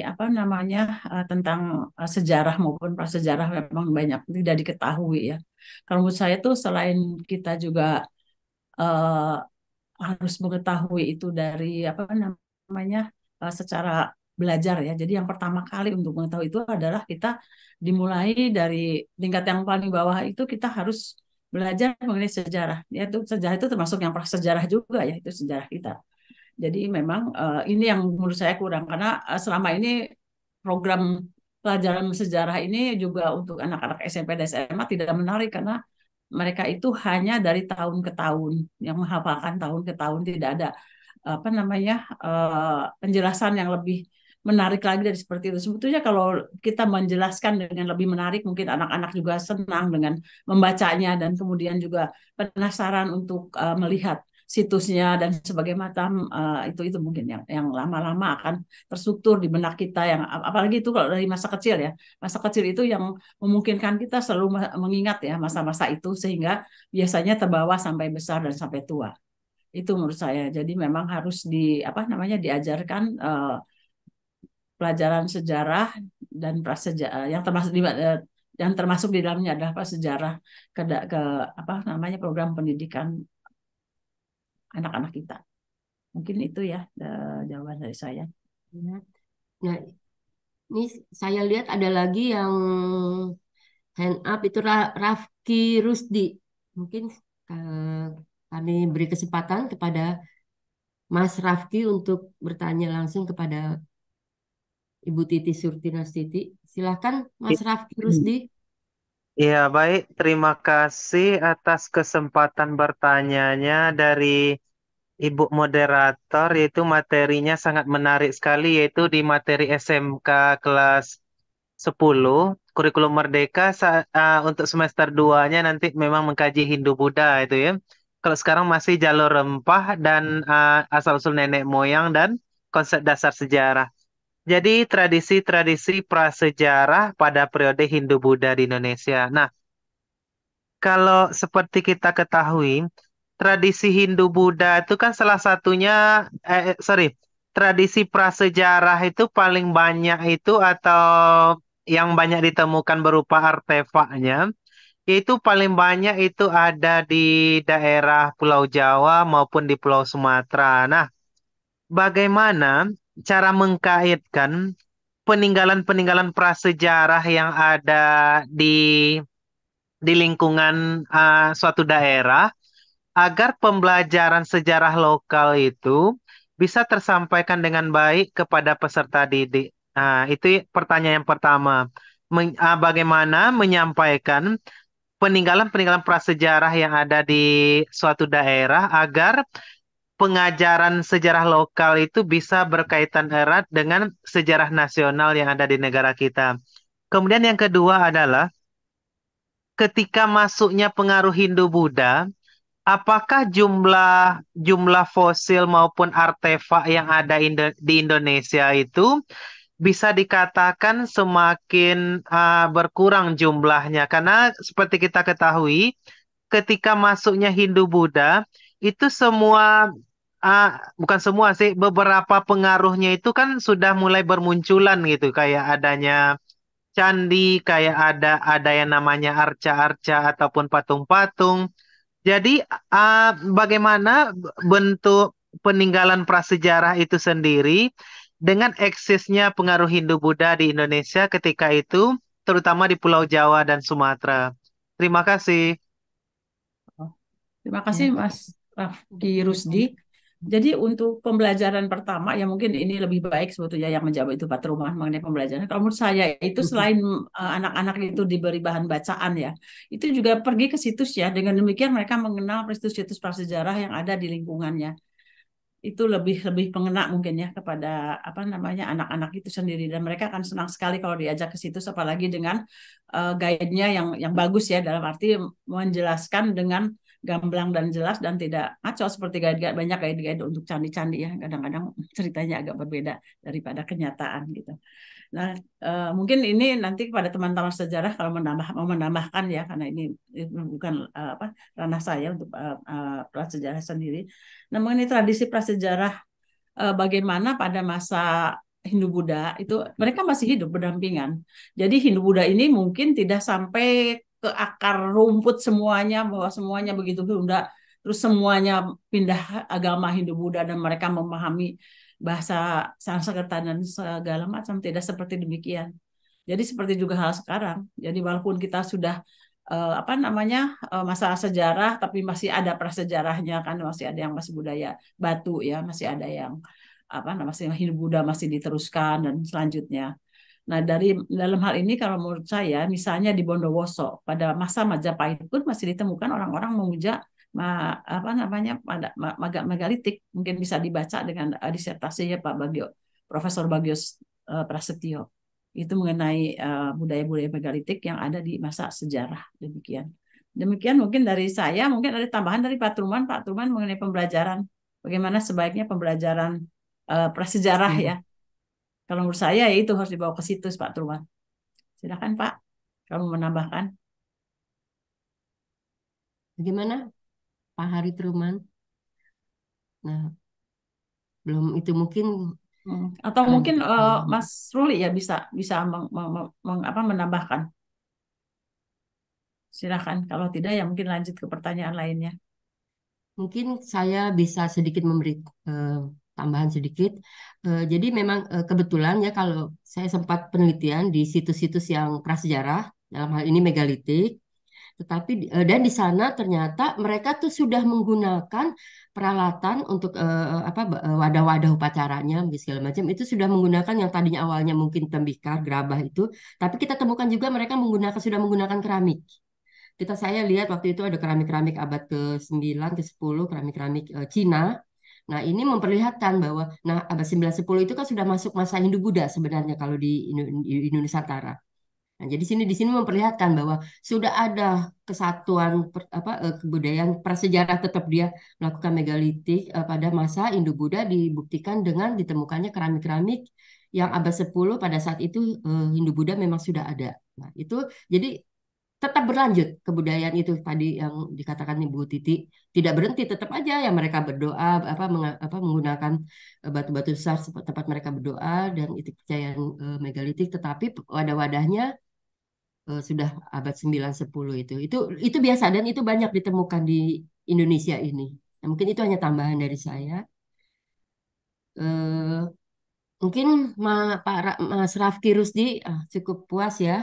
apa namanya uh, tentang uh, sejarah maupun prasejarah memang banyak tidak diketahui ya. Kalau menurut saya tuh selain kita juga uh, harus mengetahui itu dari apa namanya uh, secara belajar ya. Jadi yang pertama kali untuk mengetahui itu adalah kita dimulai dari tingkat yang paling bawah itu kita harus belajar mengenai sejarah. ya itu sejarah itu termasuk yang prasejarah juga ya, itu sejarah kita. Jadi memang uh, ini yang menurut saya kurang karena uh, selama ini program pelajaran sejarah ini juga untuk anak-anak SMP dan SMA tidak menarik karena mereka itu hanya dari tahun ke tahun yang menghafalkan tahun ke tahun tidak ada apa namanya uh, penjelasan yang lebih menarik lagi dari seperti itu. Sebetulnya kalau kita menjelaskan dengan lebih menarik, mungkin anak-anak juga senang dengan membacanya dan kemudian juga penasaran untuk uh, melihat situsnya dan sebagaimana macam uh, itu itu mungkin yang yang lama-lama akan terstruktur di benak kita yang apalagi itu kalau dari masa kecil ya masa kecil itu yang memungkinkan kita selalu mengingat ya masa-masa itu sehingga biasanya terbawa sampai besar dan sampai tua itu menurut saya jadi memang harus di apa namanya diajarkan uh, pelajaran sejarah dan prasejarah yang termasuk di eh, yang termasuk di dalamnya adalah prasejarah ke, ke apa namanya program pendidikan anak-anak kita. Mungkin itu ya eh, jawaban dari saya. Ya. ini saya lihat ada lagi yang hand up itu Rafki Rusdi. Mungkin eh, kami beri kesempatan kepada Mas Rafki untuk bertanya langsung kepada Ibu Titi Surtinastiti. Silahkan Mas iya. Rafki Rusdi. Ya baik, terima kasih atas kesempatan bertanyanya dari Ibu moderator yaitu materinya sangat menarik sekali yaitu di materi SMK kelas 10 kurikulum merdeka uh, untuk semester 2-nya nanti memang mengkaji Hindu Buddha itu ya. Kalau sekarang masih jalur rempah dan uh, eh, asal-usul nenek moyang dan konsep dasar sejarah. Jadi tradisi-tradisi prasejarah pada periode Hindu-Buddha di Indonesia. Nah, kalau seperti kita ketahui, tradisi Hindu-Buddha itu kan salah satunya, eh, eh, sorry, tradisi prasejarah itu paling banyak itu atau yang banyak ditemukan berupa artefaknya, yaitu paling banyak itu ada di daerah Pulau Jawa maupun di Pulau Sumatera. Nah, bagaimana cara mengkaitkan peninggalan-peninggalan prasejarah yang ada di di lingkungan uh, suatu daerah agar pembelajaran sejarah lokal itu bisa tersampaikan dengan baik kepada peserta didik. Uh, itu pertanyaan yang pertama. Men, uh, bagaimana menyampaikan peninggalan-peninggalan prasejarah yang ada di suatu daerah agar pengajaran sejarah lokal itu bisa berkaitan erat dengan sejarah nasional yang ada di negara kita. Kemudian yang kedua adalah ketika masuknya pengaruh Hindu-Buddha, apakah jumlah jumlah fosil maupun artefak yang ada indo di Indonesia itu bisa dikatakan semakin uh, berkurang jumlahnya karena seperti kita ketahui ketika masuknya Hindu-Buddha itu semua uh, bukan semua sih, beberapa pengaruhnya itu kan sudah mulai bermunculan gitu, kayak adanya candi, kayak ada ada yang namanya arca-arca ataupun patung-patung. Jadi uh, bagaimana bentuk peninggalan prasejarah itu sendiri dengan eksisnya pengaruh Hindu-Buddha di Indonesia ketika itu, terutama di Pulau Jawa dan Sumatera. Terima kasih. Terima kasih Mas Rafki Rusdi. Jadi untuk pembelajaran pertama ya mungkin ini lebih baik sebetulnya yang menjawab itu Pak Rumah mengenai pembelajaran. Kalau menurut saya itu selain eh, anak-anak itu diberi bahan bacaan ya, itu juga pergi ke situs ya. Dengan demikian mereka mengenal situs-situs prasejarah yang ada di lingkungannya. Itu lebih lebih pengena mungkin ya kepada apa namanya anak-anak itu sendiri dan mereka akan senang sekali kalau diajak ke situs apalagi dengan uh, guide-nya yang yang bagus ya dalam arti menjelaskan dengan gamblang dan jelas dan tidak ngaco seperti guide banyak guide-guide untuk candi-candi ya kadang-kadang ceritanya agak berbeda daripada kenyataan gitu. Nah e, mungkin ini nanti kepada teman-teman sejarah kalau menambah mau menambahkan ya karena ini, bukan e, apa ranah saya untuk e, prasejarah sendiri. Nah mengenai tradisi prasejarah e, bagaimana pada masa Hindu Buddha itu mereka masih hidup berdampingan. Jadi Hindu Buddha ini mungkin tidak sampai ke akar rumput semuanya bahwa semuanya begitu enggak terus semuanya pindah agama Hindu Buddha dan mereka memahami bahasa Sanskerta dan segala macam tidak seperti demikian. Jadi seperti juga hal sekarang. Jadi walaupun kita sudah uh, apa namanya uh, masalah sejarah tapi masih ada prasejarahnya kan masih ada yang masih budaya batu ya masih ada yang apa namanya Hindu Buddha masih diteruskan dan selanjutnya Nah, dari dalam hal ini kalau menurut saya, misalnya di Bondowoso, pada masa Majapahit pun masih ditemukan orang-orang memuja ma, apa namanya pada megalitik. Mungkin bisa dibaca dengan eh, disertasi ya Pak Bagio, Profesor Bagio uh, Prasetyo. Itu mengenai budaya eh, budaya-budaya megalitik yang ada di masa sejarah. Demikian. Demikian mungkin dari saya, mungkin ada tambahan dari Pak Truman, Pak Truman mengenai pembelajaran. Bagaimana sebaiknya pembelajaran uh, prasejarah hmm. ya kalau menurut saya ya itu harus dibawa ke situs Pak Truman. Silakan Pak, kamu menambahkan. Bagaimana Pak Hari Truman? Nah, belum itu mungkin hmm, atau mungkin uh, Mas Ruli ya bisa bisa meng, meng, meng, apa, menambahkan. Silakan. Kalau tidak ya mungkin lanjut ke pertanyaan lainnya. Mungkin saya bisa sedikit memberi uh, tambahan sedikit. Uh, jadi memang uh, kebetulan ya kalau saya sempat penelitian di situs-situs yang prasejarah dalam hal ini megalitik, tetapi uh, dan di sana ternyata mereka tuh sudah menggunakan peralatan untuk uh, apa wadah-wadah upacaranya segala macam itu sudah menggunakan yang tadinya awalnya mungkin tembikar gerabah itu, tapi kita temukan juga mereka menggunakan sudah menggunakan keramik kita saya lihat waktu itu ada keramik-keramik abad ke-9 ke-10 keramik-keramik uh, Cina Nah, ini memperlihatkan bahwa nah abad 910 itu kan sudah masuk masa Hindu Buddha sebenarnya kalau di Indonesia Utara. Nah, jadi sini di sini memperlihatkan bahwa sudah ada kesatuan per, apa eh, kebudayaan prasejarah tetap dia melakukan megalitik eh, pada masa Hindu Buddha dibuktikan dengan ditemukannya keramik-keramik yang abad 10 pada saat itu eh, Hindu Buddha memang sudah ada. Nah, itu jadi tetap berlanjut kebudayaan itu tadi yang dikatakan Ibu Titi tidak berhenti tetap aja ya mereka berdoa apa, meng, apa menggunakan eh, batu-batu besar tempat mereka berdoa dan itu kepercayaan eh, megalitik tetapi wadah-wadahnya eh, sudah abad sembilan 10 itu. Itu itu biasa dan itu banyak ditemukan di Indonesia ini. Nah, mungkin itu hanya tambahan dari saya. mungkin Ma, Pak Mas Rafki Rusdi ah, cukup puas ya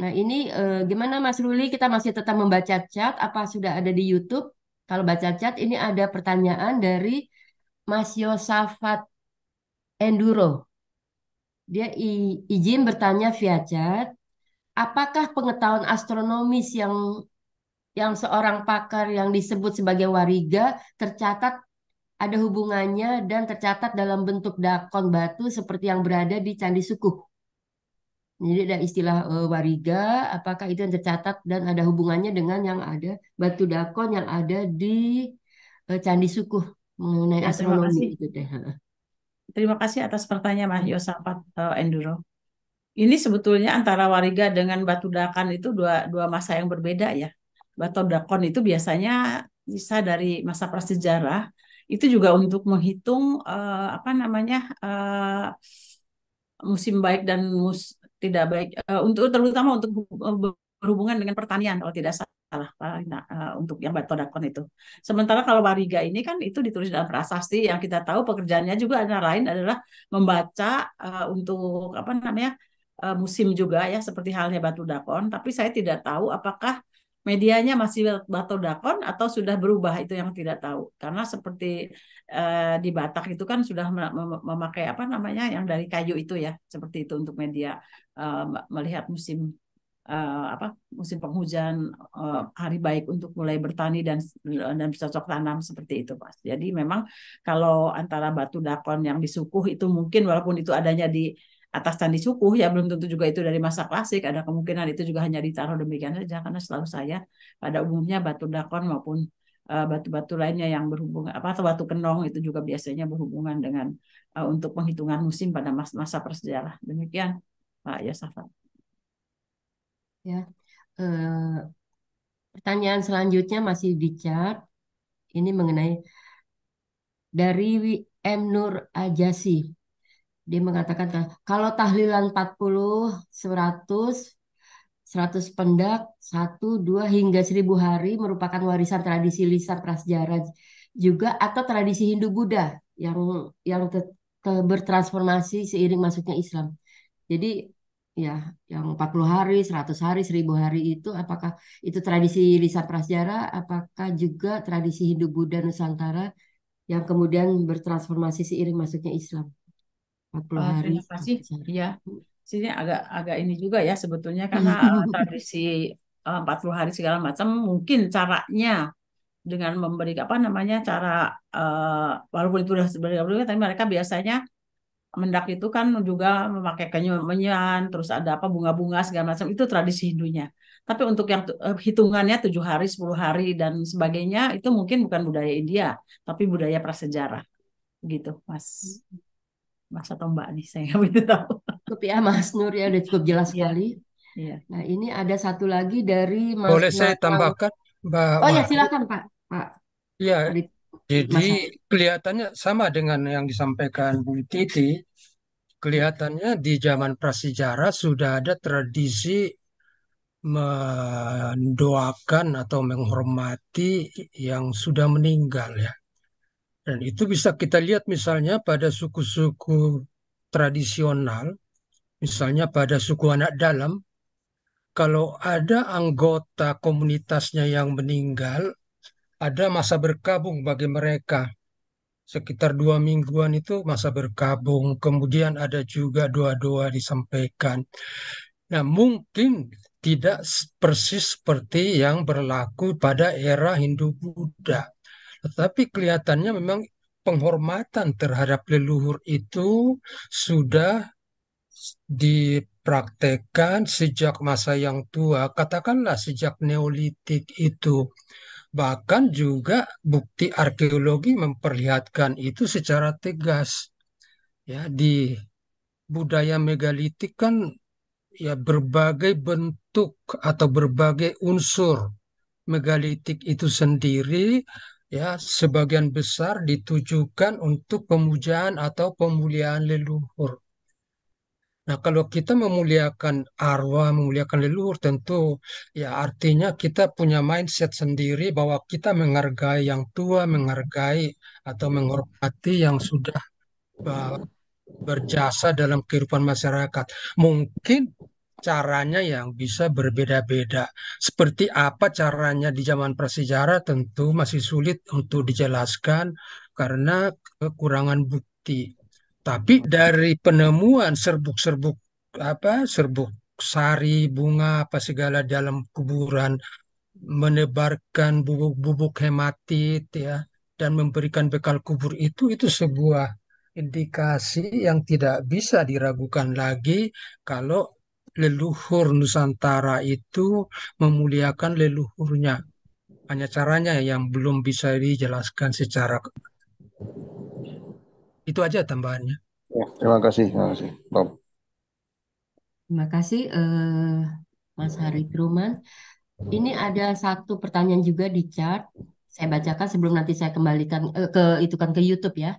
Nah, ini eh, gimana Mas Ruli? Kita masih tetap membaca chat apa sudah ada di YouTube? Kalau baca chat ini ada pertanyaan dari Mas Yosafat Enduro. Dia izin bertanya via chat, apakah pengetahuan astronomis yang yang seorang pakar yang disebut sebagai wariga tercatat ada hubungannya dan tercatat dalam bentuk dakon batu seperti yang berada di Candi Sukuh? Jadi ada istilah uh, wariga, apakah itu yang tercatat dan ada hubungannya dengan yang ada batu dakon yang ada di uh, Candi Sukuh mengenai ya, astronomi itu deh. Terima kasih atas pertanyaan Mas Yosafat uh, eh, Enduro. Ini sebetulnya antara wariga dengan batu dakon itu dua dua masa yang berbeda ya. Batu dakon itu biasanya bisa dari masa prasejarah itu juga untuk menghitung uh, apa namanya uh, musim baik dan mus, tidak baik eh, untuk terutama untuk eh, berhubungan dengan pertanian kalau tidak salah nah, eh, untuk yang batodakon itu. Sementara kalau wariga ini kan itu ditulis dalam prasasti yang kita tahu pekerjaannya juga ada lain adalah membaca untuk apa namanya musim juga ya seperti halnya batu dakon. Tapi saya tidak tahu apakah medianya masih batu dakon atau sudah berubah itu yang tidak tahu karena seperti Eh, di Batak itu kan sudah memakai apa namanya yang dari kayu itu ya seperti itu untuk media eh, melihat musim eh, apa musim penghujan hari baik untuk mulai bertani dan dan bercocok tanam seperti itu Pak. Jadi memang kalau antara batu dakon yang disukuh itu mungkin walaupun itu adanya di atas candi suku ya belum tentu juga itu dari masa klasik ada kemungkinan itu juga hanya ditaruh demikian saja karena selalu saya pada umumnya batu dakon maupun Eh, batu-batu lainnya yang berhubungan apa atau batu kenong itu juga biasanya berhubungan dengan uh, untuk penghitungan musim pada mas masa prasejarah. Demikian Pak Yosafat. Ya. Uh, pertanyaan selanjutnya masih di chat. Ini mengenai dari M Nur Ajasi. Dia mengatakan kalau tahlilan 40 100 100 pendak, 1, 2, hingga 1000 hari merupakan warisan tradisi lisan prasejarah juga atau tradisi Hindu-Buddha yang yang te, te, bertransformasi seiring masuknya Islam. Jadi ya yang 40 hari, 100 hari, 1000 hari itu apakah itu tradisi lisan prasejarah, apakah juga tradisi Hindu-Buddha Nusantara yang kemudian bertransformasi seiring masuknya Islam. 40 eh, hari. Terima kasih. Ya sini agak agak ini juga ya sebetulnya karena hmm, hmm, eh, hmm. tradisi eh, uh, 40 hari segala macam mungkin caranya dengan memberi apa namanya cara uh, walaupun itu sudah sebenarnya tapi mereka biasanya mendak itu kan juga memakai kenyuan terus ada apa bunga-bunga segala macam itu tradisi Hindunya tapi untuk yang hitungannya tujuh hari 10 hari dan sebagainya itu mungkin bukan budaya India tapi budaya prasejarah gitu Mas Mas atau Mbak nih saya nggak begitu tahu cukup ya Mas Nur ya udah cukup jelas iya, sekali. Ya. Nah ini ada satu lagi dari Mas Boleh saya tambahkan Mbak Oh ya silakan Pak. Pak. Ya. Jadi Masa. kelihatannya sama dengan yang disampaikan Bu Titi. Kelihatannya di zaman prasejarah sudah ada tradisi mendoakan atau menghormati yang sudah meninggal ya. Dan itu bisa kita lihat misalnya pada suku-suku tradisional Misalnya pada suku anak dalam, kalau ada anggota komunitasnya yang meninggal, ada masa berkabung bagi mereka. Sekitar dua mingguan itu masa berkabung, kemudian ada juga doa-doa disampaikan. Nah, mungkin tidak persis seperti yang berlaku pada era Hindu-Buddha. Tetapi kelihatannya memang penghormatan terhadap leluhur itu sudah dipraktekkan sejak masa yang tua, katakanlah sejak Neolitik itu. Bahkan juga bukti arkeologi memperlihatkan itu secara tegas. Ya, di budaya megalitik kan ya berbagai bentuk atau berbagai unsur megalitik itu sendiri ya sebagian besar ditujukan untuk pemujaan atau pemuliaan leluhur. Nah, kalau kita memuliakan arwah, memuliakan leluhur, tentu ya artinya kita punya mindset sendiri bahwa kita menghargai yang tua, menghargai atau menghormati yang sudah berjasa dalam kehidupan masyarakat. Mungkin caranya yang bisa berbeda-beda. Seperti apa caranya di zaman prasejarah tentu masih sulit untuk dijelaskan karena kekurangan bukti. Tapi dari penemuan serbuk-serbuk apa serbuk sari bunga apa segala dalam kuburan menebarkan bubuk-bubuk hematit ya dan memberikan bekal kubur itu itu sebuah indikasi yang tidak bisa diragukan lagi kalau leluhur Nusantara itu memuliakan leluhurnya. Hanya caranya yang belum bisa dijelaskan secara itu aja tambahannya. Ya, terima kasih, terima kasih, Bob. Terima kasih, uh, Mas Hari Truman. Ini ada satu pertanyaan juga di chat. Saya bacakan sebelum nanti saya kembalikan uh, ke itu kan ke YouTube ya.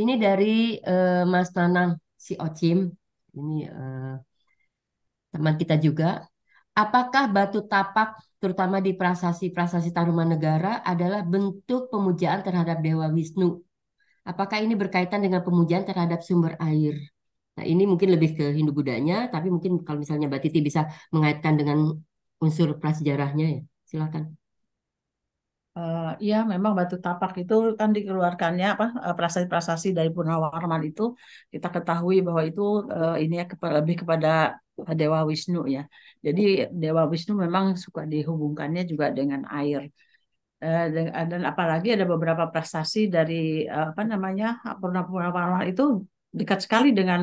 Ini dari uh, Mas Nanang si Ocim. Ini uh, teman kita juga. Apakah batu tapak terutama di prasasti-prasasti Taruman Negara adalah bentuk pemujaan terhadap Dewa Wisnu apakah ini berkaitan dengan pemujaan terhadap sumber air? Nah, ini mungkin lebih ke Hindu Budanya, tapi mungkin kalau misalnya Mbak Titi bisa mengaitkan dengan unsur prasejarahnya ya. Silakan. Uh, memang batu tapak itu kan dikeluarkannya apa eh, prasasti-prasasti dari Purnawarman itu kita ketahui bahwa itu uh, ini ya lebih kepada Dewa Wisnu ya. Jadi Dewa Wisnu memang suka dihubungkannya juga dengan air. Eh, eh, dan, apalagi ada beberapa prestasi dari eh, apa namanya purna-purna itu dekat sekali dengan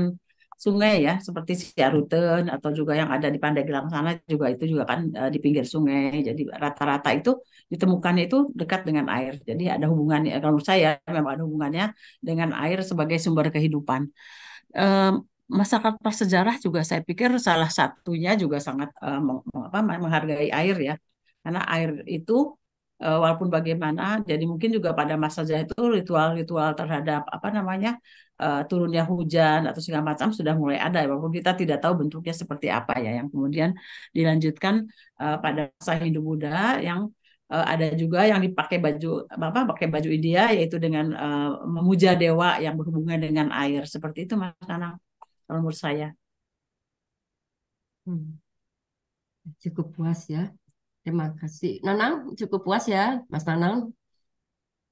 sungai ya seperti Siaruten atau juga yang ada di Pandeglang sana juga itu juga kan di pinggir sungai jadi rata-rata itu ditemukannya itu dekat dengan air jadi ada hubungannya kalau menurut saya memang ada hubungannya dengan air sebagai sumber kehidupan masyarakat prasejarah juga saya pikir salah satunya juga sangat menghargai air ya karena air itu uh, walaupun bagaimana jadi mungkin juga pada masa itu ritual-ritual terhadap apa namanya uh, turunnya hujan atau segala macam sudah mulai ada ya, walaupun kita tidak tahu bentuknya seperti apa ya yang kemudian dilanjutkan uh, pada masa Hindu Buddha yang uh, ada juga yang dipakai baju apa pakai baju India yaitu dengan uh, memuja dewa yang berhubungan dengan air seperti itu Mas Nana menurut saya. Hmm. Cukup puas ya. Terima kasih. Nanang, cukup puas ya, Mas Nanang.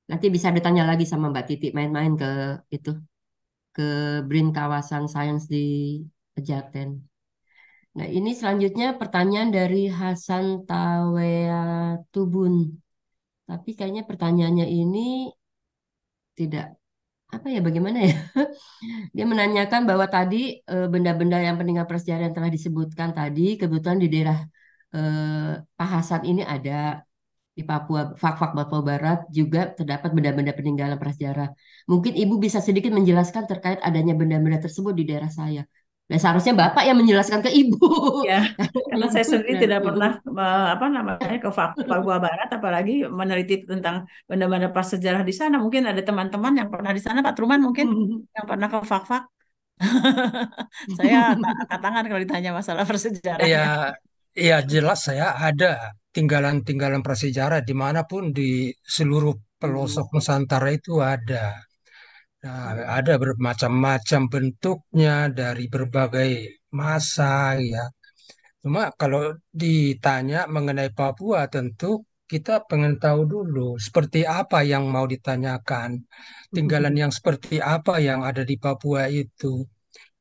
Nanti bisa ditanya lagi sama Mbak Titi main-main ke itu ke Brin Kawasan Sains di Pejaten. Nah, ini selanjutnya pertanyaan dari Hasan Tawea Tubun. Tapi kayaknya pertanyaannya ini tidak apa ya bagaimana ya dia menanyakan bahwa tadi eh, benda-benda yang peninggalan prasejarah yang telah disebutkan tadi kebetulan di daerah eh, Pahasan ini ada di Papua, Fak-Fak Papua Barat juga terdapat benda-benda peninggalan prasejarah. Mungkin Ibu bisa sedikit menjelaskan terkait adanya benda-benda tersebut di daerah saya. Nah, seharusnya Bapak yang menjelaskan ke Ibu. Ya, karena saya sendiri iya. tidak pernah eh, apa namanya ke Fak Papua Barat apalagi meneliti tentang benda-benda prasejarah di sana. Mungkin ada teman-teman yang pernah di sana Pak Truman mungkin yang pernah ke Fak-Fak saya angkat tangan kalau ditanya masalah iya, prasejarah. Iya, Iya jelas saya ada tinggalan-tinggalan prasejarah dimanapun di seluruh pelosok hmm. Nusantara itu ada. Nah, hmm. ada bermacam-macam bentuknya dari berbagai masa ya. Cuma kalau ditanya mengenai Papua tentu kita pengen tahu dulu seperti apa yang mau ditanyakan, tinggalan hmm. yang seperti apa yang ada di Papua itu.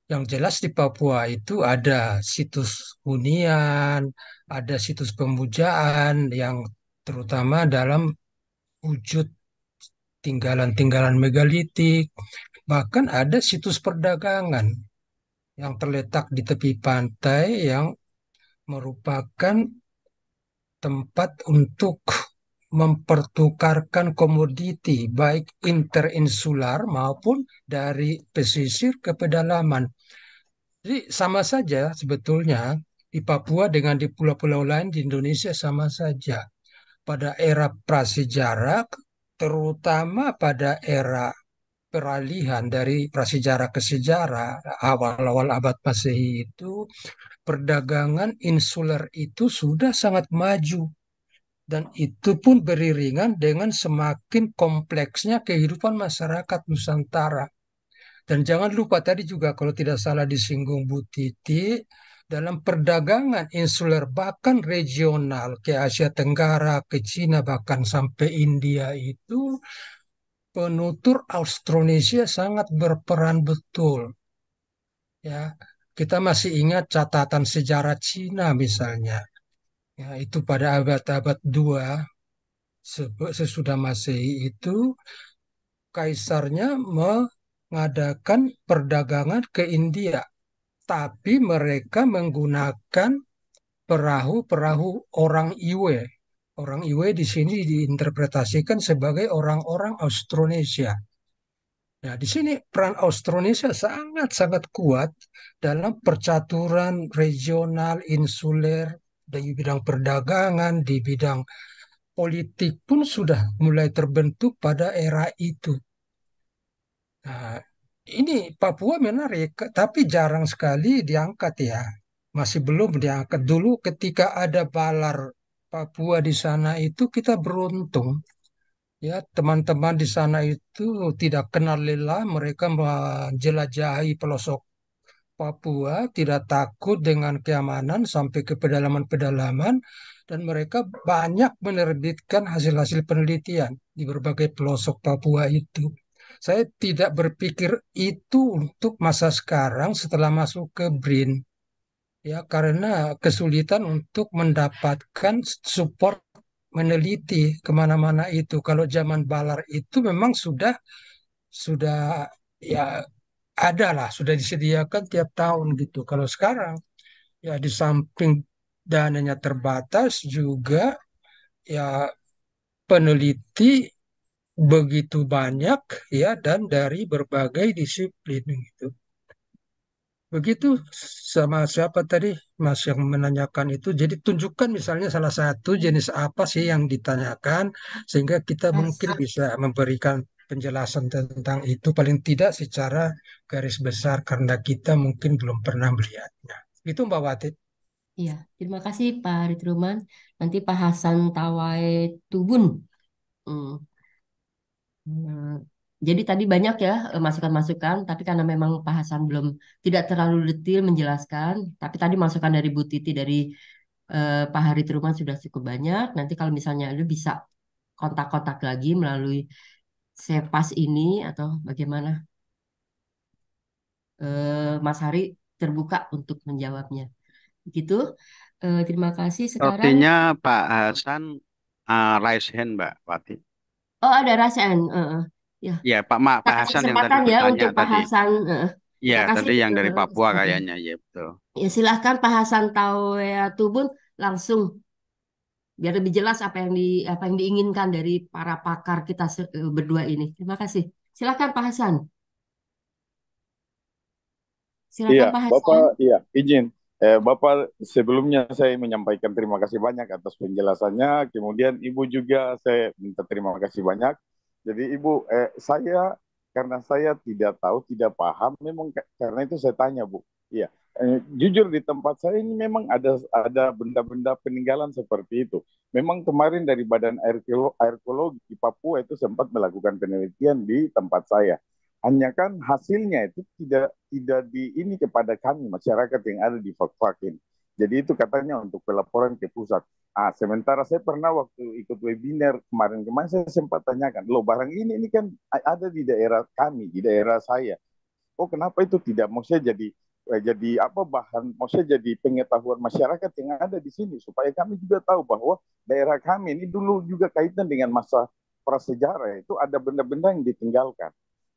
Yang jelas di Papua itu ada situs hunian, ada situs pemujaan yang terutama dalam wujud tinggalan-tinggalan megalitik, bahkan ada situs perdagangan yang terletak di tepi pantai yang merupakan tempat untuk mempertukarkan komoditi baik interinsular maupun dari pesisir ke pedalaman jadi sama saja sebetulnya di Papua dengan di pulau-pulau lain di Indonesia sama saja. Pada era prasejarah, terutama pada era peralihan dari prasejarah ke sejarah awal-awal abad Masehi itu, perdagangan insular itu sudah sangat maju. Dan itu pun beriringan dengan semakin kompleksnya kehidupan masyarakat Nusantara dan jangan lupa tadi juga kalau tidak salah disinggung Bu Titi, dalam perdagangan insular bahkan regional ke Asia Tenggara, ke Cina bahkan sampai India itu penutur Austronesia sangat berperan betul. Ya, kita masih ingat catatan sejarah Cina misalnya. Ya, itu pada abad-abad 2 sesudah Masehi itu kaisarnya me mengadakan perdagangan ke India, tapi mereka menggunakan perahu-perahu orang Iwe. Orang Iwe di sini diinterpretasikan sebagai orang-orang Austronesia. Nah, di sini peran Austronesia sangat-sangat kuat dalam percaturan regional, insuler, di bidang perdagangan, di bidang politik pun sudah mulai terbentuk pada era itu. Nah, ini Papua menarik, tapi jarang sekali diangkat ya. Masih belum diangkat. Dulu ketika ada Balar Papua di sana itu kita beruntung. Ya, teman-teman di sana itu tidak kenal lelah, mereka menjelajahi pelosok Papua, tidak takut dengan keamanan sampai ke pedalaman-pedalaman dan mereka banyak menerbitkan hasil-hasil penelitian di berbagai pelosok Papua itu. Saya tidak berpikir itu untuk masa sekarang setelah masuk ke BRIN. Ya, karena kesulitan untuk mendapatkan support meneliti kemana-mana itu. Kalau zaman Balar itu memang sudah sudah ya ada lah, sudah disediakan tiap tahun gitu. Kalau sekarang ya di samping dananya terbatas juga ya peneliti begitu banyak ya dan dari berbagai disiplin gitu. Begitu sama siapa tadi Mas yang menanyakan itu. Jadi tunjukkan misalnya salah satu jenis apa sih yang ditanyakan sehingga kita Masa. mungkin bisa memberikan penjelasan tentang itu paling tidak secara garis besar karena kita mungkin belum pernah melihatnya. Itu Mbak Wati. Iya, terima kasih Pak Ridruman. Nanti Pak Hasan Tawai Tubun. Hmm jadi tadi banyak ya eh, masukan-masukan, tapi karena memang Pak Hasan belum tidak terlalu detail menjelaskan, tapi tadi masukan dari Bu Titi dari eh, Pak Hari Truman sudah cukup banyak. Nanti kalau misalnya lu bisa kontak-kontak lagi melalui Sepas ini atau bagaimana? Eh, Mas Hari terbuka untuk menjawabnya. begitu. Eh, terima kasih. Sekarang. Artinya Pak Hasan uh, raise hand Mbak Wati. Oh, ada Rasen. Uh, ya. Ya, Pak Ma, Pak Hasan yang tadi ya untuk Pak tadi. Hasan. Uh, ya, tadi yang dari Papua kayaknya, ya betul. Ya, silahkan Pak Hasan tahu ya Tubun langsung biar lebih jelas apa yang di apa yang diinginkan dari para pakar kita e, berdua ini. Terima kasih. Silahkan Pak Hasan. Silakan iya, Pak Hasan. Bapak, iya, izin. Eh, Bapak, sebelumnya saya menyampaikan terima kasih banyak atas penjelasannya. Kemudian Ibu juga saya minta terima kasih banyak. Jadi Ibu, eh, saya karena saya tidak tahu, tidak paham, memang karena itu saya tanya Bu. Iya, eh, jujur di tempat saya ini memang ada ada benda-benda peninggalan seperti itu. Memang kemarin dari Badan Arkeologi Papua itu sempat melakukan penelitian di tempat saya hanya kan hasilnya itu tidak tidak di ini kepada kami masyarakat yang ada di Fakfakin. Jadi itu katanya untuk pelaporan ke pusat. Ah, sementara saya pernah waktu ikut webinar kemarin-kemarin saya sempat tanyakan, loh barang ini ini kan ada di daerah kami, di daerah saya. Oh kenapa itu tidak? Mau saya jadi eh, jadi apa bahan saya jadi pengetahuan masyarakat yang ada di sini supaya kami juga tahu bahwa daerah kami ini dulu juga kaitan dengan masa prasejarah itu ada benda-benda yang ditinggalkan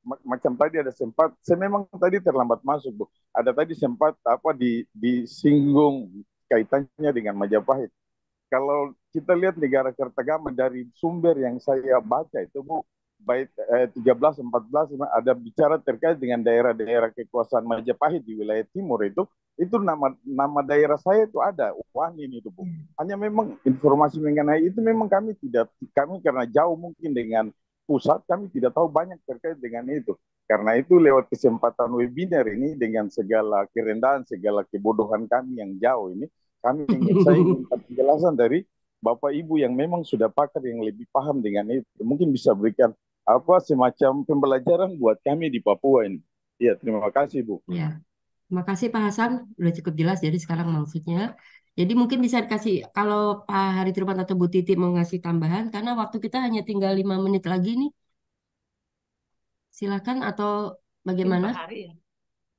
macam tadi ada sempat saya memang tadi terlambat masuk bu ada tadi sempat apa di disinggung kaitannya dengan Majapahit kalau kita lihat negara Kertagama dari sumber yang saya baca itu bu baik eh, 13 14 ada bicara terkait dengan daerah-daerah kekuasaan Majapahit di wilayah timur itu itu nama nama daerah saya itu ada wah ini itu bu hmm. hanya memang informasi mengenai itu memang kami tidak kami karena jauh mungkin dengan pusat kami tidak tahu banyak terkait dengan itu. Karena itu lewat kesempatan webinar ini dengan segala kerendahan, segala kebodohan kami yang jauh ini, kami ingin saya minta penjelasan dari Bapak Ibu yang memang sudah pakar yang lebih paham dengan itu. Mungkin bisa berikan apa semacam pembelajaran buat kami di Papua ini. Ya, terima kasih Bu. Ya. Terima kasih Pak Hasan, udah cukup jelas jadi sekarang maksudnya. Jadi mungkin bisa dikasih, kalau Pak Hari Truman atau Bu Titi mau ngasih tambahan, karena waktu kita hanya tinggal lima menit lagi nih. Silakan atau bagaimana? Hari ya.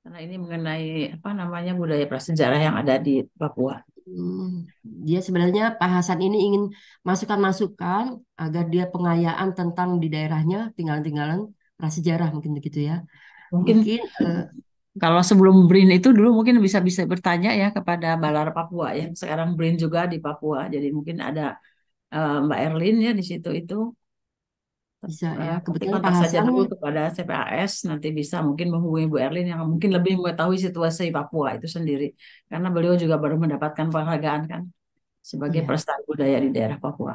Karena ini mengenai apa namanya budaya prasejarah yang ada di Papua. Dia hmm, ya sebenarnya Pak Hasan ini ingin masukan-masukan agar dia pengayaan tentang di daerahnya tinggalan-tinggalan prasejarah mungkin begitu ya. Mungkin, mungkin uh, kalau sebelum BRIN itu dulu mungkin bisa bisa bertanya ya kepada Balar Papua yang sekarang BRIN juga di Papua. Jadi mungkin ada uh, Mbak Erlin ya di situ itu. Bisa uh, ya, eh, kebetulan kontak Pak saja Hasan... kepada CPAS nanti bisa mungkin menghubungi Bu Erlin yang mungkin lebih mengetahui situasi Papua itu sendiri karena beliau juga baru mendapatkan penghargaan kan sebagai ya. pelestari budaya di daerah Papua.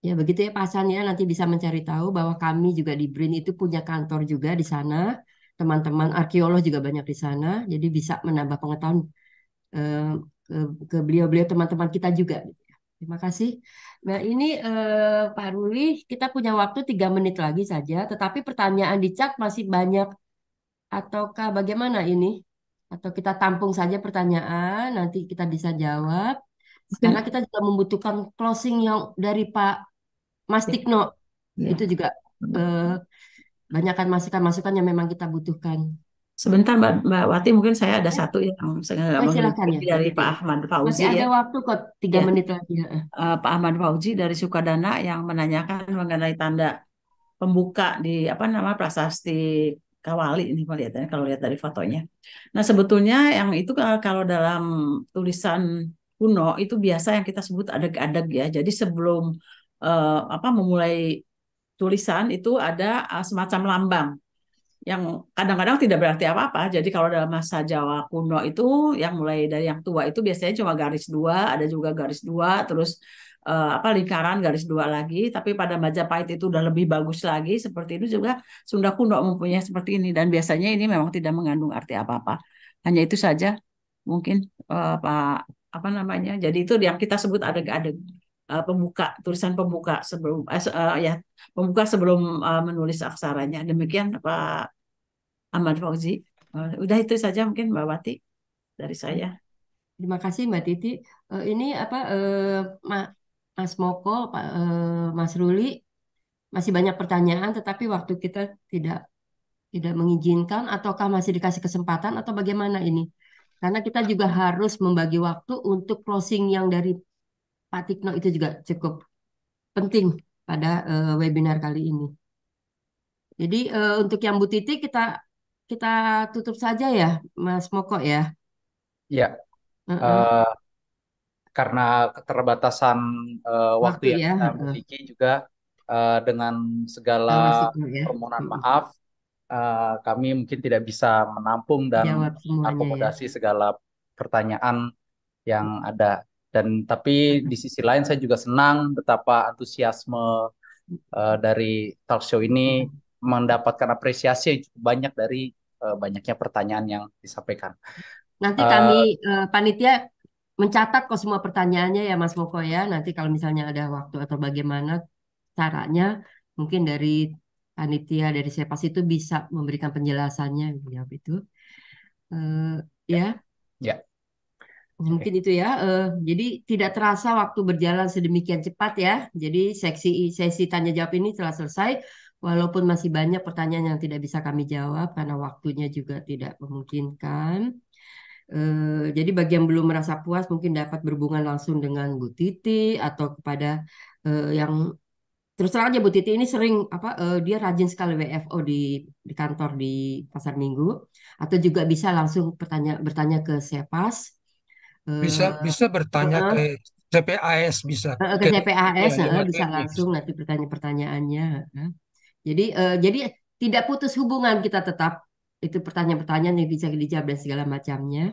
Ya begitu ya Pak Hasan ya nanti bisa mencari tahu bahwa kami juga di BRIN itu punya kantor juga di sana teman-teman arkeolog juga banyak di sana, jadi bisa menambah pengetahuan eh, ke, beliau-beliau teman-teman kita juga. Terima kasih. Nah ini eh, Pak Ruli, kita punya waktu tiga menit lagi saja, tetapi pertanyaan di chat masih banyak. Ataukah bagaimana ini? Atau kita tampung saja pertanyaan, nanti kita bisa jawab. Karena kita juga membutuhkan closing yang dari Pak Mastikno ya. Tikno. Ya. Itu juga eh, banyakkan masukan-masukan yang memang kita butuhkan. Sebentar Mbak, Mbak Wati, mungkin saya ada ya. satu yang saya oh, silakan, ya. dari Pak Ahmad Fauzi. Masih ada ya. waktu kok tiga ya. menit lagi. Ya. Uh, Pak Ahmad Fauzi dari Sukadana yang menanyakan mengenai tanda pembuka di apa nama prasasti Kawali ini melihatnya kalau lihat dari fotonya. Nah sebetulnya yang itu kalau dalam tulisan kuno itu biasa yang kita sebut adeg-adeg ya. Jadi sebelum uh, apa memulai tulisan itu ada uh, semacam lambang yang kadang-kadang tidak berarti apa-apa. Jadi kalau dalam masa Jawa kuno itu yang mulai dari yang tua itu biasanya cuma garis dua, ada juga garis dua, terus uh, apa lingkaran garis dua lagi. Tapi pada Majapahit itu udah lebih bagus lagi. Seperti itu juga Sunda kuno mempunyai seperti ini dan biasanya ini memang tidak mengandung arti apa-apa. Hanya itu saja mungkin uh, Pak apa namanya. Jadi itu yang kita sebut adeg-adeg uh, pembuka tulisan pembuka sebelum uh, ya pembuka sebelum uh, menulis aksaranya demikian Pak Ahmad Fauzi uh, udah itu saja mungkin Mbak Wati dari saya terima kasih Mbak Titi uh, ini apa uh, Mas Moko Pak uh, Mas Ruli masih banyak pertanyaan tetapi waktu kita tidak tidak mengizinkan ataukah masih dikasih kesempatan atau bagaimana ini karena kita juga harus membagi waktu untuk closing yang dari Patikno itu juga cukup penting pada uh, webinar kali ini. Jadi uh, untuk yang Bu Titi kita kita tutup saja ya, Mas Moko ya. Ya. Uh -uh. Uh, karena keterbatasan uh, waktu, waktu yang ya, kita uh. juga uh, dengan segala ya. permohonan maaf, uh, kami mungkin tidak bisa menampung dan ya. akomodasi ya. segala pertanyaan yang ada dan tapi di sisi lain saya juga senang betapa antusiasme uh, dari talk show ini mendapatkan apresiasi yang cukup banyak dari uh, banyaknya pertanyaan yang disampaikan. Nanti kami uh, panitia mencatat kok semua pertanyaannya ya Mas Moko ya. Nanti kalau misalnya ada waktu atau bagaimana caranya mungkin dari panitia dari siapa sih itu bisa memberikan penjelasannya ya itu. Uh, ya. Ya. Mungkin itu ya. Uh, jadi tidak terasa waktu berjalan sedemikian cepat ya. Jadi seksi sesi tanya jawab ini telah selesai. Walaupun masih banyak pertanyaan yang tidak bisa kami jawab karena waktunya juga tidak memungkinkan. Uh, jadi bagi yang belum merasa puas mungkin dapat berhubungan langsung dengan Bu Titi atau kepada uh, yang terus terang aja Bu Titi ini sering apa uh, dia rajin sekali WFO di di kantor di Pasar Minggu atau juga bisa langsung bertanya bertanya ke Sepas bisa eh, bisa bertanya ke CPAS bisa ke ke CPAS ya, ya, bisa langsung nanti bertanya pertanyaannya Jadi uh, jadi tidak putus hubungan kita tetap itu pertanyaan-pertanyaan yang bisa dijawab dan segala macamnya.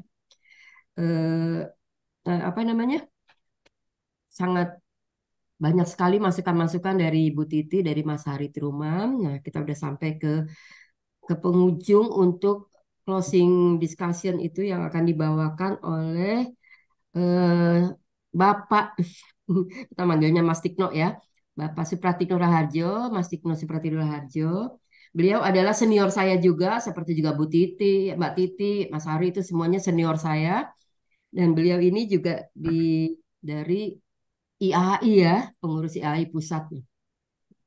uh, apa namanya? Sangat banyak sekali masukan-masukan dari Bu Titi, dari Mas Hari Truman. Nah, kita udah sampai ke ke penghujung untuk closing discussion itu yang akan dibawakan oleh eh, Bapak kita manggilnya Mas Tikno ya. Bapak Supratikno Raharjo, Mas Tikno Supratikno Raharjo. Beliau adalah senior saya juga, seperti juga Bu Titi, Mbak Titi, Mas Hari itu semuanya senior saya. Dan beliau ini juga di dari IAI ya, pengurus IAI pusat.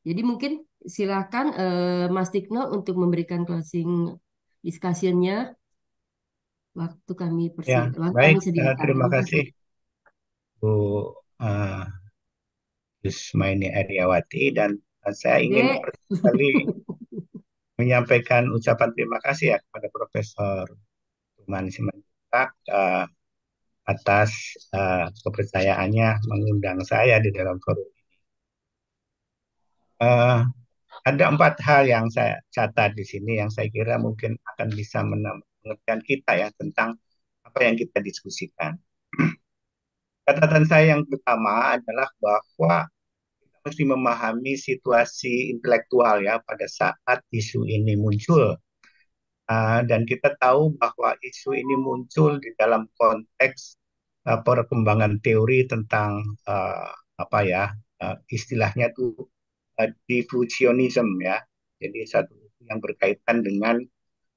Jadi mungkin silakan eh, Mas Tikno untuk memberikan closing Diskusinya waktu kami persi ya, waktu baik eh, kami uh, terima kasih Bu uh, eh, Yusmaini Ariawati dan eh, saya ingin sekali menyampaikan ucapan terima kasih ya kepada Profesor Tuman Simanjuntak uh, atas uh, kepercayaannya mengundang saya di dalam forum ini. Uh, ada empat hal yang saya catat di sini yang saya kira mungkin akan bisa mengingatkan kita ya tentang apa yang kita diskusikan. Catatan saya yang pertama adalah bahwa kita mesti memahami situasi intelektual ya pada saat isu ini muncul. Uh, dan kita tahu bahwa isu ini muncul di dalam konteks uh, perkembangan teori tentang uh, apa ya uh, istilahnya tuh diffusionism ya. Jadi satu yang berkaitan dengan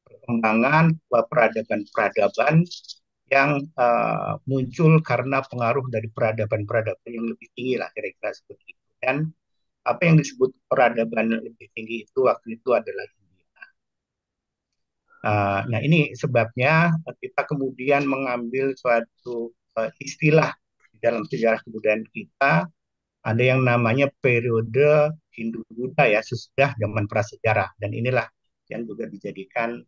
perkembangan peradaban-peradaban yang uh, muncul karena pengaruh dari peradaban-peradaban yang lebih tinggi lah kira-kira seperti itu. Dan apa yang disebut peradaban yang lebih tinggi itu waktu itu adalah India. Uh, eh, nah ini sebabnya kita kemudian mengambil suatu uh, istilah di dalam sejarah kebudayaan kita ada yang namanya periode Hindu Buddha ya sesudah zaman prasejarah dan inilah yang juga dijadikan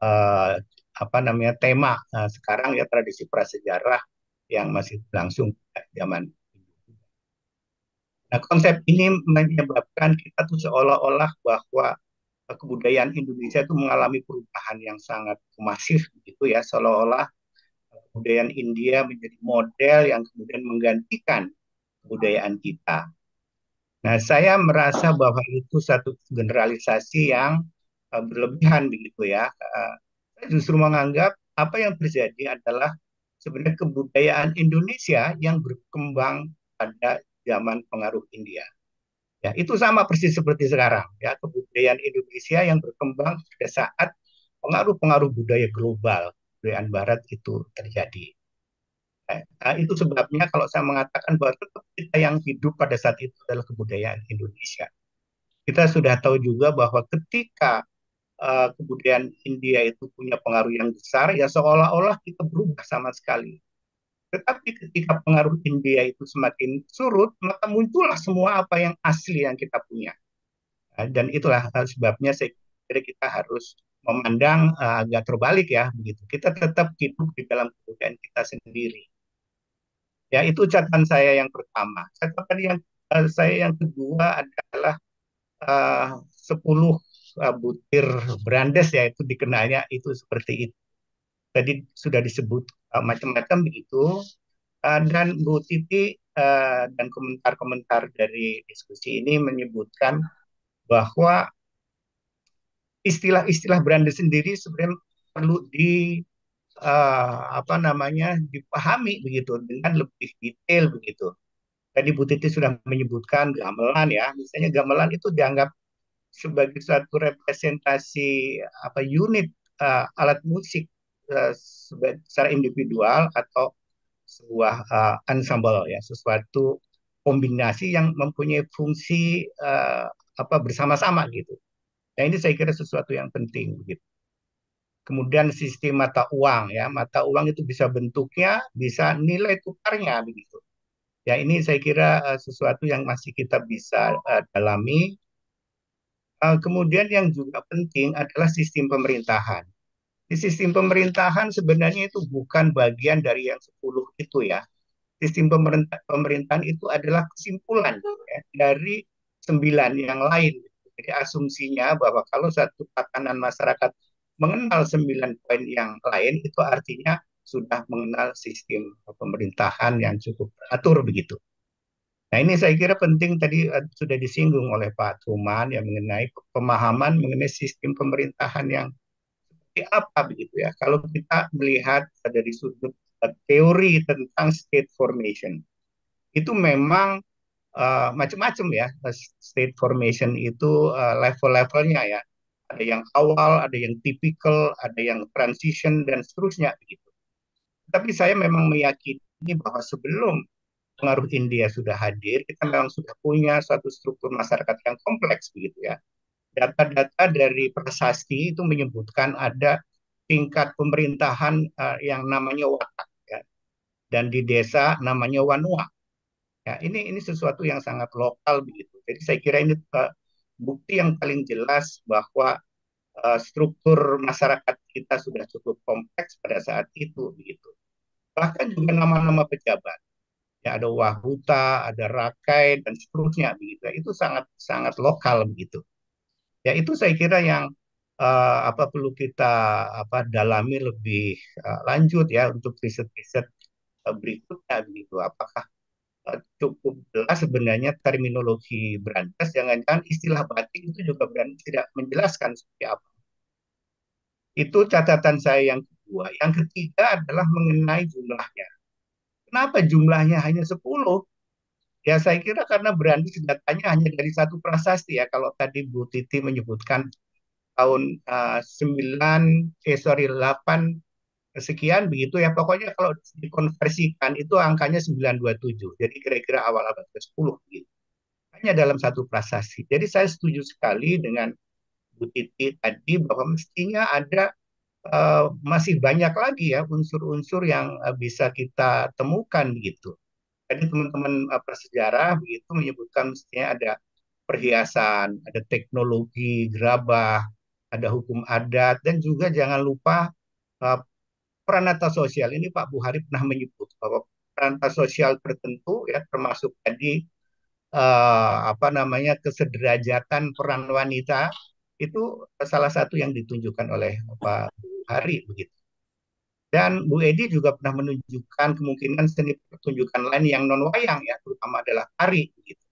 uh, apa namanya tema uh, sekarang ya tradisi prasejarah yang masih berlangsung zaman Nah, konsep ini menyebabkan kita tuh seolah-olah bahwa kebudayaan Indonesia itu mengalami perubahan yang sangat masif gitu ya, seolah-olah kebudayaan India menjadi model yang kemudian menggantikan kebudayaan kita. Nah, saya merasa bahwa itu satu generalisasi yang uh, berlebihan begitu ya. Uh, saya justru menganggap apa yang terjadi adalah sebenarnya kebudayaan Indonesia yang berkembang pada zaman pengaruh India. Ya, itu sama persis seperti sekarang ya, kebudayaan Indonesia yang berkembang pada saat pengaruh-pengaruh budaya global, budaya barat itu terjadi. Eh, nah, itu sebabnya hmm. kalau saya mengatakan bahwa tetap kita yang hidup pada saat itu adalah kebudayaan Indonesia. Kita sudah tahu juga bahwa ketika uh, kebudayaan India itu punya pengaruh yang besar, ya seolah-olah kita berubah sama sekali. Tetapi ketika pengaruh India itu semakin surut, maka muncullah semua apa yang asli yang kita punya. Nah, dan itulah sebabnya saya kita harus memandang uh, agak terbalik ya begitu. Kita tetap hidup di dalam kebudayaan kita sendiri Ya, itu catatan saya yang pertama. Catatan yang uh, saya yang kedua adalah uh, 10 uh, butir brandes ya itu dikenalnya itu seperti itu. Tadi sudah disebut uh, macam-macam begitu uh, dan Bu Titi uh, dan komentar-komentar dari diskusi ini menyebutkan bahwa istilah-istilah brandes sendiri sebenarnya perlu di uh, apa namanya dipahami begitu dengan lebih detail begitu. Tadi Bu Titi sudah menyebutkan gamelan ya, misalnya gamelan itu dianggap sebagai suatu representasi apa unit uh, alat musik uh, secara individual atau sebuah uh, ensemble ya, sesuatu kombinasi yang mempunyai fungsi uh, apa bersama-sama gitu. Nah ini saya kira sesuatu yang penting begitu kemudian sistem mata uang ya mata uang itu bisa bentuknya bisa nilai tukarnya begitu ya ini saya kira uh, sesuatu yang masih kita bisa uh, dalami uh, kemudian yang juga penting adalah sistem pemerintahan di sistem pemerintahan sebenarnya itu bukan bagian dari yang 10 itu ya sistem pemerintah pemerintahan itu adalah kesimpulan ya, dari sembilan yang lain jadi asumsinya bahwa kalau satu tatanan masyarakat mengenal sembilan poin yang lain itu artinya sudah mengenal sistem pemerintahan yang cukup teratur begitu. Nah ini saya kira penting tadi eh, sudah disinggung oleh Pak Truman yang mengenai pemahaman mengenai sistem pemerintahan yang seperti apa begitu ya. Kalau kita melihat dari sudut eh, teori tentang state formation itu memang uh, macam-macam ya state formation itu uh, level-levelnya ya ada yang awal, ada yang tipikal, ada yang transition dan seterusnya gitu. Tapi saya memang meyakini bahwa sebelum pengaruh India sudah hadir, kita memang sudah punya suatu struktur masyarakat yang kompleks begitu ya. Data-data dari prasasti itu menyebutkan ada tingkat pemerintahan uh, yang namanya watak ya. Dan di desa namanya wanua. Ya, ini ini sesuatu yang sangat lokal begitu. Jadi saya kira ini eh, bukti yang paling jelas bahwa eh, struktur masyarakat kita sudah cukup kompleks pada saat itu begitu. Bahkan juga nama-nama pejabat. Ya ada Wahuta, ada Rakai dan seterusnya begitu. Ya. Itu sangat sangat lokal begitu. Ya itu saya kira yang uh, apa perlu kita apa dalami lebih uh, lanjut ya untuk riset-riset berikutnya begitu. Apakah Eh, cukup jelas sebenarnya terminologi berantas jangan-jangan istilah batik itu juga berantas tidak menjelaskan seperti apa itu catatan saya yang kedua yang ketiga adalah mengenai jumlahnya kenapa jumlahnya hanya 10 ya saya kira karena berantas datanya hanya dari satu prasasti ya kalau tadi Bu Titi menyebutkan tahun uh, eh, 9 eh sorry 8 sekian begitu ya pokoknya kalau dikonversikan itu angkanya 927 jadi kira-kira awal abad ke-10 gitu hanya dalam satu prasasti jadi saya setuju sekali dengan Bu Titi tadi bahwa mestinya ada uh, masih banyak lagi ya unsur-unsur yang uh, bisa kita temukan begitu jadi teman-teman uh, eh, persejarah begitu menyebutkan mestinya ada perhiasan ada teknologi gerabah ada hukum adat dan juga jangan lupa uh, peranata sosial ini Pak Buhari pernah menyebut bahwa peranata sosial tertentu ya termasuk tadi uh, apa namanya kesederajatan peran wanita itu salah satu yang ditunjukkan oleh Pak Buhari begitu. Dan Bu Edi juga pernah menunjukkan kemungkinan seni pertunjukan lain yang non wayang ya, terutama adalah tari. Gitu.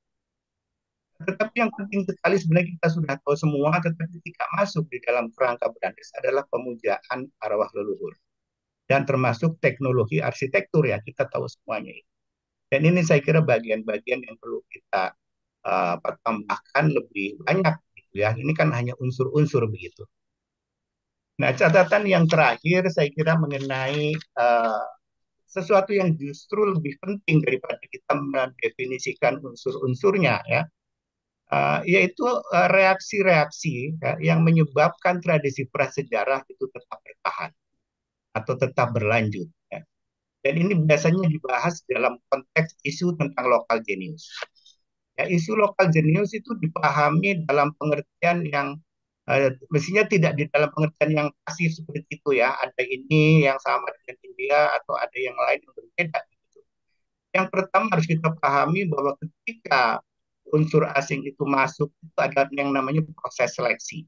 Tetapi yang penting sekali sebenarnya kita sudah tahu semua, tetapi tidak masuk di dalam kerangka berandes adalah pemujaan arwah leluhur dan termasuk teknologi arsitektur ya kita tahu semuanya itu. Dan ini saya kira bagian-bagian yang perlu kita uh, eh, tambahkan lebih banyak gitu ya. Ini kan hanya unsur-unsur begitu. Nah, catatan yang terakhir saya kira mengenai uh, sesuatu yang justru lebih penting daripada kita mendefinisikan unsur-unsurnya ya, uh, yaitu reaksi-reaksi uh, ya, yang menyebabkan tradisi prasejarah itu tetap bertahan atau tetap berlanjut. Ya. Dan ini biasanya dibahas dalam konteks isu tentang lokal genius. Ya, isu lokal genius itu dipahami dalam pengertian yang uh, mestinya tidak di dalam pengertian yang pasif seperti itu ya. Ada ini yang sama dengan India atau ada yang lain yang berbeda. Gitu. Yang pertama harus kita pahami bahwa ketika unsur asing itu masuk itu ada yang namanya proses seleksi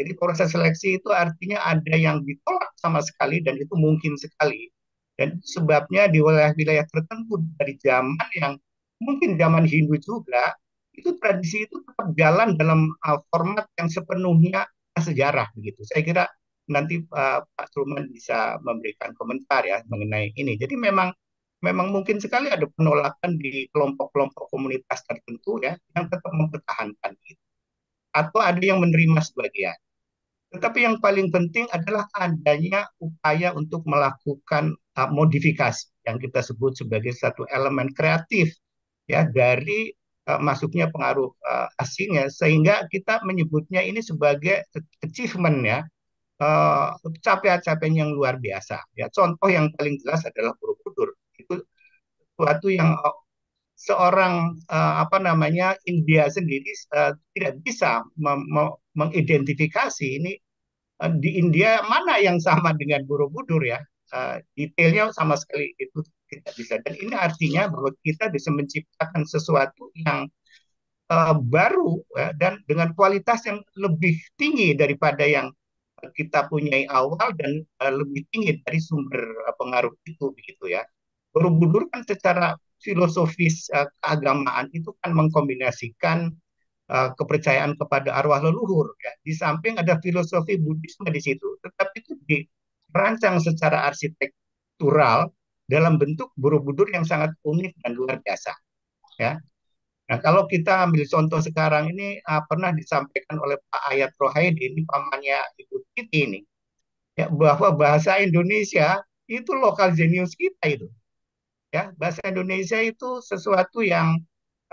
jadi proses seleksi itu artinya ada yang ditolak sama sekali dan itu mungkin sekali. Dan sebabnya di wilayah-wilayah tertentu dari zaman yang mungkin zaman Hindu juga, itu tradisi itu tetap jalan dalam uh, format yang sepenuhnya sejarah begitu. Saya kira nanti uh, Pak Truman bisa memberikan komentar ya mengenai ini. Jadi memang memang mungkin sekali ada penolakan di kelompok-kelompok komunitas tertentu ya yang tetap mempertahankan itu. Atau ada yang menerima sebagian. Tetapi yang paling penting adalah adanya upaya untuk melakukan uh, modifikasi yang kita sebut sebagai satu elemen kreatif ya dari uh, masuknya pengaruh uh, asingnya sehingga kita menyebutnya ini sebagai achievement ya uh, capaian-capaian yang luar biasa ya. Contoh yang paling jelas adalah Borobudur. Itu sesuatu yang seorang uh, apa namanya India sendiri uh, tidak bisa mengidentifikasi ini eh, di India mana yang sama dengan Borobudur ya. Uh, detailnya sama sekali itu tidak bisa. Dan ini artinya bahwa kita bisa menciptakan sesuatu yang uh, baru ya, dan dengan kualitas yang lebih tinggi daripada yang kita punyai awal dan uh, lebih tinggi dari sumber uh, pengaruh itu begitu ya. Borobudur kan secara filosofis uh, keagamaan itu kan mengkombinasikan Eh, kepercayaan kepada arwah leluhur. Ya. Di samping ada filosofi Buddhisme di situ, tetapi itu dirancang secara arsitektural dalam bentuk buru borobudur yang sangat unik dan luar biasa. Ya. Nah, kalau kita ambil contoh sekarang ini uh, pernah disampaikan oleh Pak Ayat Rohaidi ini pamannya Ibu Titi ini ya bahwa bahasa Indonesia itu lokal jenius kita itu. Ya, bahasa Indonesia itu sesuatu yang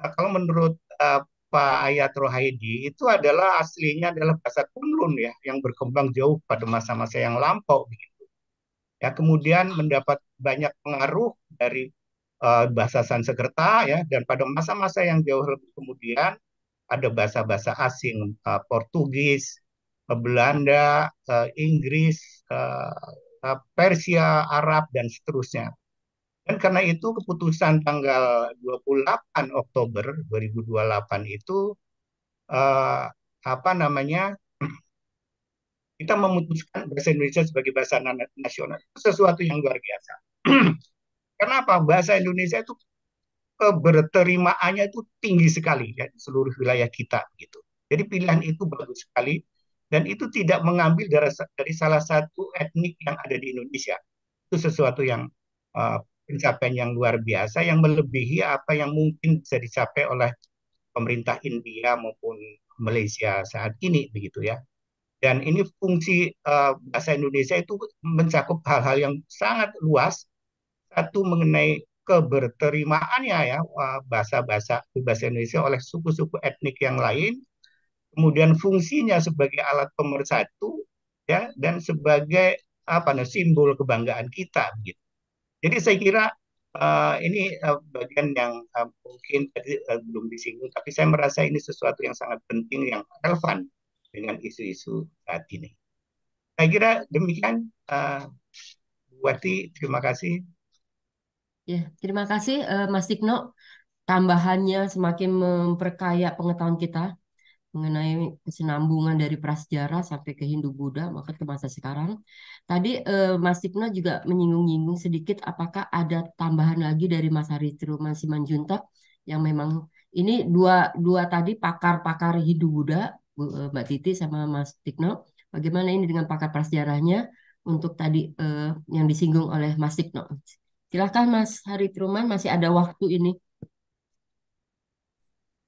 uh, kalau menurut uh, Pak Ayat Rohaidi itu adalah aslinya adalah bahasa Kunlun ya yang berkembang jauh pada masa-masa yang lampau begitu. Ya kemudian mendapat banyak pengaruh dari uh, bahasa Sanskerta ya dan pada masa-masa yang jauh lebih kemudian ada bahasa-bahasa asing uh, Portugis, eh, Belanda, uh, Inggris, Persia, Arab dan seterusnya. Dan karena itu keputusan tanggal 28 Oktober 2028 itu uh, apa namanya kita memutuskan bahasa Indonesia sebagai bahasa nasional itu sesuatu yang luar biasa. Kenapa bahasa Indonesia itu keberterimaannya itu tinggi sekali ya di seluruh wilayah kita gitu. Jadi pilihan itu bagus sekali dan itu tidak mengambil dari, dari salah satu etnik yang ada di Indonesia. Itu sesuatu yang uh, pencapaian yang luar biasa yang melebihi apa yang mungkin bisa dicapai oleh pemerintah India maupun Malaysia saat ini begitu ya. Dan ini fungsi uh, bahasa Indonesia itu mencakup hal-hal yang sangat luas. Satu mengenai keberterimaannya ya bahasa-bahasa bahasa Indonesia oleh suku-suku etnik yang lain. Kemudian fungsinya sebagai alat pemersatu ya dan sebagai apa nih simbol kebanggaan kita begitu. Jadi saya kira uh, ini uh, bagian yang uh, mungkin tadi uh, belum disinggung, tapi saya merasa ini sesuatu yang sangat penting yang relevan dengan isu-isu saat ini. Saya kira demikian, uh, Wati. Terima kasih. Ya, terima kasih uh, Mas Tikno. Tambahannya semakin memperkaya pengetahuan kita mengenai kesinambungan dari prasejarah sampai ke Hindu Buddha maka ke masa sekarang. Tadi eh, Mas Tipno juga menyinggung-nyinggung sedikit apakah ada tambahan lagi dari Mas Haritruman Mansimanjuntak yang memang ini dua dua tadi pakar-pakar Hindu Buddha eh, Mbak Titi sama Mas Tikno. Bagaimana ini dengan pakar prasejarahnya untuk tadi eh, yang disinggung oleh Mas Tikno? Silahkan Mas Haritruman masih ada waktu ini.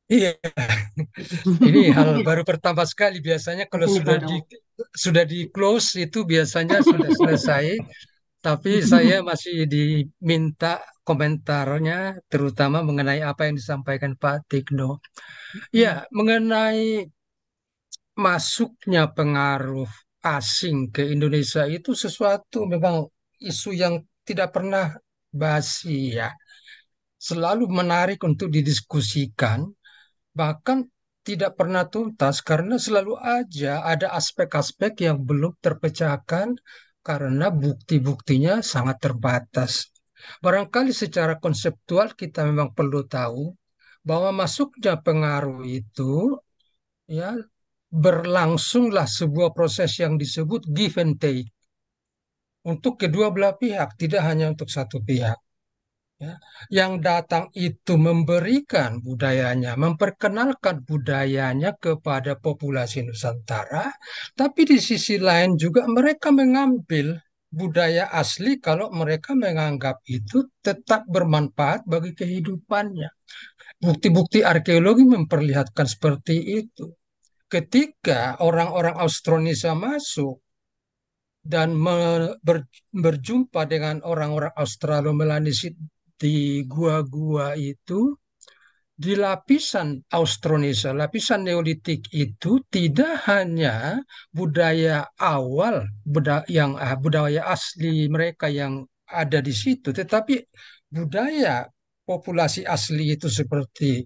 Iya, ini hal baru pertama sekali. Biasanya kalau iya, sudah di sudah di close itu biasanya sudah selesai, tapi saya masih diminta komentarnya, terutama mengenai apa yang disampaikan Pak Tigno. Ya, mengenai masuknya pengaruh asing ke Indonesia itu sesuatu memang isu yang tidak pernah basi ya, selalu menarik untuk didiskusikan bahkan tidak pernah tuntas karena selalu aja ada aspek-aspek yang belum terpecahkan karena bukti-buktinya sangat terbatas. Barangkali secara konseptual kita memang perlu tahu bahwa masuknya pengaruh itu ya berlangsunglah sebuah proses yang disebut give and take untuk kedua belah pihak, tidak hanya untuk satu pihak ya, yang datang itu memberikan budayanya, memperkenalkan budayanya kepada populasi Nusantara, tapi di sisi lain juga mereka mengambil budaya asli kalau mereka menganggap itu tetap bermanfaat bagi kehidupannya. Bukti-bukti arkeologi memperlihatkan seperti itu. Ketika orang-orang Austronesia masuk, dan berjumpa dengan orang-orang Australo-Melanesia di gua-gua itu di lapisan Austronesia, lapisan Neolitik itu tidak hanya budaya awal yang ah, budaya asli mereka yang ada di situ, tetapi budaya populasi asli itu seperti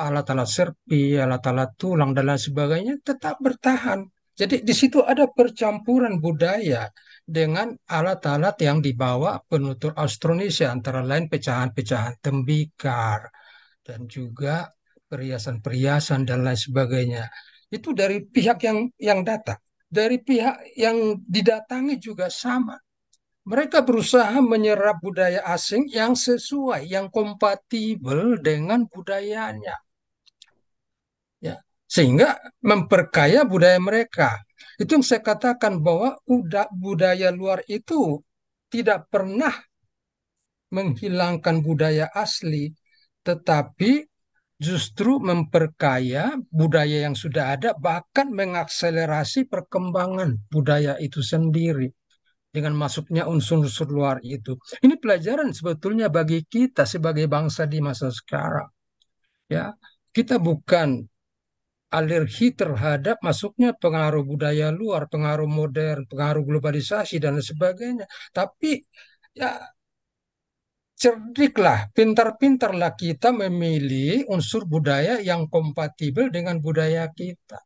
alat-alat serpi, alat-alat tulang dan lain sebagainya tetap bertahan. Jadi di situ ada percampuran budaya dengan alat-alat yang dibawa penutur Austronesia ya, antara lain pecahan-pecahan tembikar dan juga perhiasan-perhiasan dan lain sebagainya. Itu dari pihak yang yang datang, dari pihak yang didatangi juga sama. Mereka berusaha menyerap budaya asing yang sesuai, yang kompatibel dengan budayanya. Ya, sehingga memperkaya budaya mereka itu yang saya katakan bahwa budaya luar itu tidak pernah menghilangkan budaya asli, tetapi justru memperkaya budaya yang sudah ada, bahkan mengakselerasi perkembangan budaya itu sendiri dengan masuknya unsur-unsur luar itu. Ini pelajaran sebetulnya bagi kita sebagai bangsa di masa sekarang. Ya, kita bukan alergi terhadap masuknya pengaruh budaya luar, pengaruh modern, pengaruh globalisasi dan sebagainya. Tapi ya cerdiklah, pintar-pintarlah kita memilih unsur budaya yang kompatibel dengan budaya kita.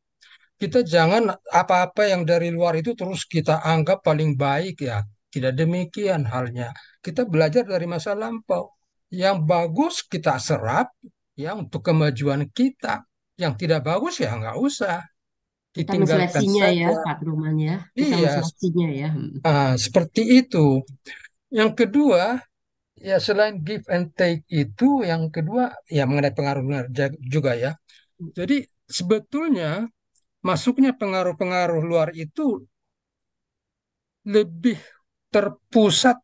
Kita jangan apa-apa yang dari luar itu terus kita anggap paling baik ya. Tidak demikian halnya. Kita belajar dari masa lampau. Yang bagus kita serap ya untuk kemajuan kita yang tidak bagus ya nggak usah Kita ditinggalkan ya, saja. Pak Truman ya. Kita Iya, ya. Hmm. ah, seperti itu. Yang kedua, ya selain give and take itu, yang kedua ya mengenai pengaruh juga ya. Hmm. Jadi sebetulnya masuknya pengaruh-pengaruh luar itu lebih terpusat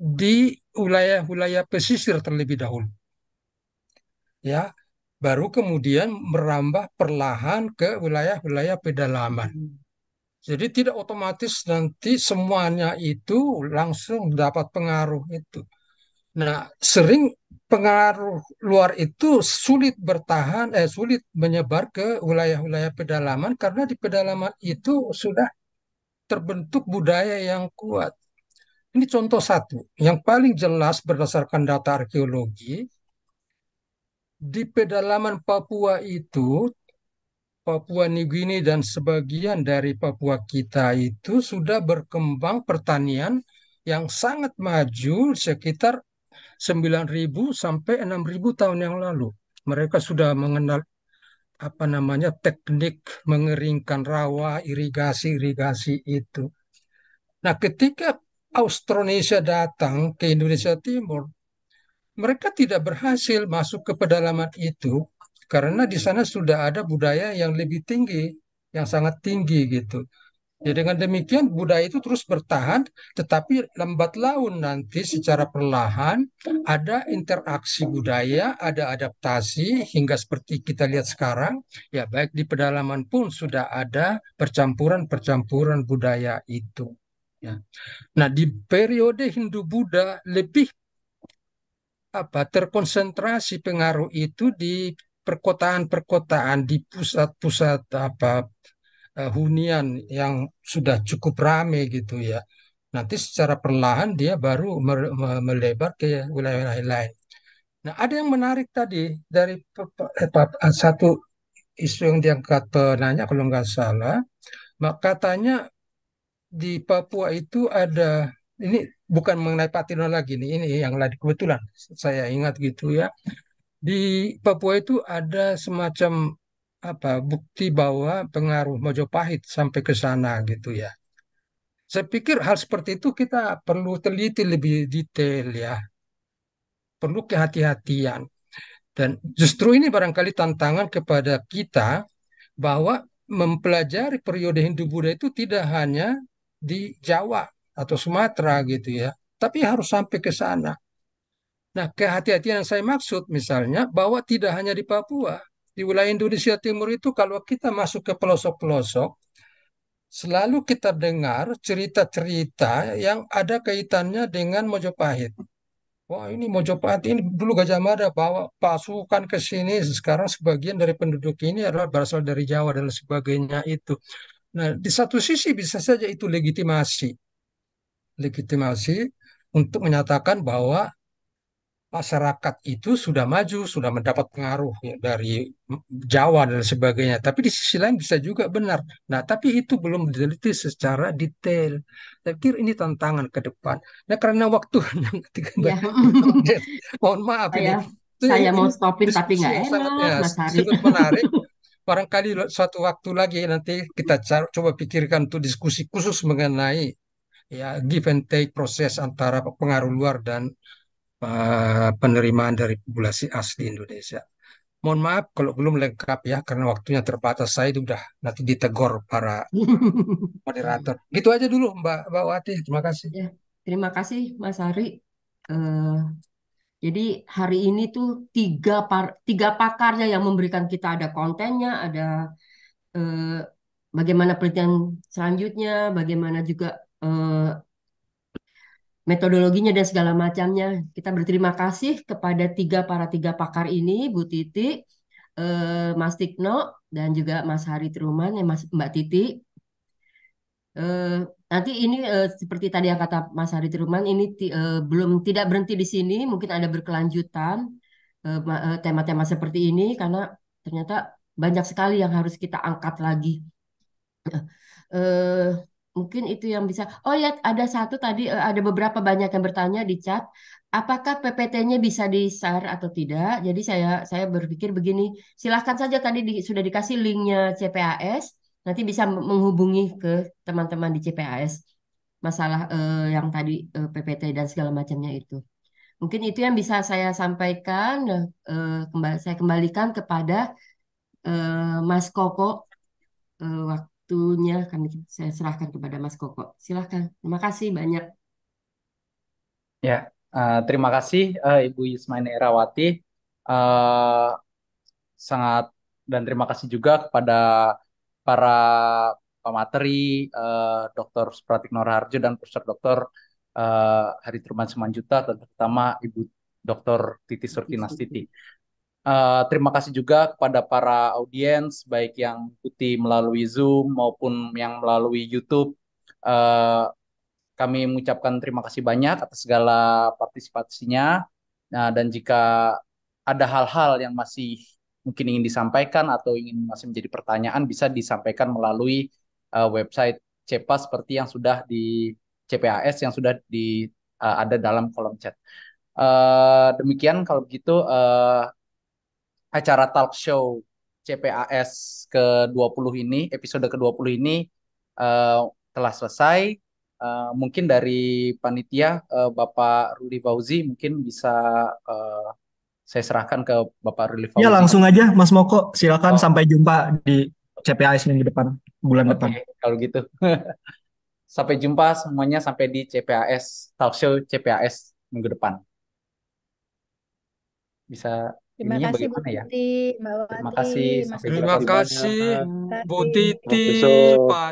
di wilayah-wilayah pesisir terlebih dahulu. Ya, baru kemudian merambah perlahan ke wilayah-wilayah pedalaman. Hmm. Jadi tidak otomatis nanti semuanya itu langsung dapat pengaruh itu. Nah, sering pengaruh luar itu sulit bertahan, eh sulit menyebar ke wilayah-wilayah pedalaman karena di pedalaman itu sudah terbentuk budaya yang kuat. Ini contoh satu, yang paling jelas berdasarkan data arkeologi, di pedalaman Papua itu, Papua New dan sebagian dari Papua kita itu sudah berkembang pertanian yang sangat maju sekitar 9.000 sampai 6.000 tahun yang lalu. Mereka sudah mengenal apa namanya teknik mengeringkan rawa, irigasi-irigasi itu. Nah, ketika Austronesia datang ke Indonesia Timur, mereka tidak berhasil masuk ke pedalaman itu karena di sana sudah ada budaya yang lebih tinggi, yang sangat tinggi gitu. Ya dengan demikian budaya itu terus bertahan, tetapi lambat laun nanti secara perlahan ada interaksi budaya, ada adaptasi hingga seperti kita lihat sekarang, ya baik di pedalaman pun sudah ada percampuran-percampuran budaya itu. Ya. Nah di periode Hindu Buddha lebih apa terkonsentrasi pengaruh itu di perkotaan-perkotaan di pusat-pusat apa eh, hunian yang sudah cukup rame gitu ya. Nanti secara perlahan dia baru melebar ke wilayah-wilayah lain. Nah, ada yang menarik tadi dari eh, satu isu yang diangkat penanya kalau nggak salah, katanya di Papua itu ada ini bukan mengenai Patino lagi nih ini yang lagi kebetulan saya ingat gitu ya di Papua itu ada semacam apa bukti bahwa pengaruh Majapahit sampai ke sana gitu ya saya pikir hal seperti itu kita perlu teliti lebih detail ya perlu kehati-hatian dan justru ini barangkali tantangan kepada kita bahwa mempelajari periode Hindu Buddha itu tidak hanya di Jawa atau Sumatera gitu ya. Tapi harus sampai ke sana. Nah, kehati-hatian yang saya maksud misalnya bahwa tidak hanya di Papua, di wilayah Indonesia Timur itu kalau kita masuk ke pelosok-pelosok selalu kita dengar cerita-cerita yang ada kaitannya dengan Mojopahit. Wah ini Mojopahit ini dulu Gajah Mada bawa pasukan ke sini. Sekarang sebagian dari penduduk ini adalah berasal dari Jawa dan sebagainya itu. Nah di satu sisi bisa saja itu legitimasi legitimasi untuk menyatakan bahwa masyarakat itu sudah maju, sudah mendapat pengaruh dari Jawa dan sebagainya. Tapi di sisi lain bisa juga benar. Nah, tapi itu belum diteliti secara detail. Saya pikir ini tantangan ke depan. Nah, karena waktu ya. mohon maaf saya, ini. Iya. Saya ini, mau stopin tapi nggak enak, ya, Mas menarik. Barangkali suatu waktu lagi nanti kita coba pikirkan untuk diskusi khusus mengenai ya give and take proses antara pengaruh luar dan uh, penerimaan dari populasi asli Indonesia. Mohon maaf kalau belum lengkap ya karena waktunya terbatas saya itu udah nanti ditegor para moderator. Gitu aja dulu Mbak Mbak Wati. Terima kasih. Ya, terima kasih Mas Hari. Uh, eh, jadi hari ini tuh tiga par tiga pakarnya yang memberikan kita ada kontennya, ada uh, bagaimana penelitian selanjutnya, bagaimana juga Eh, metodologinya dan segala macamnya. Kita berterima kasih kepada tiga para tiga pakar ini, Bu Titi, uh, Mas Tikno, dan juga Mas Hari Truman, ya Mas Mbak Titi. Uh, nanti ini uh, seperti tadi yang kata Mas Hari Truman, ini uh, belum tidak berhenti di sini, mungkin ada berkelanjutan tema tema-tema seperti ini karena ternyata banyak sekali yang harus kita angkat lagi. Uh, mungkin itu yang bisa. Oh ya, ada satu tadi, eh, ada beberapa banyak yang bertanya di chat, apakah PPT-nya bisa di-share atau tidak? Jadi saya saya berpikir begini, silahkan saja tadi di, sudah dikasih linknya CPAS, nanti bisa menghubungi ke teman-teman di CPAS masalah eh, yang tadi eh, PPT dan segala macamnya itu. Mungkin itu yang bisa saya sampaikan. Eh, kembali, saya kembalikan kepada eh, Mas Koko eh, waktu waktunya kami saya serahkan kepada Mas Koko. Silahkan. Terima kasih banyak. Ya, uh, terima kasih uh, Ibu Yusmain Erawati. Uh, eh, sangat dan terima kasih juga kepada para pemateri uh, Dr. Nora Harjo dan Profesor Dr. Uh, Hari Turman Semanjuta terutama Ibu Dr. Titi Surtinastiti. Uh, terima kasih juga kepada para audiens, baik yang mengikuti melalui Zoom maupun yang melalui YouTube. Uh, kami mengucapkan terima kasih banyak atas segala partisipasinya. Nah, dan jika ada hal-hal yang masih mungkin ingin disampaikan atau ingin masih menjadi pertanyaan, bisa disampaikan melalui uh, website CEPA seperti yang sudah di CPAS yang sudah di uh, ada dalam kolom chat. Uh, demikian kalau begitu. Uh, acara talk show CPAS ke-20 ini, episode ke-20 ini uh, telah selesai. Uh, mungkin dari panitia uh, Bapak Ruli Fauzi mungkin bisa uh, saya serahkan ke Bapak Ruli Fauzi. Ya langsung aja Mas Moko, silakan oh. sampai jumpa di CPAS minggu depan, bulan okay, depan. Kalau gitu. sampai jumpa semuanya sampai di CPAS Talk Show CPAS minggu depan. Bisa Terima kasih bagaimana Bu ya? Titi, Mbak Terima kasih. Terima kasih Bu Titi, Pak